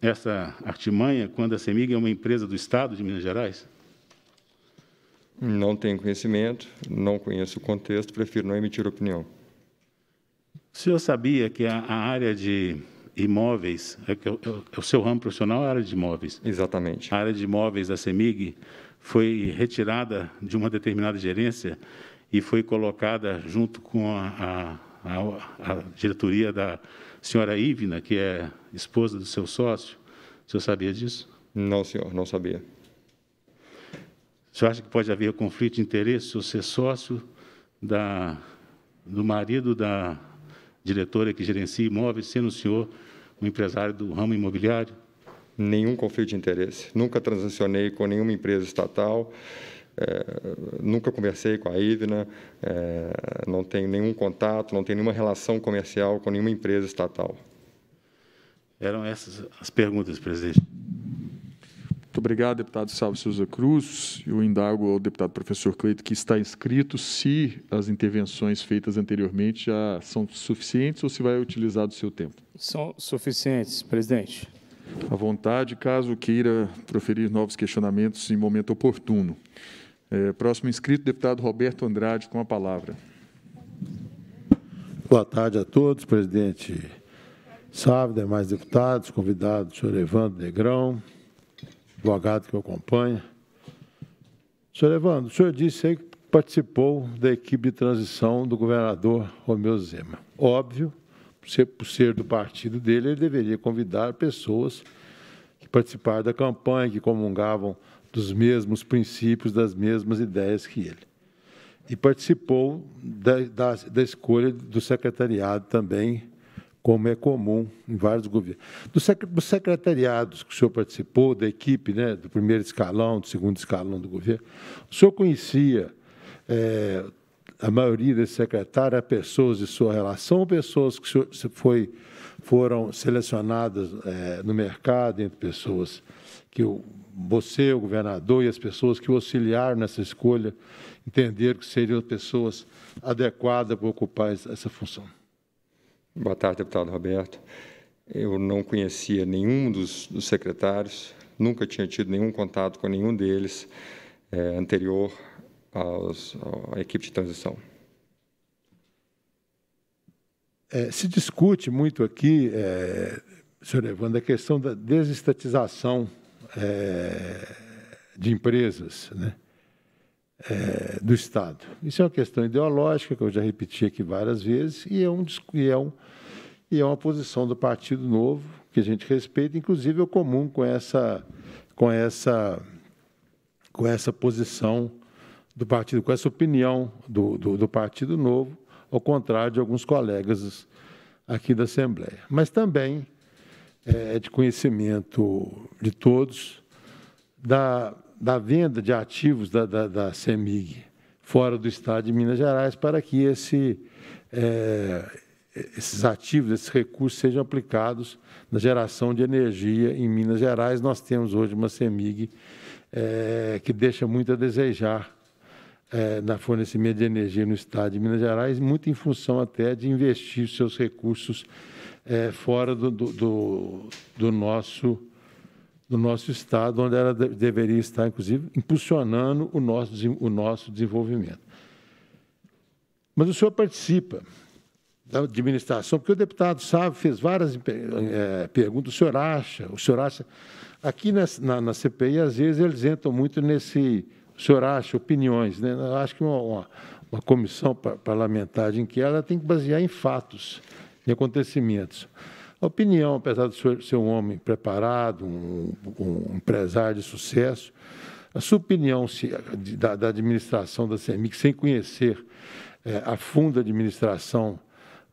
essa artimanha quando a CEMIG é uma empresa do Estado de Minas Gerais? Não tenho conhecimento, não conheço o contexto, prefiro não emitir opinião. O senhor sabia que a, a área de imóveis, é, é, é, o seu ramo profissional é a área de imóveis? Exatamente. A área de imóveis da CEMIG foi retirada de uma determinada gerência e foi colocada junto com a, a, a diretoria da senhora Ivna, que é esposa do seu sócio. O senhor sabia disso? Não, senhor, não sabia. O senhor acha que pode haver conflito de interesse se ser sócio da, do marido da diretora que gerencia imóveis, sendo o senhor um empresário do ramo imobiliário? Nenhum conflito de interesse. Nunca transacionei com nenhuma empresa estatal. É, nunca conversei com a Ivna, é, não tenho nenhum contato, não tenho nenhuma relação comercial com nenhuma empresa estatal. Eram essas as perguntas, presidente. Muito obrigado, deputado Salvo Souza Cruz. Eu indago ao deputado professor Cleito que está inscrito se as intervenções feitas anteriormente já são suficientes ou se vai utilizar do seu tempo. São suficientes, presidente. À vontade, caso queira proferir novos questionamentos em momento oportuno. É, próximo inscrito, deputado Roberto Andrade, com a palavra. Boa tarde a todos, presidente Sávio, demais deputados, convidado senhor Evandro Negrão, advogado que eu acompanho. Senhor Evandro, o senhor disse aí que participou da equipe de transição do governador Romeu Zema. Óbvio, por ser do partido dele, ele deveria convidar pessoas que participaram da campanha, que comungavam dos mesmos princípios, das mesmas ideias que ele. E participou da, da, da escolha do secretariado também, como é comum em vários governos. dos secretariados que o senhor participou, da equipe, né, do primeiro escalão, do segundo escalão do governo, o senhor conhecia é, a maioria desses secretários, pessoas de sua relação, ou pessoas que o senhor foi, foram selecionadas é, no mercado, entre pessoas que o você, o governador e as pessoas que o auxiliaram nessa escolha entenderam que seriam pessoas adequadas para ocupar essa função. Boa tarde, deputado Roberto. Eu não conhecia nenhum dos, dos secretários, nunca tinha tido nenhum contato com nenhum deles é, anterior aos, à equipe de transição. É, se discute muito aqui, é, senhor Evandro, a questão da desestatização é, de empresas né, é, do Estado. Isso é uma questão ideológica, que eu já repeti aqui várias vezes, e é, um, e, é um, e é uma posição do Partido Novo que a gente respeita, inclusive é comum com essa, com essa, com essa posição do partido, com essa opinião do, do, do Partido Novo, ao contrário de alguns colegas aqui da Assembleia. Mas também é, é de conhecimento de todos da, da venda de ativos da, da, da CEMIG fora do estado de Minas Gerais para que esse, é, esses ativos, esses recursos sejam aplicados na geração de energia em Minas Gerais. Nós temos hoje uma CEMIG é, que deixa muito a desejar é, na fornecimento de energia no estado de Minas Gerais, muito em função até de investir seus recursos é, fora do, do, do, nosso, do nosso Estado, onde ela de, deveria estar, inclusive, impulsionando o nosso, o nosso desenvolvimento. Mas o senhor participa da administração, porque o deputado sabe, fez várias é, perguntas, o senhor acha, o senhor acha... Aqui na, na, na CPI, às vezes, eles entram muito nesse o senhor acha, opiniões. Né? Eu acho que uma, uma, uma comissão parlamentar em que ela tem que basear em fatos em acontecimentos. A opinião, apesar de ser um homem preparado, um, um empresário de sucesso, a sua opinião se, da, da, administração da CEMIC, sem conhecer é, a fundo a administração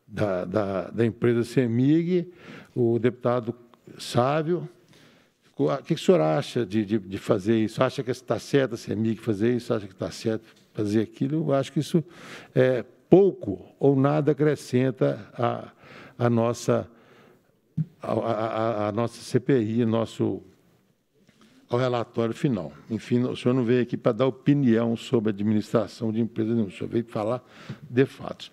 da, da, da, empresa CEMIG, o deputado Sávio. O ah, que, que o senhor acha de, de, de fazer isso? Acha que está certo a CEMIG fazer isso? Acha que está certo fazer aquilo? Eu acho que isso é pouco ou nada acrescenta a a nossa, a, a, a nossa CPI, nosso ao relatório final. Enfim, o senhor não veio aqui para dar opinião sobre a administração de empresa nenhuma, o senhor veio falar de fatos.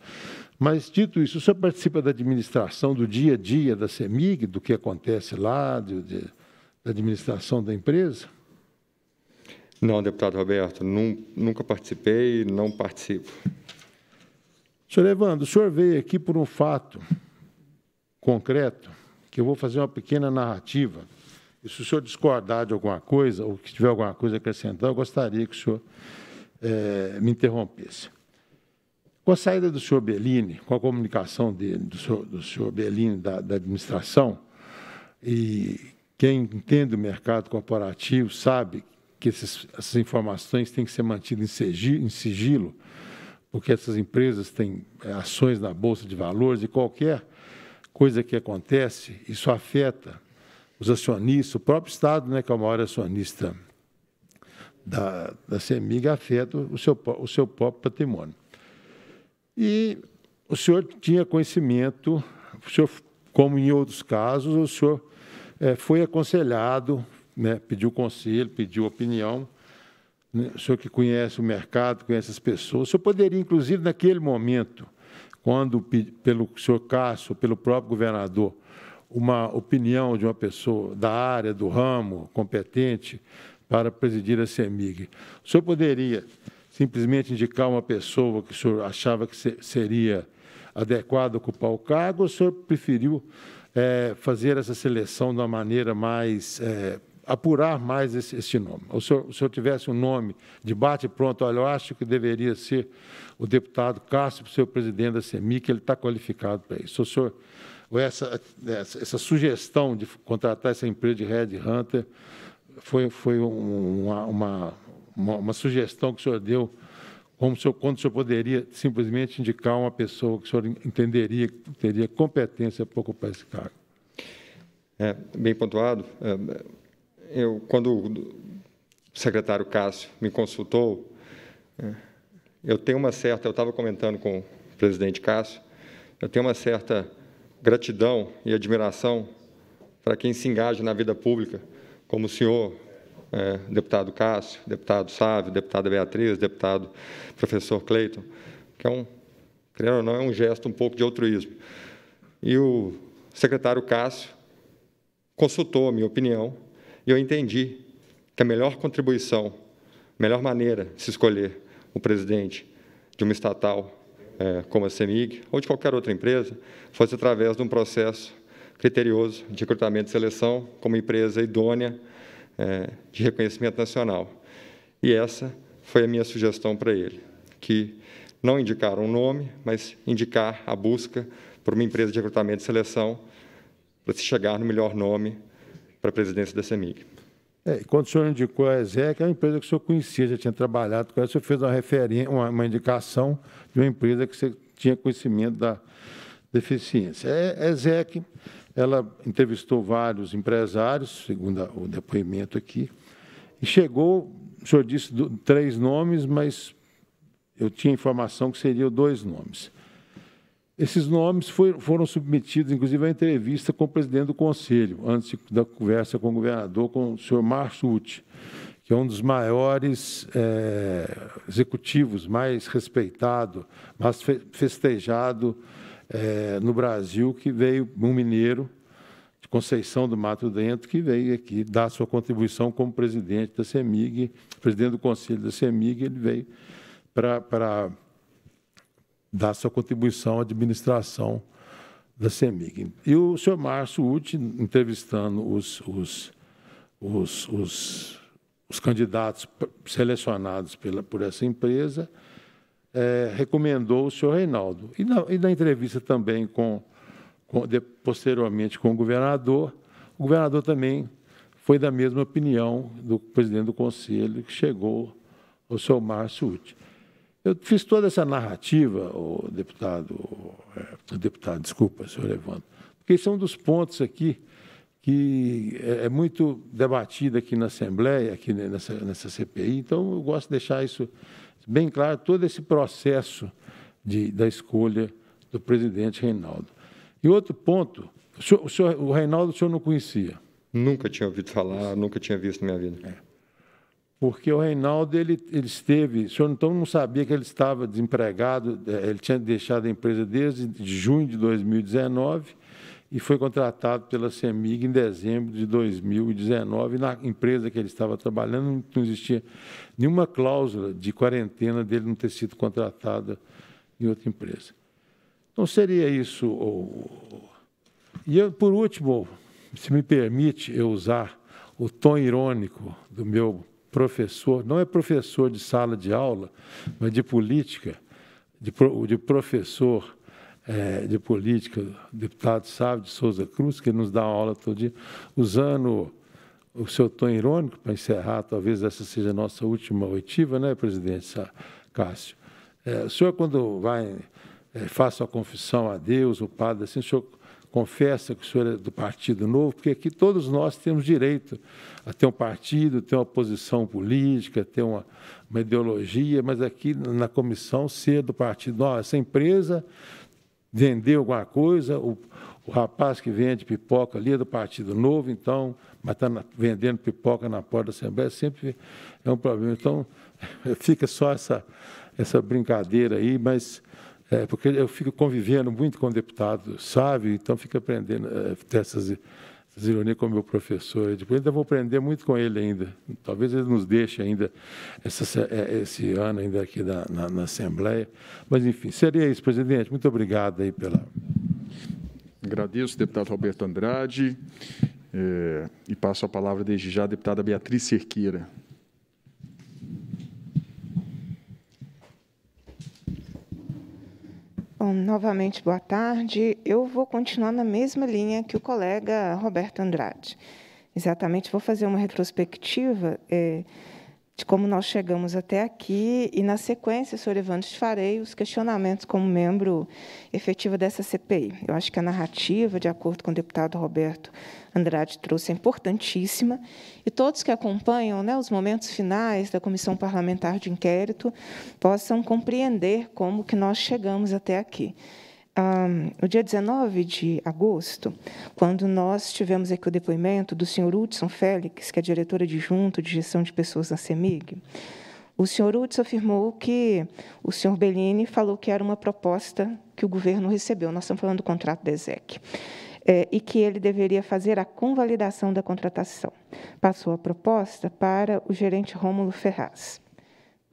Mas, dito isso, o senhor participa da administração do dia a dia da CEMIG, do que acontece lá, de, de, da administração da empresa? Não, deputado Roberto, num, nunca participei, não participo. Senhor Evandro, o senhor veio aqui por um fato concreto que eu vou fazer uma pequena narrativa. E se o senhor discordar de alguma coisa, ou que tiver alguma coisa a acrescentar, eu gostaria que o senhor é, me interrompesse. Com a saída do senhor Bellini, com a comunicação dele, do senhor, do senhor Bellini da, da administração, e quem entende o mercado corporativo sabe que esses, essas informações têm que ser mantidas em sigilo, em sigilo, porque essas empresas têm eh, ações na Bolsa de Valores e qualquer coisa que acontece, isso afeta os acionistas, o próprio Estado, né, que é o maior acionista da, da CEMIG, afeta o seu, o seu próprio patrimônio. E o senhor tinha conhecimento, o senhor, como em outros casos, o senhor é, foi aconselhado, né, pediu conselho, pediu opinião, né, o senhor que conhece o mercado, conhece as pessoas, o senhor poderia, inclusive, naquele momento, quando pelo senhor Cássio, pelo próprio governador, uma opinião de uma pessoa da área, do ramo, competente, para presidir a CEMIG. O senhor poderia simplesmente indicar uma pessoa que o senhor achava que seria adequada ocupar o cargo, ou o senhor preferiu é, fazer essa seleção de uma maneira mais é, apurar mais esse, esse nome. Ou se eu, se eu, tivesse um nome de bate-pronto, olha, eu acho que deveria ser o deputado Cássio, o seu presidente da CEMI, que ele está qualificado para isso. Ou, senhor, ou essa, essa, essa, sugestão de contratar essa empresa de Red Hunter foi, foi uma, uma, uma, uma sugestão que o senhor deu como o senhor, quando o senhor poderia simplesmente indicar uma pessoa que o senhor entenderia que teria competência para ocupar esse cargo. É, bem pontuado. É, eu, quando o secretário Cássio me consultou, é, eu tenho uma certa, eu estava comentando com o presidente Cássio, eu tenho uma certa gratidão e admiração para quem se engaja na vida pública, como o senhor, é, deputado Cássio, deputado Sávio, deputada Beatriz, deputado professor Cleiton, que é um, creio ou não, é um gesto um pouco de altruísmo. E o secretário Cássio consultou a minha opinião e eu entendi que a melhor contribuição, melhor maneira de se escolher o presidente de uma estatal é, como a CEMIG ou de qualquer outra empresa fosse através de um processo criterioso de recrutamento e seleção como empresa idônea é, de reconhecimento nacional. E essa foi a minha sugestão para ele, que não indicar um nome, mas indicar a busca por uma empresa de recrutamento e seleção para se chegar no melhor nome para a presidência da CEMIG. É, quando o senhor indicou a ESEC, é uma empresa que o senhor conhecia, já tinha trabalhado com ela, o senhor fez uma, referência, uma, uma indicação de uma empresa que você tinha conhecimento da deficiência. É, a ESEC, ela entrevistou vários empresários, segundo o depoimento aqui, e chegou, o senhor disse do, três nomes, mas eu tinha informação que seriam dois nomes. Esses nomes foram, foram submetidos, inclusive, à entrevista com o presidente do Conselho, antes da conversa com o governador, com o senhor Marsucci, que é um dos maiores é, executivos, mais respeitado, mais festejado é, no Brasil, que veio um mineiro de Conceição do Mato Dentro, que veio aqui dar sua contribuição como presidente da CEMIG, presidente do Conselho da CEMIG, ele veio para dar sua contribuição à administração da CEMIG. E o senhor Márcio Uti, entrevistando os, os, os, os, os candidatos selecionados pela, por essa empresa, é, recomendou o senhor Reinaldo. E na, e na entrevista também, com, com de, posteriormente, com o governador, o governador também foi da mesma opinião do presidente do conselho, que chegou ao senhor Márcio Uti. Eu fiz toda essa narrativa, o deputado, é, o deputado, desculpa, senhor Evandro, porque isso é um dos pontos aqui que é, é muito debatido aqui na Assembleia, aqui nessa, nessa CPI, então eu gosto de deixar isso bem claro, todo esse processo de, da escolha do presidente Reinaldo. E outro ponto, o, senhor, o, senhor, o Reinaldo o senhor não conhecia? Nunca tinha ouvido falar, nunca tinha visto na minha vida. É porque o Reinaldo ele, ele esteve, o senhor então não sabia que ele estava desempregado, é, ele tinha deixado a empresa desde junho de 2019 e foi contratado pela CEMIG em dezembro de 2019. Na empresa que ele estava trabalhando não existia nenhuma cláusula de quarentena dele não ter sido contratado em outra empresa. Então seria isso. E eu, por último, se me permite eu usar o tom irônico do meu professor, não é professor de sala de aula, mas de política, de, de professor é, de política, deputado Sábio de Souza Cruz, que nos dá uma aula todo dia, usando o seu tom irônico para encerrar, talvez essa seja a nossa última oitiva, né, presidente Cássio? É, o senhor, quando vai, é, faça a confissão a Deus, o padre, assim, o senhor confessa que o senhor é do Partido Novo, porque aqui todos nós temos direito a ter um partido, ter uma posição política, ter uma, uma ideologia, mas aqui na comissão ser do Partido Novo. Essa empresa vendeu alguma coisa, o, o rapaz que vende pipoca ali é do Partido Novo, então, mas está vendendo pipoca na porta da Assembleia, sempre é um problema. Então, fica só essa, essa brincadeira aí, mas é, porque eu fico convivendo muito com um deputado sábio, então fico aprendendo a é, dessas, dessas ironias com o meu professor. depois ainda vou aprender muito com ele ainda. Talvez ele nos deixe ainda essa, é, esse ano ainda aqui na, na, na, Assembleia. Mas, enfim, seria isso, presidente. Muito obrigado aí pela... Agradeço, deputado Roberto Andrade. É, e passo a palavra desde já à deputada Beatriz Cerqueira. Bom, novamente, boa tarde. Eu vou continuar na mesma linha que o colega Roberto Andrade. Exatamente, vou fazer uma retrospectiva. Eh, de como nós chegamos até aqui e, na sequência, Sr. Evandro, farei os questionamentos como membro efetivo dessa CPI. Eu acho que a narrativa, de acordo com o deputado Roberto Andrade trouxe, é importantíssima e todos que acompanham né, os momentos finais da Comissão Parlamentar de Inquérito possam compreender como que nós chegamos até aqui um, o dia 19 de agosto, quando nós tivemos aqui o depoimento do senhor Hudson Félix, que é diretora adjunto de, de gestão de pessoas na CEMIG, o senhor Hudson afirmou que o senhor Bellini falou que era uma proposta que o governo recebeu. Nós estamos falando do contrato da ESEC. É, e que ele deveria fazer a convalidação da contratação. Passou a proposta para o gerente Rômulo Ferraz.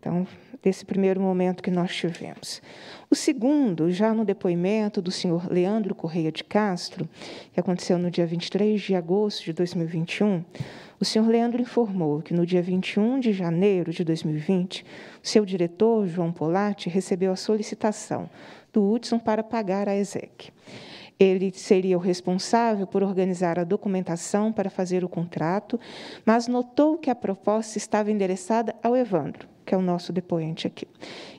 Então, desse primeiro momento que nós tivemos. O segundo, já no depoimento do senhor Leandro Correia de Castro, que aconteceu no dia 23 de agosto de 2021, o senhor Leandro informou que no dia 21 de janeiro de 2020, seu diretor, João Polatti, recebeu a solicitação do Hudson para pagar a ESEC. Ele seria o responsável por organizar a documentação para fazer o contrato, mas notou que a proposta estava endereçada ao Evandro que é o nosso depoente aqui,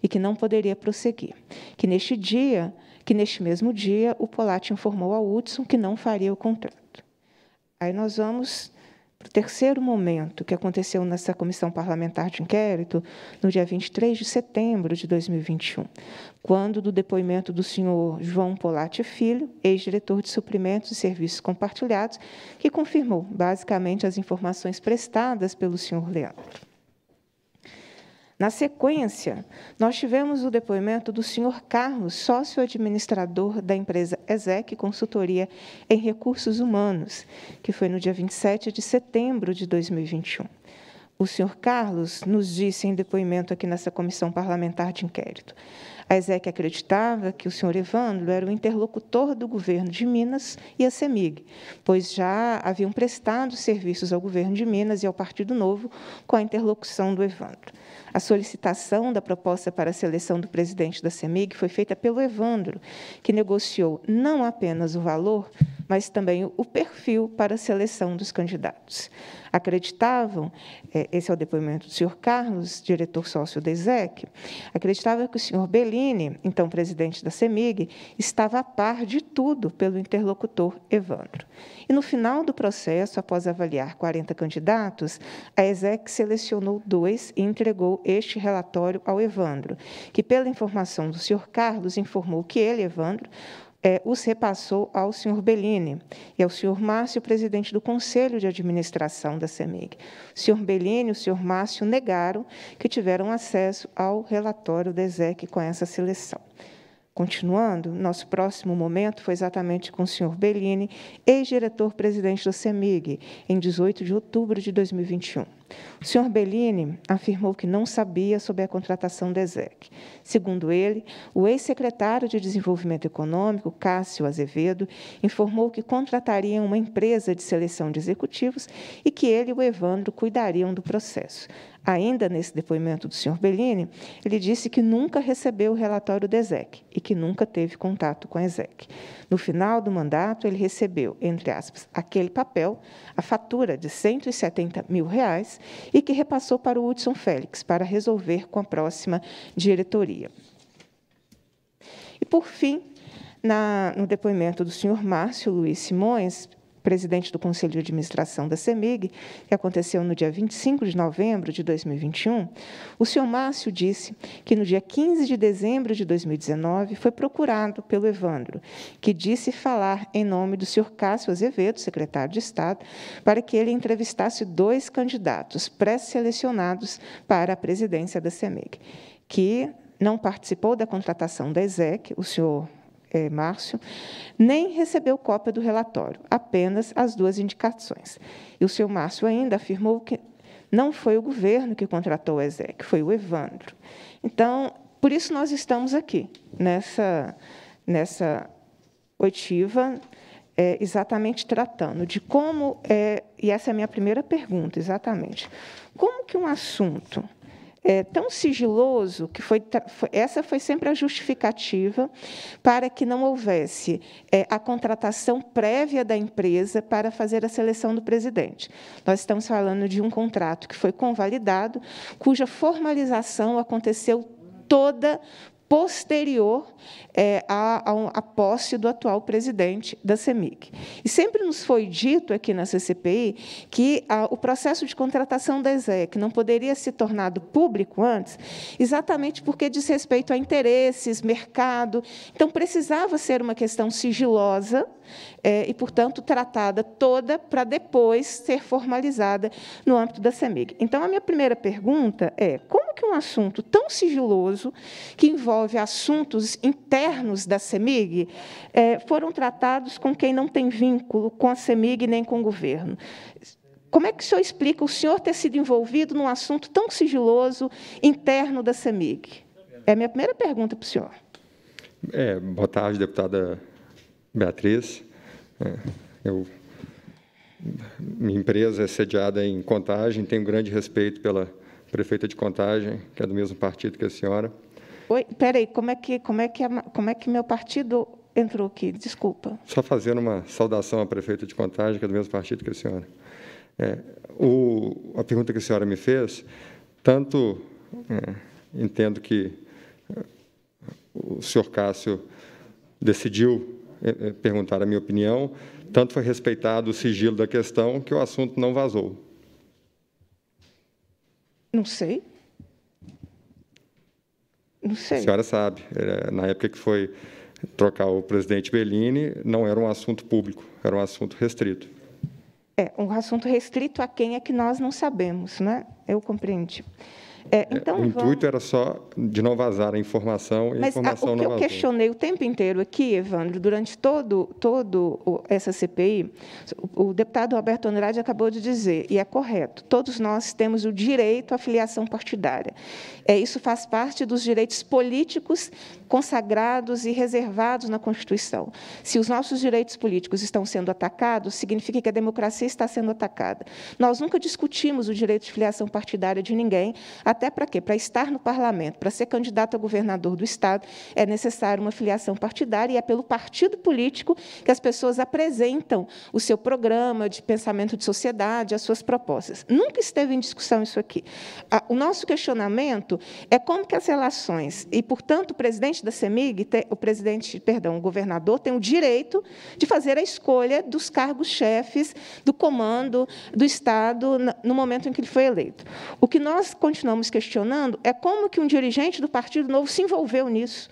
e que não poderia prosseguir. Que neste dia, que neste mesmo dia, o Polatti informou ao Hudson que não faria o contrato. Aí nós vamos para o terceiro momento que aconteceu nessa comissão parlamentar de inquérito, no dia 23 de setembro de 2021, quando, do depoimento do senhor João Polatti Filho, ex-diretor de suprimentos e serviços compartilhados, que confirmou basicamente as informações prestadas pelo senhor Leandro. Na sequência, nós tivemos o depoimento do senhor Carlos, sócio administrador da empresa ESEC Consultoria em Recursos Humanos, que foi no dia 27 de setembro de 2021. O senhor Carlos nos disse em depoimento aqui nessa comissão parlamentar de inquérito. A ESEC acreditava que o senhor Evandro era o interlocutor do governo de Minas e a CEMIG, pois já haviam prestado serviços ao governo de Minas e ao Partido Novo com a interlocução do Evandro. A solicitação da proposta para a seleção do presidente da CEMIG foi feita pelo Evandro, que negociou não apenas o valor, mas também o perfil para a seleção dos candidatos. Acreditavam, é, esse é o depoimento do senhor Carlos, diretor sócio da ESEC, acreditava que o senhor Bellini, então presidente da CEMIG, estava a par de tudo pelo interlocutor Evandro. E no final do processo, após avaliar 40 candidatos, a ESEC selecionou dois e entregou este relatório ao Evandro, que, pela informação do senhor Carlos, informou que ele, Evandro, é, os repassou ao senhor Bellini e ao senhor Márcio, presidente do Conselho de Administração da CEMIG. O senhor Bellini e o senhor Márcio negaram que tiveram acesso ao relatório da ESEC com essa seleção. Continuando, nosso próximo momento foi exatamente com o senhor Bellini, ex-diretor-presidente da CEMIG, em 18 de outubro de 2021. O senhor Bellini afirmou que não sabia sobre a contratação da ESEC. Segundo ele, o ex-secretário de Desenvolvimento Econômico, Cássio Azevedo, informou que contratariam uma empresa de seleção de executivos e que ele e o Evandro cuidariam do processo. Ainda nesse depoimento do senhor Bellini, ele disse que nunca recebeu o relatório da ESEC e que nunca teve contato com a ESEC. No final do mandato, ele recebeu, entre aspas, aquele papel, a fatura de 170 mil reais e que repassou para o Hudson Félix para resolver com a próxima diretoria. E, por fim, na, no depoimento do senhor Márcio Luiz Simões, presidente do Conselho de Administração da CEMIG, que aconteceu no dia 25 de novembro de 2021, o senhor Márcio disse que no dia 15 de dezembro de 2019 foi procurado pelo Evandro, que disse falar em nome do senhor Cássio Azevedo, secretário de Estado, para que ele entrevistasse dois candidatos pré-selecionados para a presidência da CEMIG, que não participou da contratação da ESEC, o senhor é, Márcio, nem recebeu cópia do relatório, apenas as duas indicações. E o senhor Márcio ainda afirmou que não foi o governo que contratou o ESEC, foi o Evandro. Então, por isso nós estamos aqui, nessa, nessa oitiva, é, exatamente tratando de como, é, e essa é a minha primeira pergunta, exatamente, como que um assunto é, tão sigiloso que foi, foi, essa foi sempre a justificativa para que não houvesse é, a contratação prévia da empresa para fazer a seleção do presidente. Nós estamos falando de um contrato que foi convalidado, cuja formalização aconteceu toda posterior é, à, posse do atual presidente da CEMIC. E sempre nos foi dito aqui na CCPI que a, o processo de contratação da ESEC não poderia se tornado público antes, exatamente porque diz respeito a interesses, mercado. Então, precisava ser uma questão sigilosa, é, e, portanto, tratada toda para depois ser formalizada no âmbito da CEMIG. Então, a minha primeira pergunta é como que um assunto tão sigiloso, que envolve assuntos internos da CEMIG, é, foram tratados com quem não tem vínculo com a CEMIG nem com o governo? Como é que o senhor explica o senhor ter sido envolvido num assunto tão sigiloso interno da CEMIG? É a minha primeira pergunta para o senhor. É, boa tarde, deputada Beatriz. É. Eu, minha empresa é sediada em Contagem, tenho grande respeito pela prefeita de Contagem, que é do mesmo partido que a senhora. Oi, peraí, como é que como é que como é que meu partido entrou aqui? Desculpa. Só fazendo uma saudação à prefeita de Contagem, que é do mesmo partido que a senhora. É, o, a pergunta que a senhora me fez, tanto é, entendo que é, o senhor Cássio decidiu é, é, perguntaram a minha opinião, tanto foi respeitado o sigilo da questão que o assunto não vazou. Não sei. Não sei. A senhora sabe, na época que foi trocar o presidente Bellini, não era um assunto público, era um assunto restrito. É, um assunto restrito a quem é que nós não sabemos, né? Eu compreendi. É, é, então, o vamos... intuito era só de não vazar a informação e Mas, a informação o que vazou. eu questionei o tempo inteiro aqui, Evandro, durante todo, todo essa CPI, o, deputado Roberto Andrade acabou de dizer, e é correto, todos nós temos o direito à filiação partidária. É, isso faz parte dos direitos políticos consagrados e reservados na Constituição. Se os nossos direitos políticos estão sendo atacados, significa que a democracia está sendo atacada. Nós nunca discutimos o direito de filiação partidária de ninguém, até até para quê? Para estar no parlamento, para ser candidato a governador do estado, é necessário uma filiação partidária e é pelo partido político que as pessoas apresentam o seu programa de pensamento de sociedade, as suas propostas. Nunca esteve em discussão isso aqui. O nosso questionamento é como que as relações e, portanto, o presidente da CEMIG, o presidente, perdão, o governador tem o direito de fazer a escolha dos cargos chefes do comando do estado no momento em que ele foi eleito. O que nós continuamos estamos questionando é como que um dirigente do Partido Novo se envolveu nisso.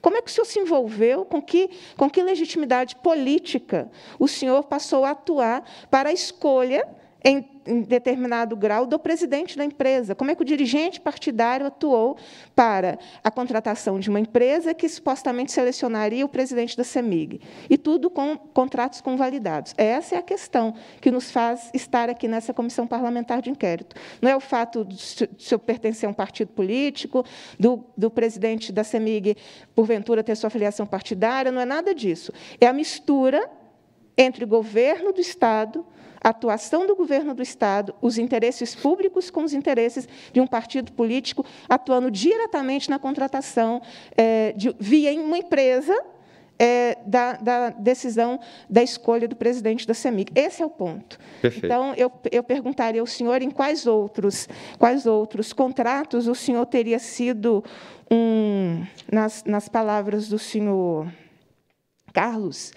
Como é que o senhor se envolveu? Com que, com que legitimidade política o senhor passou a atuar para a escolha em, em determinado grau do presidente da empresa. Como é que o dirigente partidário atuou para a contratação de uma empresa que supostamente selecionaria o presidente da CEMIG? E tudo com contratos convalidados. Essa é a questão que nos faz estar aqui nessa comissão parlamentar de inquérito. Não é o fato de se eu pertencer a um partido político, do, do presidente da CEMIG, porventura, ter sua filiação partidária, não é nada disso. É a mistura entre governo do Estado atuação do governo do Estado, os interesses públicos com os interesses de um partido político atuando diretamente na contratação é, de, via uma empresa é, da, da, decisão da escolha do presidente da CEMIG. Esse é o ponto. Perfeito. Então, eu, eu perguntaria ao senhor em quais outros, quais outros contratos o senhor teria sido um. Nas, nas palavras do senhor Carlos,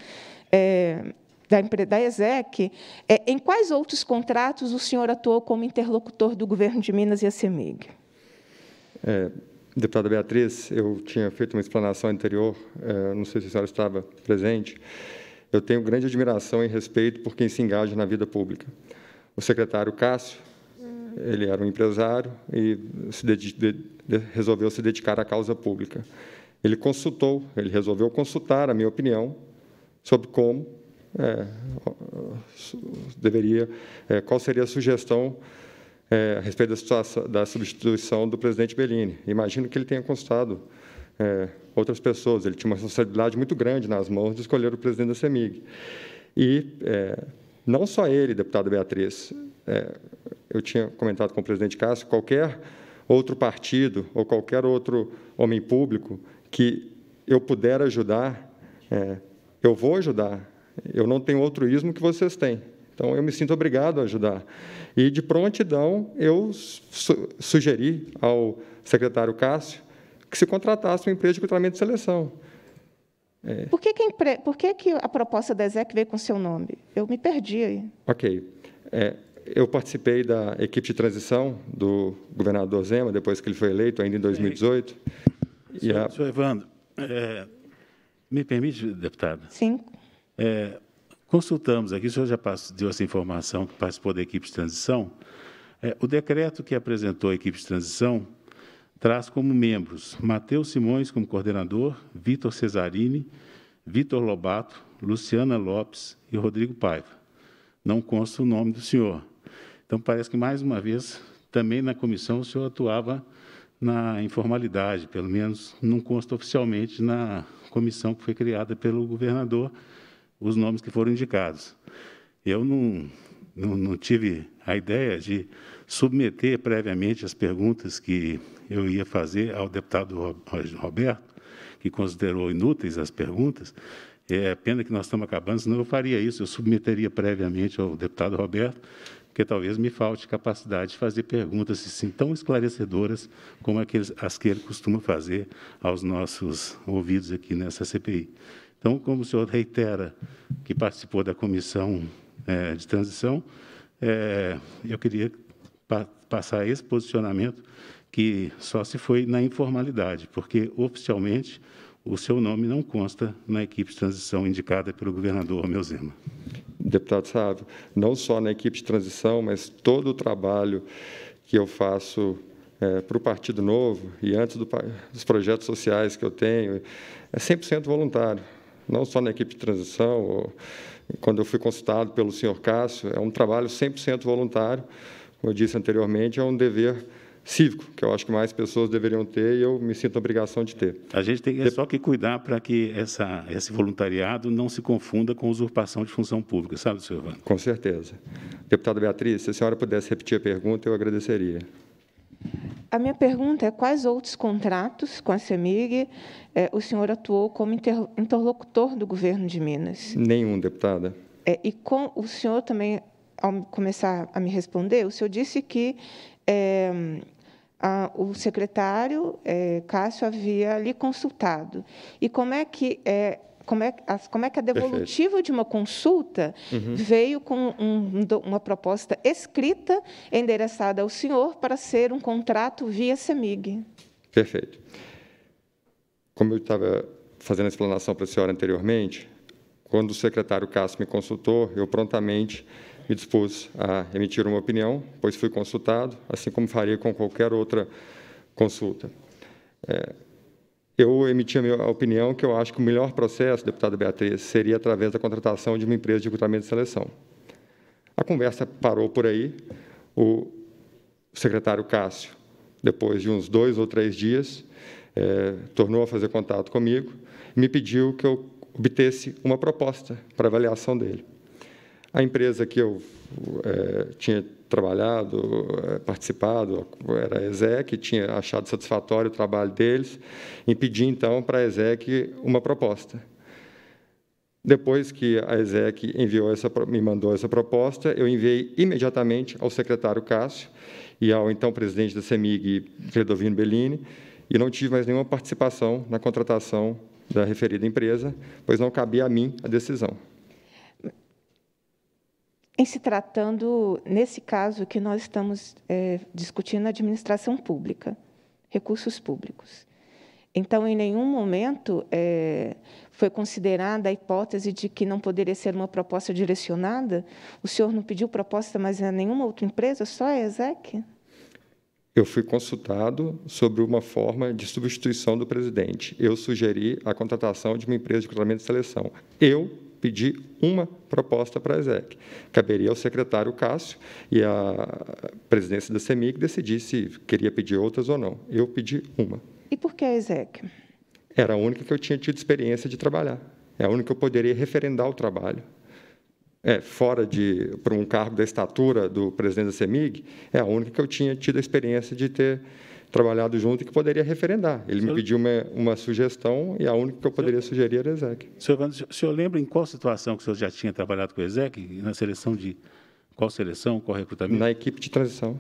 é, da, da ESEC, é, em quais outros contratos o senhor atuou como interlocutor do governo de Minas e a CEMIG? É, deputada Beatriz, eu tinha feito uma explanação anterior, é, não sei se a senhora estava presente. Eu tenho grande admiração e respeito por quem se engaja na vida pública. O secretário Cássio, ele era um empresário e se resolveu se dedicar à causa pública. Ele consultou, ele resolveu consultar a minha opinião sobre como é, deveria, é, qual seria a sugestão é, a respeito da, da, substituição do presidente Bellini. Imagino que ele tenha consultado é, outras pessoas, ele tinha uma responsabilidade muito grande nas mãos de escolher o presidente da CEMIG. E é, não só ele, deputado Beatriz, é, eu tinha comentado com o presidente Cássio, qualquer outro partido ou qualquer outro homem público que eu puder ajudar, eu vou ajudar eu não tenho altruísmo que vocês têm. Então, eu me sinto obrigado a ajudar. E, de prontidão, eu su sugeri ao secretário Cássio que se contratasse uma empresa de recrutamento e seleção. É. Por, que, que, a empre... Por que, que, a proposta da ESEC veio com seu nome? Eu me perdi aí. Ok. É, eu participei da equipe de transição do governador Zema, depois que ele foi eleito, ainda em 2018. Ei, e senhor, a... senhor Evandro, é, me permite, deputado? Sim, é, consultamos aqui, o senhor já deu essa informação que participou da equipe de transição. É, o decreto que apresentou a equipe de transição traz como membros Matheus Simões como coordenador, Vitor Cesarini, Vitor Lobato, Luciana Lopes e Rodrigo Paiva. Não consta o nome do senhor. Então, parece que, mais uma vez, também na comissão o senhor atuava na informalidade, pelo menos não consta oficialmente na comissão que foi criada pelo governador, os nomes que foram indicados. Eu não, não, não tive a ideia de submeter previamente as perguntas que eu ia fazer ao deputado Roberto, que considerou inúteis as perguntas. É pena que nós estamos acabando, senão eu faria isso, eu submeteria previamente ao deputado Roberto, porque talvez me falte capacidade de fazer perguntas assim, tão esclarecedoras como aqueles, as que ele costuma fazer aos nossos ouvidos aqui nessa CPI. Então, como o senhor reitera que participou da comissão é, de transição, é, eu queria pa passar esse posicionamento que só se foi na informalidade, porque oficialmente o seu nome não consta na equipe de transição indicada pelo governador Romeu Zema. Deputado Sávio, não só na equipe de transição, mas todo o trabalho que eu faço é, para o Partido Novo e antes do, dos projetos sociais que eu tenho, é 100% voluntário não só na equipe de transição, quando eu fui consultado pelo senhor Cássio, é um trabalho 100% voluntário, como eu disse anteriormente, é um dever cívico, que eu acho que mais pessoas deveriam ter e eu me sinto a obrigação de ter. A gente tem só que cuidar para que essa, esse voluntariado não se confunda com usurpação de função pública, sabe, senhor Ivan? Com certeza. Deputada Beatriz, se a senhora pudesse repetir a pergunta, eu agradeceria. A minha pergunta é: quais outros contratos com a CEMIG eh, o senhor atuou como interlocutor do governo de Minas? Nenhum, deputada. É, e com o senhor também, ao começar a me responder, o senhor disse que eh, a, o secretário eh, Cássio havia lhe consultado. E como é que é como é, como é que a devolutiva Perfeito. de uma consulta uhum. veio com um, uma proposta escrita endereçada ao senhor para ser um contrato via CEMIG. Perfeito. Como eu estava fazendo a explanação para a senhora anteriormente, quando o secretário Cássio me consultou, eu prontamente me dispus a emitir uma opinião, pois fui consultado, assim como faria com qualquer outra consulta. É, eu emiti a minha opinião que eu acho que o melhor processo, deputada Beatriz, seria através da contratação de uma empresa de recrutamento e seleção. A conversa parou por aí. O secretário Cássio, depois de uns dois ou três dias, eh, tornou a fazer contato comigo e me pediu que eu obtesse uma proposta para avaliação dele. A empresa que eu é, tinha trabalhado, eh, participado, era a ESEC, tinha achado satisfatório o trabalho deles, e pedi, então, para a ESEC uma proposta. Depois que a ESEC enviou essa, me mandou essa proposta, eu enviei imediatamente ao secretário Cássio e ao então presidente da CEMIG, Credovino Bellini, e não tive mais nenhuma participação na contratação da referida empresa, pois não cabia a mim a decisão. Em se tratando, nesse caso que nós estamos é, discutindo, a administração pública, recursos públicos. Então, em nenhum momento é, foi considerada a hipótese de que não poderia ser uma proposta direcionada. O senhor não pediu proposta, mas a nenhuma outra empresa, só a ESEC? Eu fui consultado sobre uma forma de substituição do presidente. Eu sugeri a contratação de uma empresa de tratamento e seleção. Eu pedir uma proposta para a ESEC. Caberia ao secretário Cássio e à presidência da CEMIG decidir se queria pedir outras ou não. Eu pedi uma. E por que a ESEC? Era a única que eu tinha tido experiência de trabalhar. É a única que eu poderia referendar o trabalho. É, fora de para um cargo da estatura do presidente da CEMIG, é a única que eu tinha tido a experiência de ter trabalhado junto e que poderia referendar. Ele senhor... me pediu uma, uma, sugestão e a única que eu poderia senhor... sugerir era o Ezequiel. Senhor, o senhor lembra em qual situação que o senhor já tinha trabalhado com o Ezequiel Na seleção de... Qual seleção, qual recrutamento? Na equipe de transição.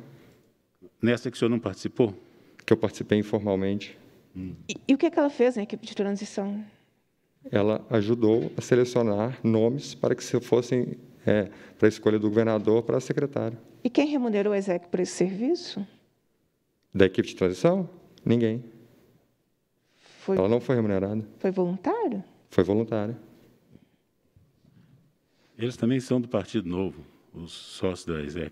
Nessa que o senhor não participou? Que eu participei informalmente. Hum. E, e, o que, é que ela fez na equipe de transição? Ela ajudou a selecionar nomes para que se fossem é, para a escolha do governador para secretário. E quem remunerou o Ezequiel por esse serviço? Da equipe de transição? Ninguém. Foi, Ela não foi remunerada. Foi voluntário? Foi voluntária. Eles também são do Partido Novo, os sócios da ESEC.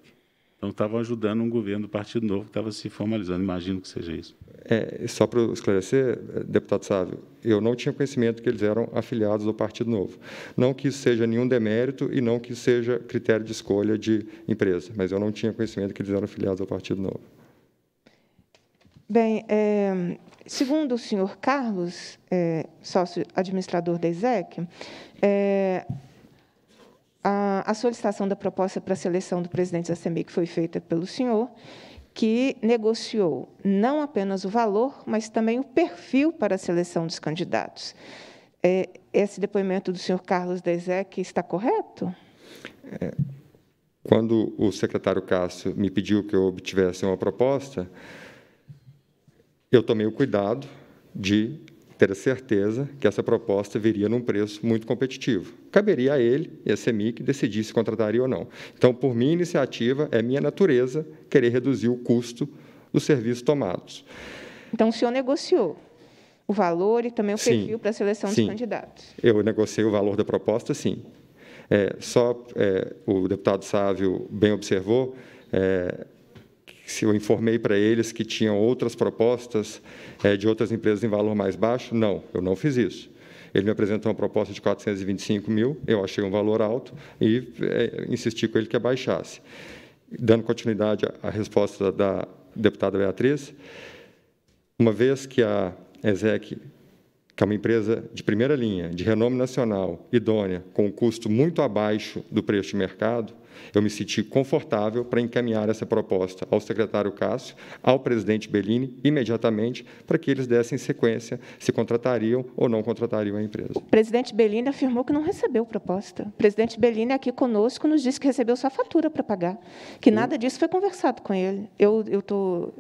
Então, estavam ajudando um governo do Partido Novo que estava se formalizando. Imagino que seja isso. É, só para esclarecer, deputado Sávio, eu não tinha conhecimento que eles eram afiliados do Partido Novo. Não que isso seja nenhum demérito e não que isso seja critério de escolha de empresa, mas eu não tinha conhecimento que eles eram afiliados ao Partido Novo. Bem, é, segundo o senhor Carlos, é, sócio administrador da ESEC, é, a, a, solicitação da proposta para a seleção do presidente da CEMIC foi feita pelo senhor, que negociou não apenas o valor, mas também o perfil para a seleção dos candidatos. É, esse depoimento do senhor Carlos da ESEC está correto? É, quando o secretário Cássio me pediu que eu obtivesse uma proposta, eu tomei o cuidado de ter a certeza que essa proposta viria num preço muito competitivo. Caberia a ele e a CEMIC decidir se contrataria ou não. Então, por minha iniciativa, é minha natureza querer reduzir o custo dos serviços tomados. Então, o senhor negociou o valor e também o sim, perfil para a seleção sim. dos candidatos? Eu negociei o valor da proposta, sim. É, só é, o deputado Sávio bem observou, é, se eu informei para eles que tinham outras propostas é, de outras empresas em valor mais baixo. Não, eu não fiz isso. Ele me apresentou uma proposta de 425 mil, eu achei um valor alto e é, insisti com ele que abaixasse. Dando continuidade à resposta da deputada Beatriz, uma vez que a ESEC, que é uma empresa de primeira linha, de renome nacional, idônea, com um custo muito abaixo do preço de mercado, eu me senti confortável para encaminhar essa proposta ao secretário Cássio, ao presidente Bellini, imediatamente, para que eles dessem sequência se contratariam ou não contratariam a empresa. O presidente Bellini afirmou que não recebeu proposta. O presidente Bellini aqui conosco nos disse que recebeu só fatura para pagar, que nada disso foi conversado com ele. Eu estou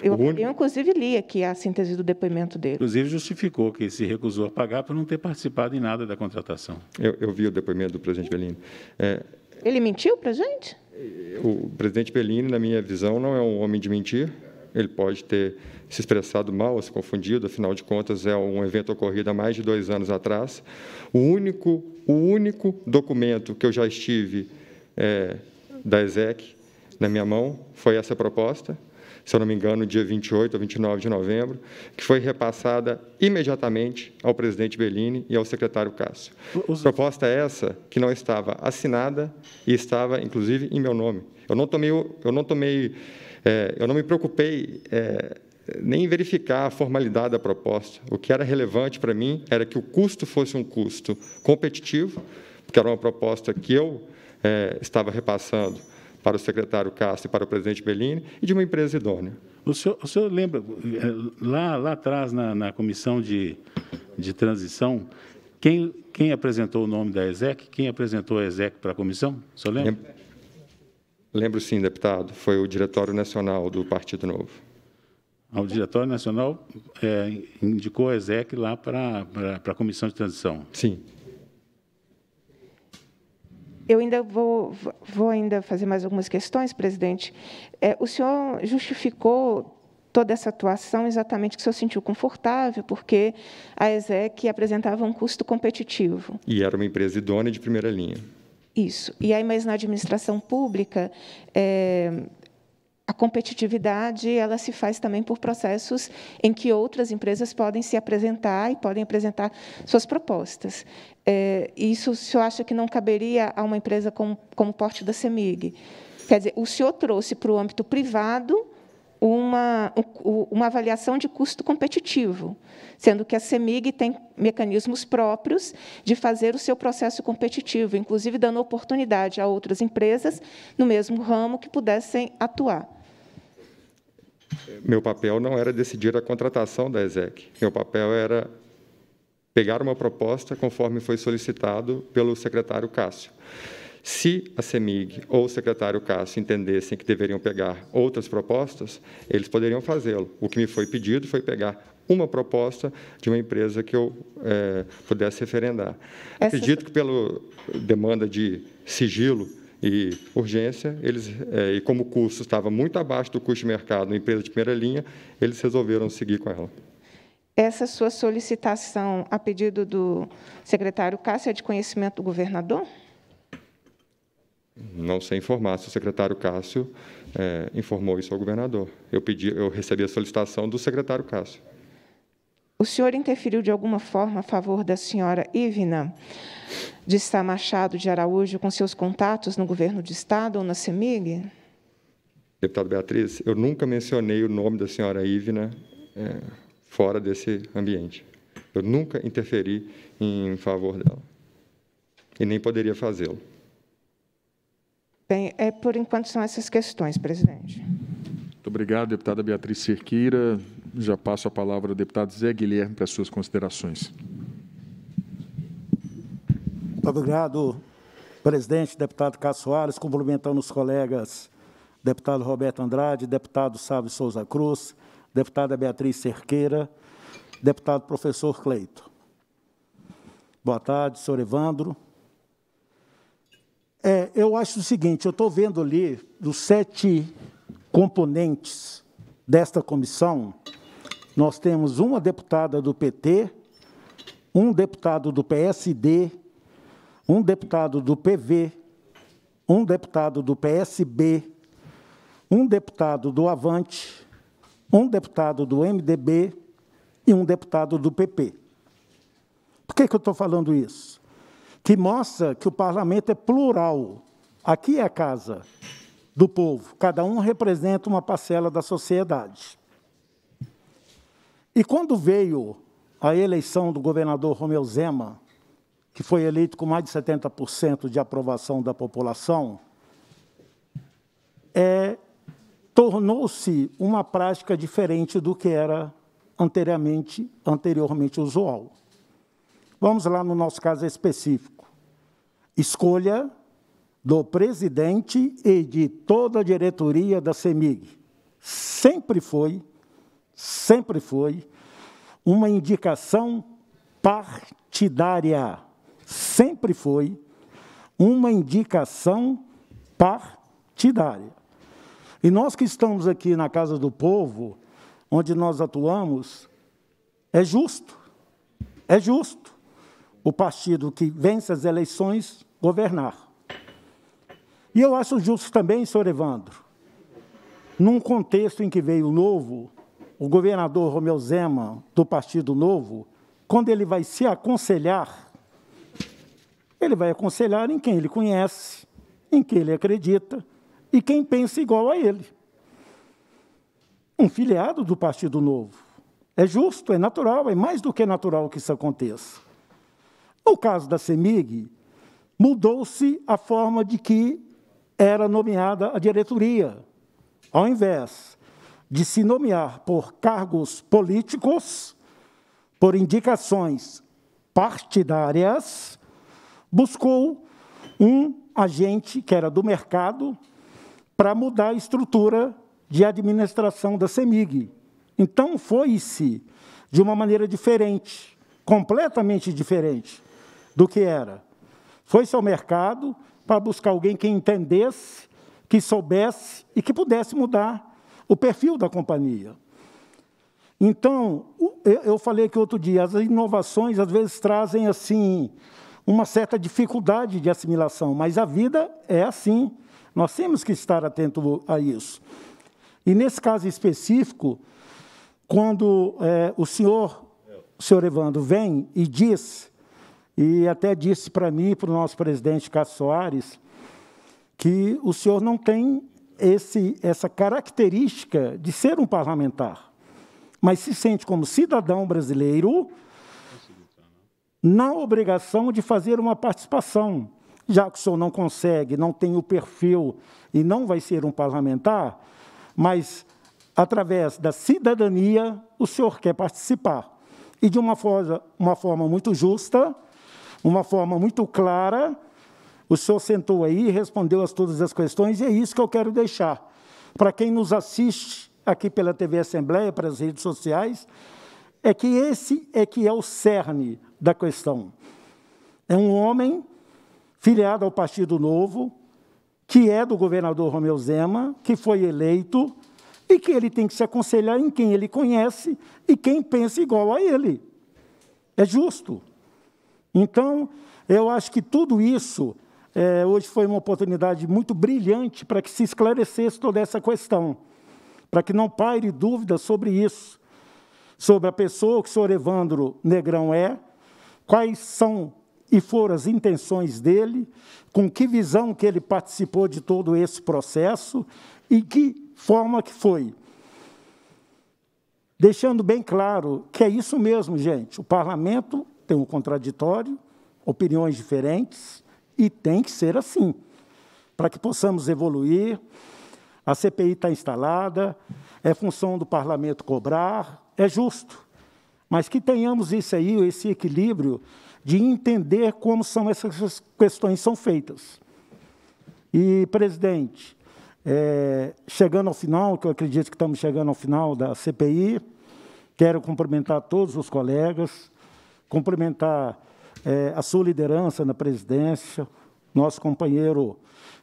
eu, único... eu, inclusive, li aqui a síntese do depoimento dele. Inclusive, justificou que se recusou a pagar por não ter participado em nada da contratação. Eu, eu vi o depoimento do presidente Belino. É... Ele mentiu para a gente? O presidente Bellini, na minha visão, não é um homem de mentir. Ele pode ter se expressado mal, se confundido, afinal de contas, é um evento ocorrido há mais de dois anos atrás. O único, o único documento que eu já estive é, da ESEC na minha mão foi essa proposta se eu não me engano, dia 28 ou 29 de novembro, que foi repassada imediatamente ao presidente Bellini e ao secretário Cássio. Os... Proposta essa que não estava assinada e estava, inclusive, em meu nome. Eu não tomei, eu não tomei, é, eu não me preocupei. É, nem verificar a formalidade da proposta. O que era relevante para mim era que o custo fosse um custo competitivo, porque era uma proposta que eu é, estava repassando para o secretário Castro e para o presidente Bellini, e de uma empresa idônea. O senhor, o senhor lembra, é, lá, lá atrás, na, na comissão de, de transição, quem, quem apresentou o nome da ESEC? Quem apresentou a ESEC para a comissão? O senhor lembra? Lembro, sim, deputado. Foi o Diretório Nacional do Partido Novo. Ah, o Diretório Nacional é, indicou a ESEC lá para, para, para a comissão de transição? Sim. Eu ainda vou, vou ainda fazer mais algumas questões, presidente. É, o senhor justificou toda essa atuação exatamente que o senhor sentiu confortável, porque a ESEC apresentava um custo competitivo. E era uma empresa idônea de primeira linha. Isso. E aí, mas na administração pública, é, a competitividade ela se faz também por processos em que outras empresas podem se apresentar e podem apresentar suas propostas. É, isso o senhor acha que não caberia a uma empresa como, como porte da CEMIG? Quer dizer, o senhor trouxe para o âmbito privado uma, uma avaliação de custo competitivo, sendo que a CEMIG tem mecanismos próprios de fazer o seu processo competitivo, inclusive dando oportunidade a outras empresas no mesmo ramo que pudessem atuar. Meu papel não era decidir a contratação da ESEC. Meu papel era pegar uma proposta conforme foi solicitado pelo secretário Cássio. Se a CEMIG ou o secretário Cássio entendessem que deveriam pegar outras propostas, eles poderiam fazê-lo. O que me foi pedido foi pegar uma proposta de uma empresa que eu é, pudesse referendar. Essa... Acredito que, pela demanda de sigilo e urgência, eles, é, e como o custo estava muito abaixo do custo de mercado, uma empresa de primeira linha, eles resolveram seguir com ela. Essa sua solicitação a pedido do secretário Cássio é de conhecimento do governador? Não sei informar se o secretário Cássio é, informou isso ao governador. Eu pedi, eu recebi a solicitação do secretário Cássio. O senhor interferiu de alguma forma a favor da senhora Ivna de Sá Machado de Araújo com seus contatos no governo de Estado ou na CEMIG? Deputado Beatriz, eu nunca mencionei o nome da senhora Ivna é, fora desse ambiente. Eu nunca interferi em favor dela. E nem poderia fazê-lo. Bem, é, por enquanto são essas questões, presidente. Muito obrigado, deputada Beatriz Cerqueira. Já passo a palavra ao deputado Zé Guilherme para as suas considerações. Muito obrigado, presidente, deputado Cássio Soares, cumprimentando os colegas deputado Roberto Andrade, deputado Sávio Souza Cruz, deputada Beatriz Cerqueira, deputado professor Cleito. Boa tarde, senhor Evandro, é, eu acho o seguinte: eu estou vendo ali dos sete componentes desta comissão, nós temos uma deputada do PT, um deputado do PSD, um deputado do PV, um deputado do PSB, um deputado do Avante, um deputado do MDB e um deputado do PP. Por que, que eu estou falando isso? que mostra que o parlamento é plural. Aqui é a casa do povo, cada um representa uma parcela da sociedade. E quando veio a eleição do governador Romeu Zema, que foi eleito com mais de 70% de aprovação da população, é, tornou-se uma prática diferente do que era anteriormente, anteriormente usual. Vamos lá no nosso caso específico. Escolha do presidente e de toda a diretoria da CEMIG. Sempre foi, sempre foi, uma indicação partidária. Sempre foi uma indicação partidária. E nós que estamos aqui na Casa do Povo, onde nós atuamos, é justo. É justo o partido que vence as eleições governar. E eu acho justo também, senhor Evandro, num contexto em que veio novo, o governador Romeu Zema, do Partido Novo, quando ele vai se aconselhar, ele vai aconselhar em quem ele conhece, em quem ele acredita e quem pensa igual a ele. Um filiado do Partido Novo. É justo, é natural, é mais do que natural que isso aconteça. No caso da CEMIG, mudou-se a forma de que era nomeada a diretoria. Ao invés de se nomear por cargos políticos, por indicações partidárias, buscou um agente que era do mercado para mudar a estrutura de administração da CEMIG. Então foi-se de uma maneira diferente, completamente diferente do que era. Foi-se ao mercado para buscar alguém que entendesse, que soubesse e que pudesse mudar o perfil da companhia. Então, eu falei que outro dia, as inovações às vezes trazem assim uma certa dificuldade de assimilação, mas a vida é assim. Nós temos que estar atento a isso. E nesse caso específico, quando é, o senhor, o senhor Evandro, vem e diz e até disse para mim e para o nosso presidente Cássio Soares que o senhor não tem esse, essa característica de ser um parlamentar, mas se sente como cidadão brasileiro na obrigação de fazer uma participação. Já que o senhor não consegue, não tem o perfil e não vai ser um parlamentar, mas através da cidadania o senhor quer participar. E de uma forma, uma forma muito justa, uma forma muito clara. O senhor sentou aí, respondeu a todas as questões, e é isso que eu quero deixar. Para quem nos assiste aqui pela TV Assembleia, para as redes sociais, é que esse é que é o cerne da questão. É um homem filiado ao Partido Novo, que é do governador Romeu Zema, que foi eleito, e que ele tem que se aconselhar em quem ele conhece e quem pensa igual a ele. É justo. Então, eu acho que tudo isso é, hoje foi uma oportunidade muito brilhante para que se esclarecesse toda essa questão, para que não paire dúvida sobre isso, sobre a pessoa que o senhor Evandro Negrão é, quais são e foram as intenções dele, com que visão que ele participou de todo esse processo e que forma que foi. Deixando bem claro que é isso mesmo, gente. O parlamento tem o contraditório, opiniões diferentes, e tem que ser assim, para que possamos evoluir. A CPI está instalada, é função do parlamento cobrar, é justo. Mas que tenhamos isso aí, esse equilíbrio de entender como são essas questões são feitas. E, presidente, é, chegando ao final, que eu acredito que estamos chegando ao final da CPI, quero cumprimentar todos os colegas, Cumprimentar é, a sua liderança na presidência, nosso companheiro,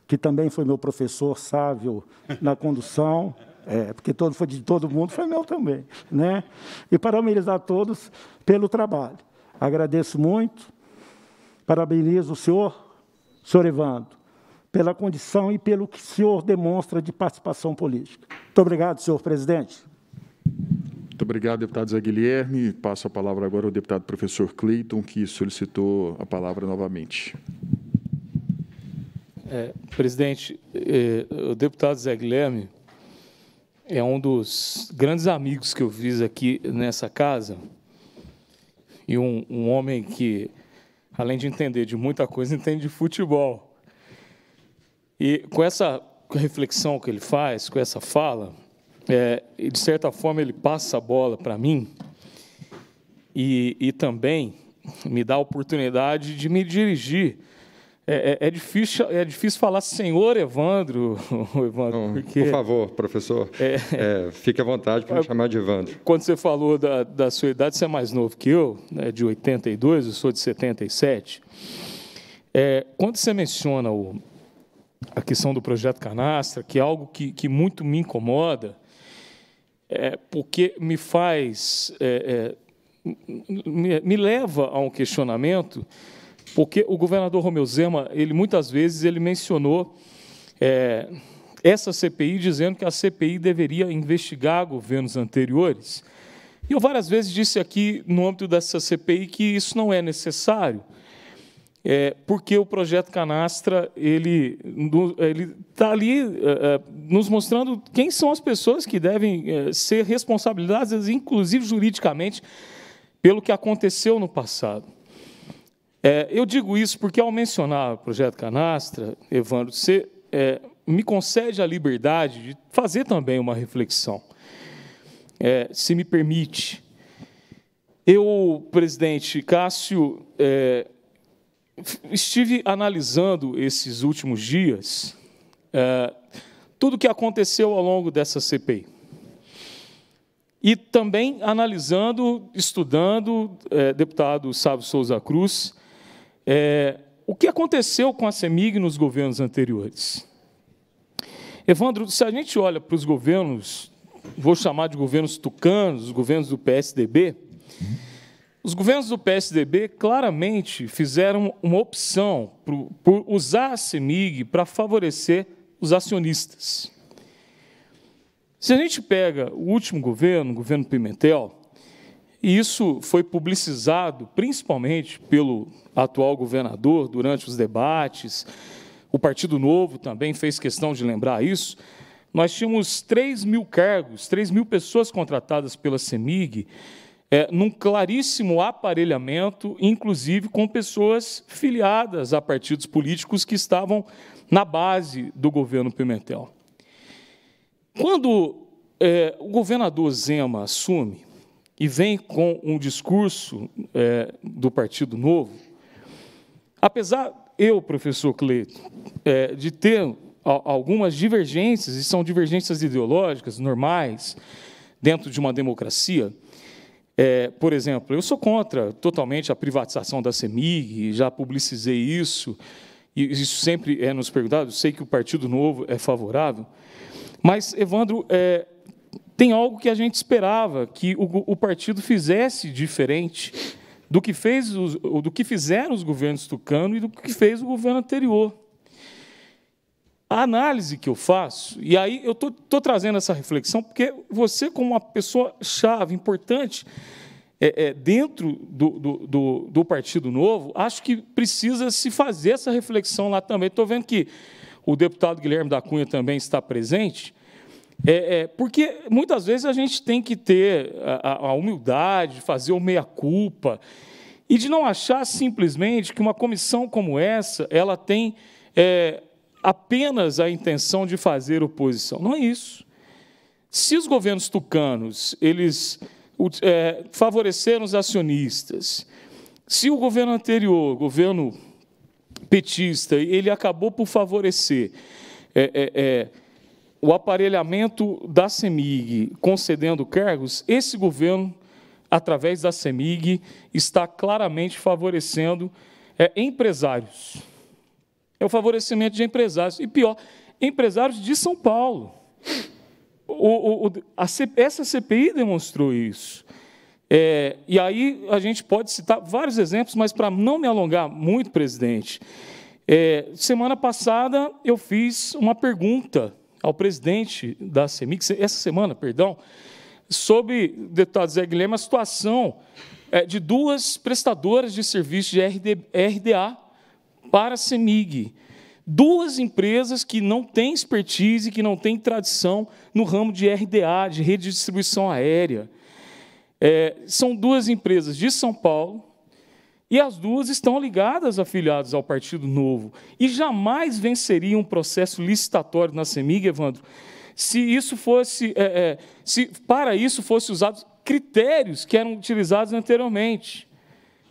que também foi meu professor, sábio na condução, é, porque todo foi de todo mundo, foi meu também. Né? E parabenizar todos pelo trabalho. Agradeço muito, parabenizo o senhor, senhor Evandro, pela condição e pelo que o senhor demonstra de participação política. Muito obrigado, senhor presidente. Muito obrigado, deputado Zé Guilherme. Passo a palavra agora ao deputado professor Cleiton, que solicitou a palavra novamente. É, presidente, é, o deputado Zé Guilherme é um dos grandes amigos que eu fiz aqui nessa casa e um, um homem que, além de entender de muita coisa, entende de futebol. E com essa reflexão que ele faz, com essa fala, é, de certa forma, ele passa a bola para mim e, e, também me dá a oportunidade de me dirigir. É, é, é difícil, é difícil falar senhor Evandro, Evandro Não, porque, por favor, professor, é. É, fique à vontade para me chamar de Evandro. Quando você falou da, da, sua idade, você é mais novo que eu, né, de 82, eu sou de 77. É, quando você menciona o, a questão do projeto Canastra, que é algo que, que muito me incomoda, é, porque me faz, é, é, me, me, leva a um questionamento, porque o governador Romeu Zema, ele muitas vezes ele mencionou é, essa CPI dizendo que a CPI deveria investigar governos anteriores. E eu várias vezes disse aqui, no âmbito dessa CPI, que isso não é necessário é, porque o projeto Canastra ele ele está ali é, é, nos mostrando quem são as pessoas que devem é, ser responsabilizadas, inclusive juridicamente, pelo que aconteceu no passado. É, eu digo isso porque ao mencionar o projeto Canastra, Evandro, você é, me concede a liberdade de fazer também uma reflexão, se me permite. Eu, presidente Cássio, estive analisando esses últimos dias é, tudo o que aconteceu ao longo dessa CPI. E também analisando, estudando, é, deputado Sábio Souza Cruz, é, o que aconteceu com a CEMIG nos governos anteriores. Evandro, se a gente olha para os governos, vou chamar de governos tucanos, os governos do PSDB, uhum os governos do PSDB claramente fizeram uma opção por, por usar a CEMIG para favorecer os acionistas. Se a gente pega o último governo, o governo Pimentel, e isso foi publicizado principalmente pelo atual governador durante os debates, o Partido Novo também fez questão de lembrar isso, nós tínhamos 3 mil cargos, 3 mil pessoas contratadas pela CEMIG, é, num claríssimo aparelhamento, inclusive com pessoas filiadas a partidos políticos que estavam na base do governo Pimentel. Quando é, o governador Zema assume e vem com um discurso é, do Partido Novo, apesar eu, professor Cleiton, é, de ter algumas divergências, e são divergências ideológicas normais dentro de uma democracia, é, por exemplo, eu sou contra totalmente a privatização da CEMIG, já publicizei isso, e isso sempre é nos perguntado, sei que o Partido Novo é favorável, mas, Evandro, é, tem algo que a gente esperava que o, o partido fizesse diferente do que, fez os, do que fizeram os governos Tucano e do que fez o governo anterior a análise que eu faço, e aí eu estou trazendo essa reflexão, porque você, como uma pessoa chave, importante, é, é, dentro do, do, do, do, Partido Novo, acho que precisa se fazer essa reflexão lá também. Estou vendo que o deputado Guilherme da Cunha também está presente, é, é porque muitas vezes a gente tem que ter a, a humildade, fazer o meia-culpa, e de não achar simplesmente que uma comissão como essa ela tem é, apenas a intenção de fazer oposição. Não é isso. Se os governos tucanos eles é, favoreceram os acionistas, se o governo anterior, governo petista, ele acabou por favorecer é, é, é o aparelhamento da CEMIG concedendo cargos, esse governo, através da CEMIG, está claramente favorecendo é, empresários. É o favorecimento de empresários. E pior, empresários de São Paulo. O, o, a, essa CPI demonstrou isso. É, e aí a gente pode citar vários exemplos, mas para não me alongar muito, presidente, é, semana passada eu fiz uma pergunta ao presidente da CEMIC, essa semana, perdão, sobre, deputado Zé Guilherme, a situação é, de duas prestadoras de serviço de RD, RDA para a CEMIG. Duas empresas que não têm expertise, que não têm tradição no ramo de RDA, de rede de distribuição aérea. É, são duas empresas de São Paulo e as duas estão ligadas, afiliadas ao Partido Novo. E jamais venceria um processo licitatório na CEMIG, Evandro, se isso fosse, é, é, se para isso fossem usados critérios que eram utilizados anteriormente.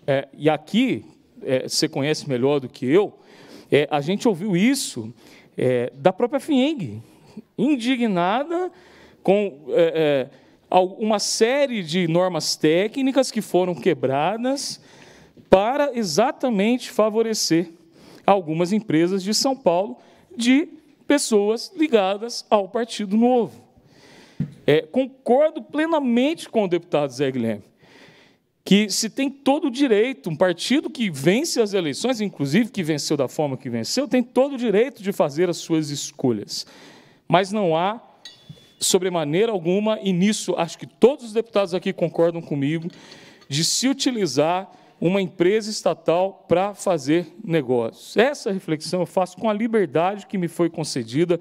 É, e aqui, é, você conhece melhor do que eu, é, a gente ouviu isso é, da própria FIENG, indignada com é, é uma série de normas técnicas que foram quebradas para exatamente favorecer algumas empresas de São Paulo de pessoas ligadas ao Partido Novo. É, concordo plenamente com o deputado Zé Guilherme que se tem todo o direito, um partido que vence as eleições, inclusive que venceu da forma que venceu, tem todo o direito de fazer as suas escolhas. Mas não há sobremaneira alguma, e nisso acho que todos os deputados aqui concordam comigo, de se utilizar uma empresa estatal para fazer negócios. Essa reflexão eu faço com a liberdade que me foi concedida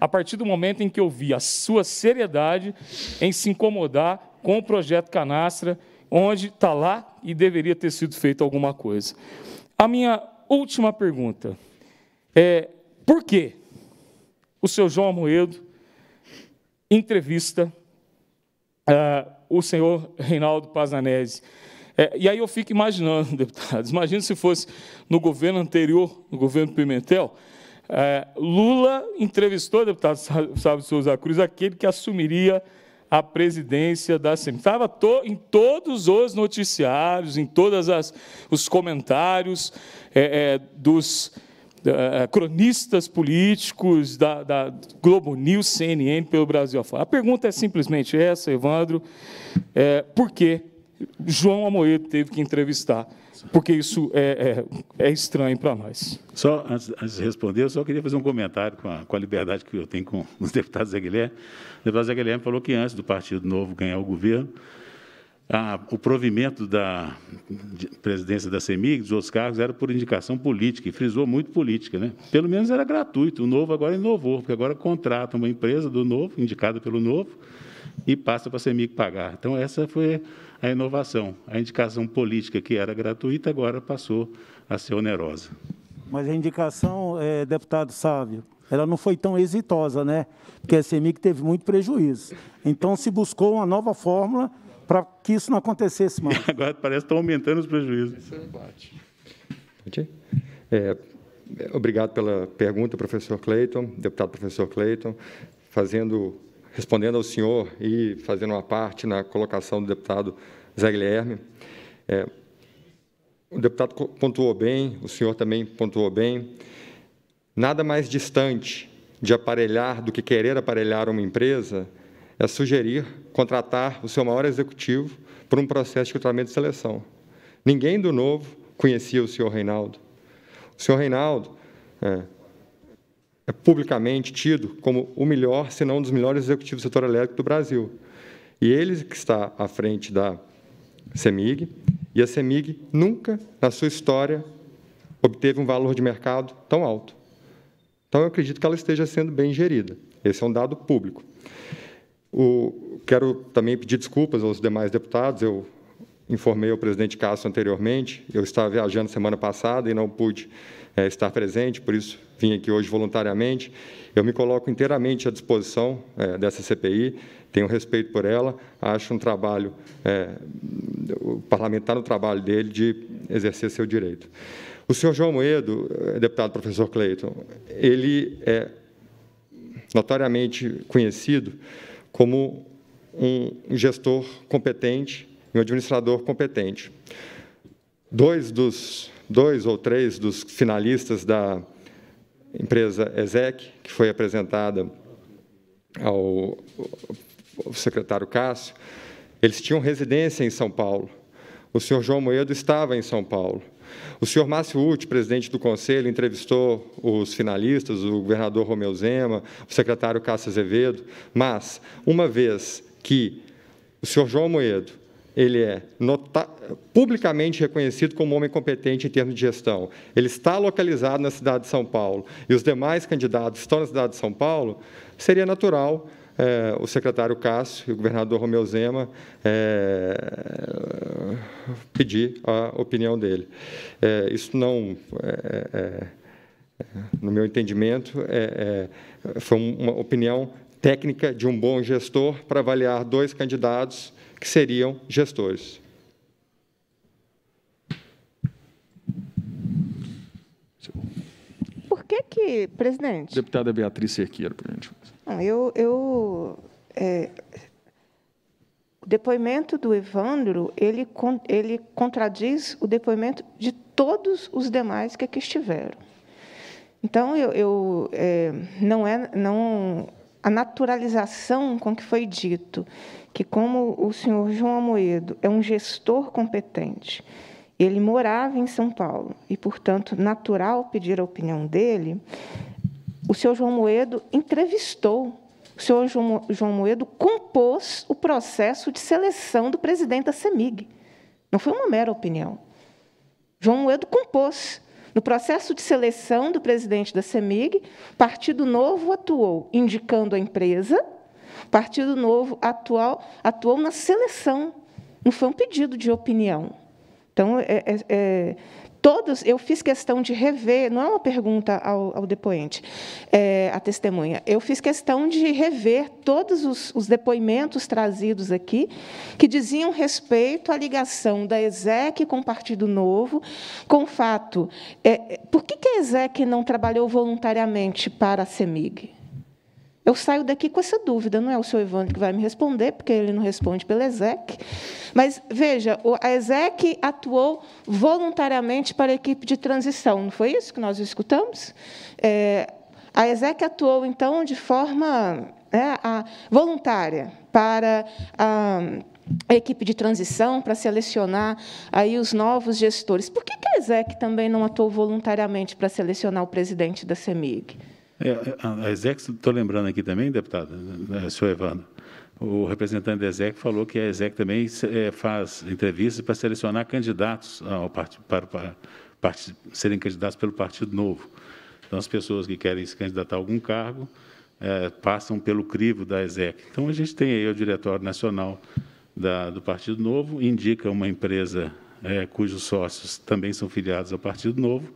a partir do momento em que eu vi a sua seriedade em se incomodar com o projeto Canastra onde está lá e deveria ter sido feito alguma coisa. A minha última pergunta é: por que o seu João Amoedo entrevista uh, o senhor Reinaldo Pazanese? É, e aí eu fico imaginando, deputados, imagina se fosse no governo anterior, no governo Pimentel, é, Lula entrevistou, deputado Sábio Souza Cruz, aquele que assumiria a presidência da Assembleia. Estava to, em todos os noticiários, em todos os comentários é, é, dos é, é, cronistas políticos da, da, Globo News, CNN, pelo Brasil afora. A pergunta é simplesmente essa, Evandro, é, por que João Amoedo teve que entrevistar porque isso é, é, é estranho para nós. Só, antes, antes, de responder, eu só queria fazer um comentário com a, com a liberdade que eu tenho com os deputados Zé Guilherme. O deputado Zé Guilherme falou que antes do Partido Novo ganhar o governo, a, o provimento da presidência da CEMIG, dos outros cargos, era por indicação política, e frisou muito política. Né? Pelo menos era gratuito. O Novo agora inovou, porque agora contrata uma empresa do Novo, indicada pelo Novo, e passa para a CEMIG pagar. Então, essa foi a inovação. A indicação política, que era gratuita, agora passou a ser onerosa. Mas a indicação, é, deputado Sávio, ela não foi tão exitosa, né? Porque a CEMIG teve muito prejuízo. Então, se buscou uma nova fórmula para que isso não acontecesse mais. agora parece que estão aumentando os prejuízos. É, é obrigado pela pergunta, professor Cleiton, deputado professor Cleiton, fazendo respondendo ao senhor e fazendo uma parte na colocação do deputado Zé Guilherme, é, o deputado pontuou bem, o senhor também pontuou bem, nada mais distante de aparelhar do que querer aparelhar uma empresa é sugerir contratar o seu maior executivo por um processo de tratamento de seleção. Ninguém do novo conhecia o senhor Reinaldo. O senhor Reinaldo, é, é publicamente tido como o melhor, se não um dos melhores executivos do setor elétrico do Brasil. E ele que está à frente da CEMIG, e a CEMIG nunca, na sua história, obteve um valor de mercado tão alto. Então, eu acredito que ela esteja sendo bem gerida. Esse é um dado público. O, quero também pedir desculpas aos demais deputados. Eu informei o presidente Castro anteriormente. Eu estava viajando semana passada e não pude é, estar presente, por isso vim aqui hoje voluntariamente. Eu me coloco inteiramente à disposição é, dessa CPI, tenho respeito por ela, acho um trabalho, é, o parlamentar no trabalho dele de exercer seu direito. O senhor João Moedo, é, deputado professor Cleiton, ele é notoriamente conhecido como um gestor competente e um administrador competente. Dois dos dois ou três dos finalistas da empresa ESEC, que foi apresentada ao, ao secretário Cássio, eles tinham residência em São Paulo. O senhor João Moedo estava em São Paulo. O senhor Márcio Uti, presidente do Conselho, entrevistou os finalistas, o governador Romeu Zema, o secretário Cássio Azevedo, mas, uma vez que o senhor João Moedo ele é publicamente reconhecido como homem competente em termos de gestão. Ele está localizado na cidade de São Paulo e os demais candidatos estão na cidade de São Paulo, seria natural é, o secretário Cássio e o governador Romeu Zema é, pedir a opinião dele. É, isso não no meu entendimento, é, é, foi uma opinião técnica de um bom gestor para avaliar dois candidatos que seriam gestores. Por que que, presidente? Deputada Beatriz Serqueira, por gentileza. Ah, eu, eu é, o depoimento do Evandro, ele, ele contradiz o depoimento de todos os demais que aqui estiveram. Então, eu, eu é, não é não a naturalização com que foi dito que, como o senhor João Amoedo é um gestor competente, ele morava em São Paulo e, portanto, natural pedir a opinião dele, o senhor João Moedo entrevistou, o senhor João Moedo compôs o processo de seleção do presidente da CEMIG. Não foi uma mera opinião. João Moedo compôs. No processo de seleção do presidente da CEMIG, Partido Novo atuou indicando a empresa Partido Novo atual, atuou na seleção, não foi um pedido de opinião. Então, é, é, é, todos, eu fiz questão de rever, não é uma pergunta ao, ao depoente, é, à testemunha, eu fiz questão de rever todos os, os, depoimentos trazidos aqui, que diziam respeito à ligação da ESEC com o Partido Novo, com o fato, é, é por que, que a ESEC não trabalhou voluntariamente para a CEMIG? Eu saio daqui com essa dúvida, não é o seu Ivone que vai me responder, porque ele não responde pela ESEC. Mas, veja, a ESEC atuou voluntariamente para a equipe de transição, não foi isso que nós escutamos? É, a ESEC atuou, então, de forma né, a, voluntária para a, a, equipe de transição, para selecionar aí os novos gestores. Por que, que a ESEC também não atuou voluntariamente para selecionar o presidente da CEMIG? É, é, a Exec, estou lembrando aqui também, deputado, é, senhor Evandro, o representante da Exec falou que a Exec também faz entrevistas para selecionar candidatos ao partido, para, para, para serem candidatos pelo Partido Novo. Então, as pessoas que querem se candidatar a algum cargo é, passam pelo crivo da ESEC. Então, a gente tem aí o Diretório Nacional da, do Partido Novo, indica uma empresa é, cujos sócios também são filiados ao Partido Novo,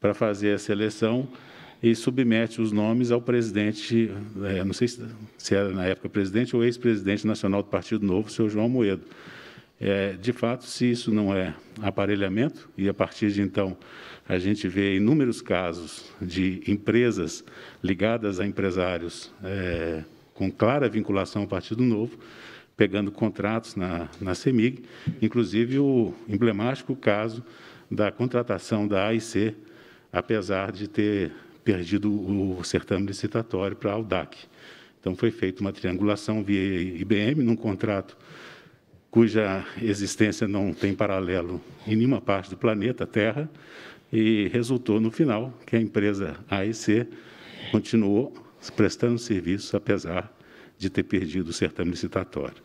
para fazer a seleção e submete os nomes ao presidente, é, não sei se, se, era na época presidente ou ex-presidente nacional do Partido Novo, o senhor João Moedo. É, de fato, se isso não é aparelhamento, e a partir de então a gente vê inúmeros casos de empresas ligadas a empresários é, com clara vinculação ao Partido Novo, pegando contratos na, na CEMIG, inclusive o emblemático caso da contratação da AIC, apesar de ter perdido o certame licitatório para a Audac. Então, foi feita uma triangulação via IBM, num contrato cuja existência não tem paralelo em nenhuma parte do planeta Terra, e resultou, no final, que a empresa AEC continuou prestando serviços, apesar de ter perdido o certame licitatório.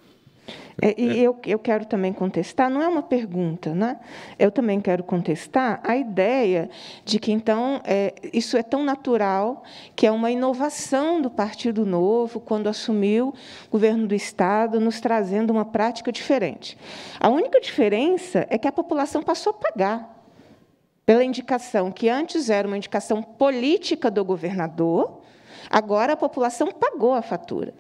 É, e é. eu, eu quero também contestar, não é uma pergunta, né? eu também quero contestar a ideia de que, então, é, isso é tão natural, que é uma inovação do Partido Novo, quando assumiu o governo do Estado, nos trazendo uma prática diferente. A única diferença é que a população passou a pagar pela indicação, que antes era uma indicação política do governador, agora a população pagou a fatura.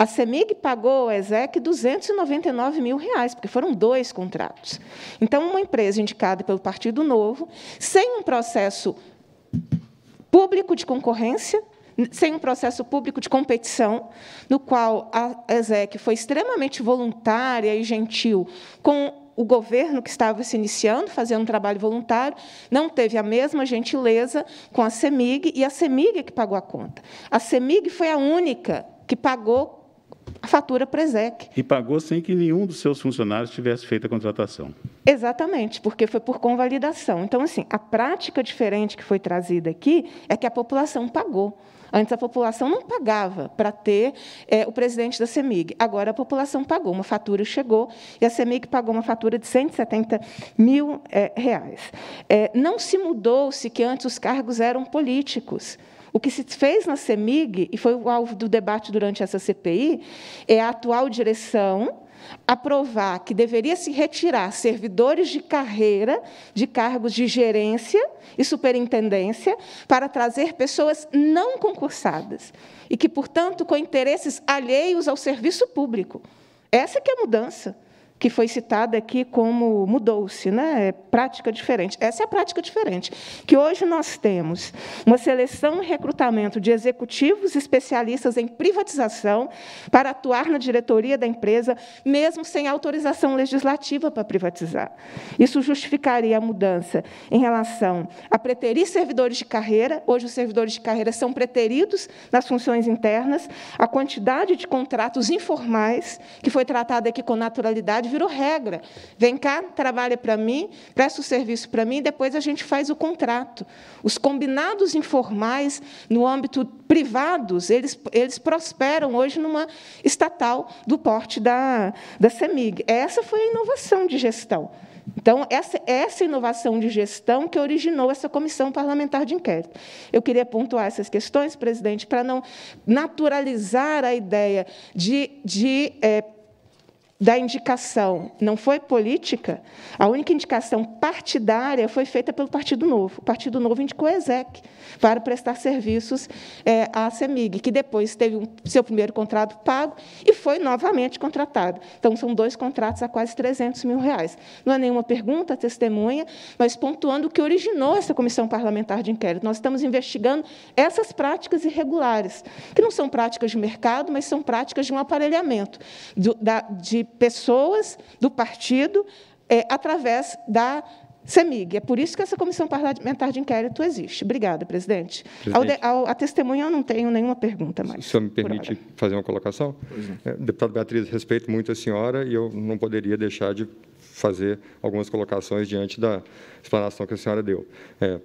A CEMIG pagou ao ESEC 299 mil reais, porque foram dois contratos. Então, uma empresa indicada pelo Partido Novo, sem um processo público de concorrência, sem um processo público de competição, no qual a ESEC foi extremamente voluntária e gentil com o governo que estava se iniciando, fazendo um trabalho voluntário, não teve a mesma gentileza com a CEMIG, e a CEMIG é que pagou a conta. A CEMIG foi a única que pagou a fatura Presec. E pagou sem que nenhum dos seus funcionários tivesse feito a contratação. Exatamente, porque foi por convalidação. Então, assim, a prática diferente que foi trazida aqui é que a população pagou. Antes a população não pagava para ter é, o presidente da CEMIG. Agora a população pagou, uma fatura chegou e a CEMIG pagou uma fatura de 170 mil é, reais. É, não se mudou-se que antes os cargos eram políticos. O que se fez na CEMIG, e foi o alvo do debate durante essa CPI, é a atual direção aprovar que deveria se retirar servidores de carreira de cargos de gerência e superintendência para trazer pessoas não concursadas e que, portanto, com interesses alheios ao serviço público. Essa que é a mudança que foi citada aqui como mudou-se, né? É prática diferente. Essa é a prática diferente que hoje nós temos uma seleção e recrutamento de executivos especialistas em privatização para atuar na diretoria da empresa, mesmo sem autorização legislativa para privatizar. Isso justificaria a mudança em relação a preterir servidores de carreira. Hoje os servidores de carreira são preteridos nas funções internas, a quantidade de contratos informais que foi tratada aqui com naturalidade sociedade virou regra. Vem cá, trabalha para mim, presta o serviço para mim, depois a gente faz o contrato. Os combinados informais no âmbito privados, eles, eles prosperam hoje numa estatal do porte da, da CEMIG. Essa foi a inovação de gestão. Então, essa, essa inovação de gestão que originou essa comissão parlamentar de inquérito. Eu queria pontuar essas questões, presidente, para não naturalizar a ideia de, de é, da indicação não foi política, a única indicação partidária foi feita pelo Partido Novo. O Partido Novo indicou a ESEC para prestar serviços é, à CEMIG, que depois teve um, seu primeiro contrato pago e foi novamente contratado. Então, são dois contratos a quase 300 mil reais. Não é nenhuma pergunta, testemunha, mas pontuando o que originou essa comissão parlamentar de inquérito. Nós estamos investigando essas práticas irregulares, que não são práticas de mercado, mas são práticas de um aparelhamento de pessoas do partido é, através da CEMIG. É por isso que essa comissão parlamentar de inquérito existe. Obrigada, presidente. presidente. Ao, ao, a testemunha eu não tenho nenhuma pergunta mais. Se o senhor me permite fazer uma colocação? É. Deputado Beatriz, respeito muito a senhora e eu não poderia deixar de fazer algumas colocações diante da explanação que a senhora deu. É,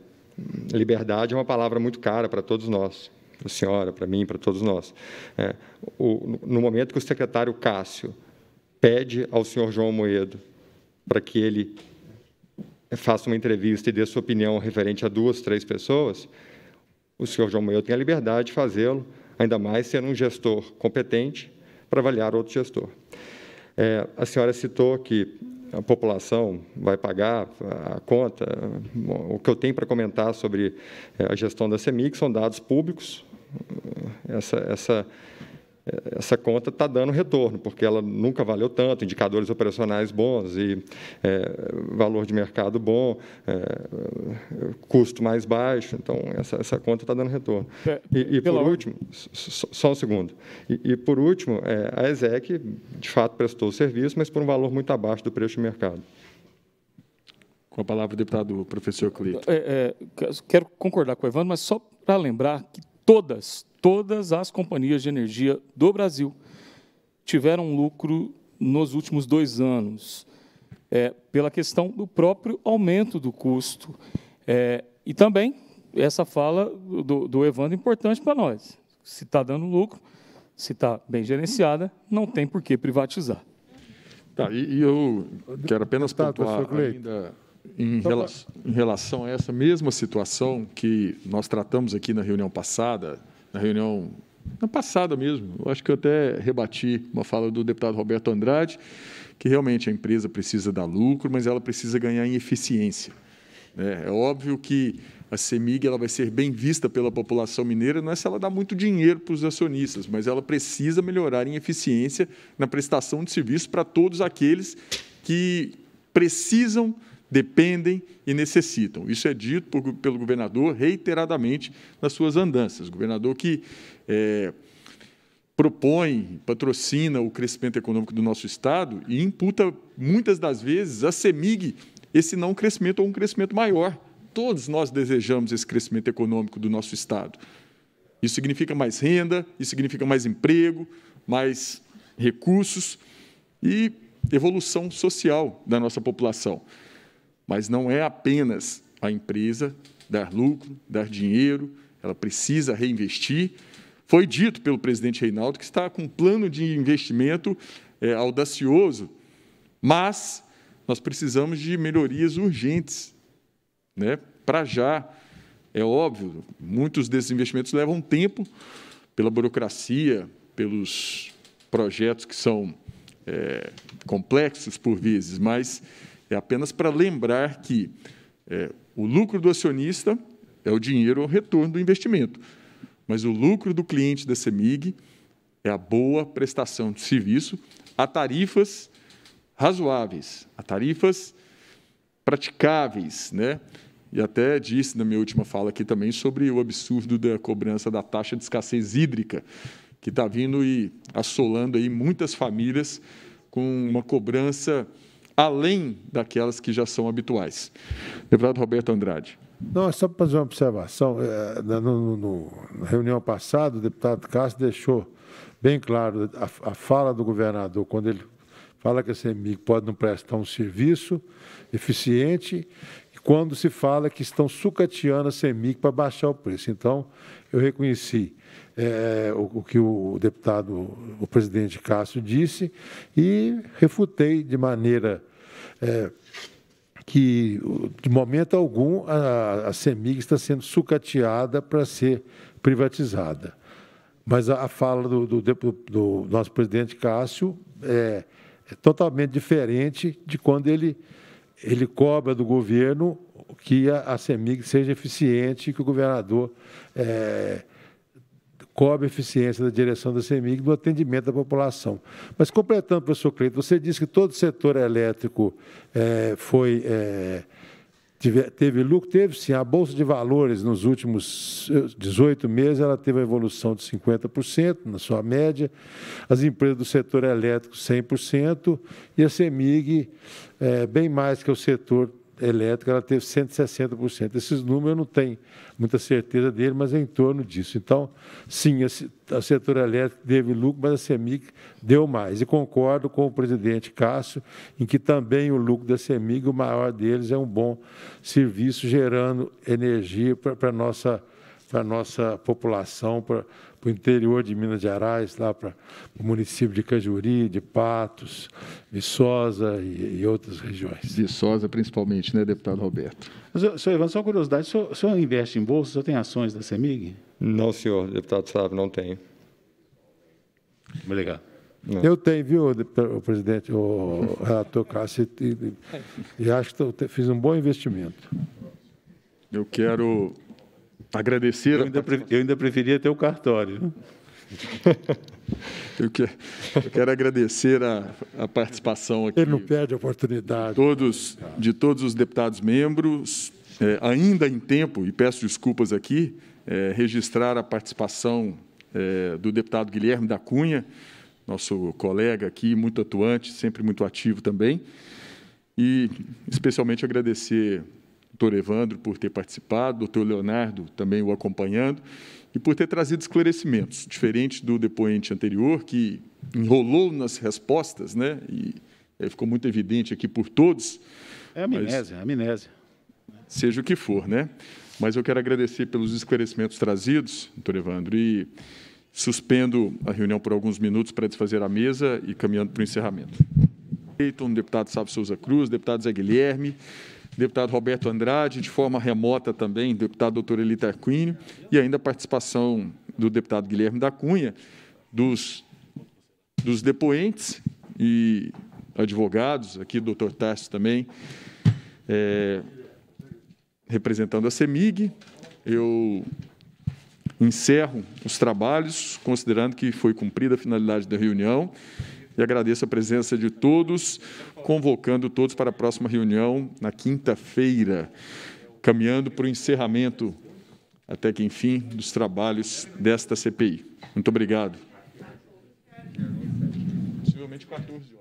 liberdade é uma palavra muito cara para todos nós para a senhora, para mim, para todos nós. É, o, no momento que o secretário Cássio pede ao senhor João Moedo para que ele faça uma entrevista e dê sua opinião referente a duas, três pessoas, o senhor João Moedo tem a liberdade de fazê-lo, ainda mais sendo um gestor competente para avaliar outro gestor. É, a senhora citou que a população vai pagar a conta. O que eu tenho para comentar sobre é, a gestão da CEMIG são dados públicos. Essa, essa essa conta está dando retorno, porque ela nunca valeu tanto, indicadores operacionais bons e é, valor de mercado bom, é, custo mais baixo, então essa, essa conta está dando retorno. E, e por último, só, só um segundo, e, e por último, é, a ESEC de fato prestou o serviço, mas por um valor muito abaixo do preço de mercado. Com a palavra o deputado professor Clito. É, é, quero concordar com o Evandro, mas só para lembrar que todas, todas as companhias de energia do Brasil tiveram lucro nos últimos dois anos, é, pela questão do próprio aumento do custo. É, e também, essa fala do, do Evandro é importante para nós. Se está dando lucro, se está bem gerenciada, não tem por que privatizar. Tá, e, e eu quero apenas pontuar ainda em, em relação a essa mesma situação que nós tratamos aqui na reunião passada, na reunião na passada mesmo. Eu acho que eu até rebati uma fala do deputado Roberto Andrade, que realmente a empresa precisa dar lucro, mas ela precisa ganhar em eficiência. É, é óbvio que a CEMIG ela vai ser bem vista pela população mineira, não é se ela dá muito dinheiro para os acionistas, mas ela precisa melhorar em eficiência na prestação de serviço para todos aqueles que precisam dependem e necessitam. Isso é dito por, pelo governador reiteradamente nas suas andanças. governador que é, propõe, patrocina o crescimento econômico do nosso Estado e imputa, muitas das vezes, a CEMIG esse não crescimento ou um crescimento maior. Todos nós desejamos esse crescimento econômico do nosso Estado. Isso significa mais renda, isso significa mais emprego, mais recursos e evolução social da nossa população. Mas não é apenas a empresa dar lucro, dar dinheiro, ela precisa reinvestir. Foi dito pelo presidente Reinaldo que está com um plano de investimento é, audacioso, mas nós precisamos de melhorias urgentes, né? Para já, é óbvio, muitos desses investimentos levam tempo pela burocracia, pelos projetos que são é, complexos por vezes, mas é apenas para lembrar que é, o lucro do acionista é o dinheiro o retorno do investimento, mas o lucro do cliente da CEMIG é a boa prestação de serviço a tarifas razoáveis, a tarifas praticáveis, né? E até disse na minha última fala aqui também sobre o absurdo da cobrança da taxa de escassez hídrica, que está vindo e assolando aí muitas famílias com uma cobrança além daquelas que já são habituais. Deputado Roberto Andrade. Não, é só para fazer uma observação. É, na, no, no, na reunião passada, o deputado Cássio deixou bem claro a, a fala do governador, quando ele fala que a CEMIG pode não prestar um serviço eficiente e quando se fala que estão sucateando a CEMIG para baixar o preço. Então, eu reconheci é, o, o, que o deputado, o presidente Cássio disse e refutei de maneira é, que, de momento algum, a, a CEMIG está sendo sucateada para ser privatizada. Mas a, a fala do, do, do, nosso presidente Cássio é, é totalmente diferente de quando ele, ele cobra do governo que a, a CEMIG seja eficiente, que o governador é, cobre a eficiência da direção da CEMIG do atendimento da população. Mas, completando, professor Cleito, você disse que todo o setor elétrico é, foi... É, teve lucro? Teve sim. A Bolsa de Valores, nos últimos 18 eh, meses, ela teve uma evolução de 50%, na sua média. As empresas do setor elétrico, 100%. E a CEMIG, é, bem mais que o setor, elétrica ela teve 160%. Esses números eu não tenho muita certeza dele, mas é em torno disso. Então, sim, a, a setor elétrico teve lucro, mas a CEMIG deu mais. E concordo com o presidente Cássio em que também o lucro da CEMIG, o maior deles, é um bom serviço gerando energia para a nossa, nossa população, para para o interior de Minas Gerais, lá para o município de Cajuri, de Patos, Viçosa e, e outras regiões. Viçosa, principalmente, né, deputado Roberto? senhor Ivan, só uma curiosidade, o senhor, o senhor investe em bolsa, o senhor tem ações da CEMIG? Não, senhor, deputado Sávio, não tenho. Obrigado. Não. Eu tenho, viu, o presidente, o relator Cássio, e, e acho que fiz um bom investimento. Eu quero Agradecer. Eu ainda, eu ainda preferia ter o cartório. Eu quero, eu quero, agradecer a, a, participação aqui. Ele não perde a oportunidade. Todos, de todos os deputados membros, é, ainda em tempo, e peço desculpas aqui, é, registrar a participação é, do deputado Guilherme da Cunha, nosso colega aqui, muito atuante, sempre muito ativo também, e especialmente agradecer doutor Evandro por ter participado, doutor Leonardo também o acompanhando e por ter trazido esclarecimentos, diferente do depoente anterior, que enrolou nas respostas, né? E é, ficou muito evidente aqui por todos. É amnésia, mas, é amnésia. Seja o que for, né? Mas eu quero agradecer pelos esclarecimentos trazidos, doutor Evandro, e suspendo a reunião por alguns minutos para desfazer a mesa e caminhando para o encerramento. Deputado Sávio Souza Cruz, deputado Zé Guilherme, deputado Roberto Andrade, de forma remota também, deputado doutor Eli Arquínio, e ainda a participação do deputado Guilherme da Cunha, dos, dos depoentes e advogados, aqui doutor Tarso também, é, representando a CEMIG. Eu encerro os trabalhos, considerando que foi cumprida a finalidade da reunião e agradeço a presença de todos, convocando todos para a próxima reunião na quinta-feira, caminhando para o encerramento, até que enfim, dos trabalhos desta CPI. Muito obrigado. Possivelmente 14.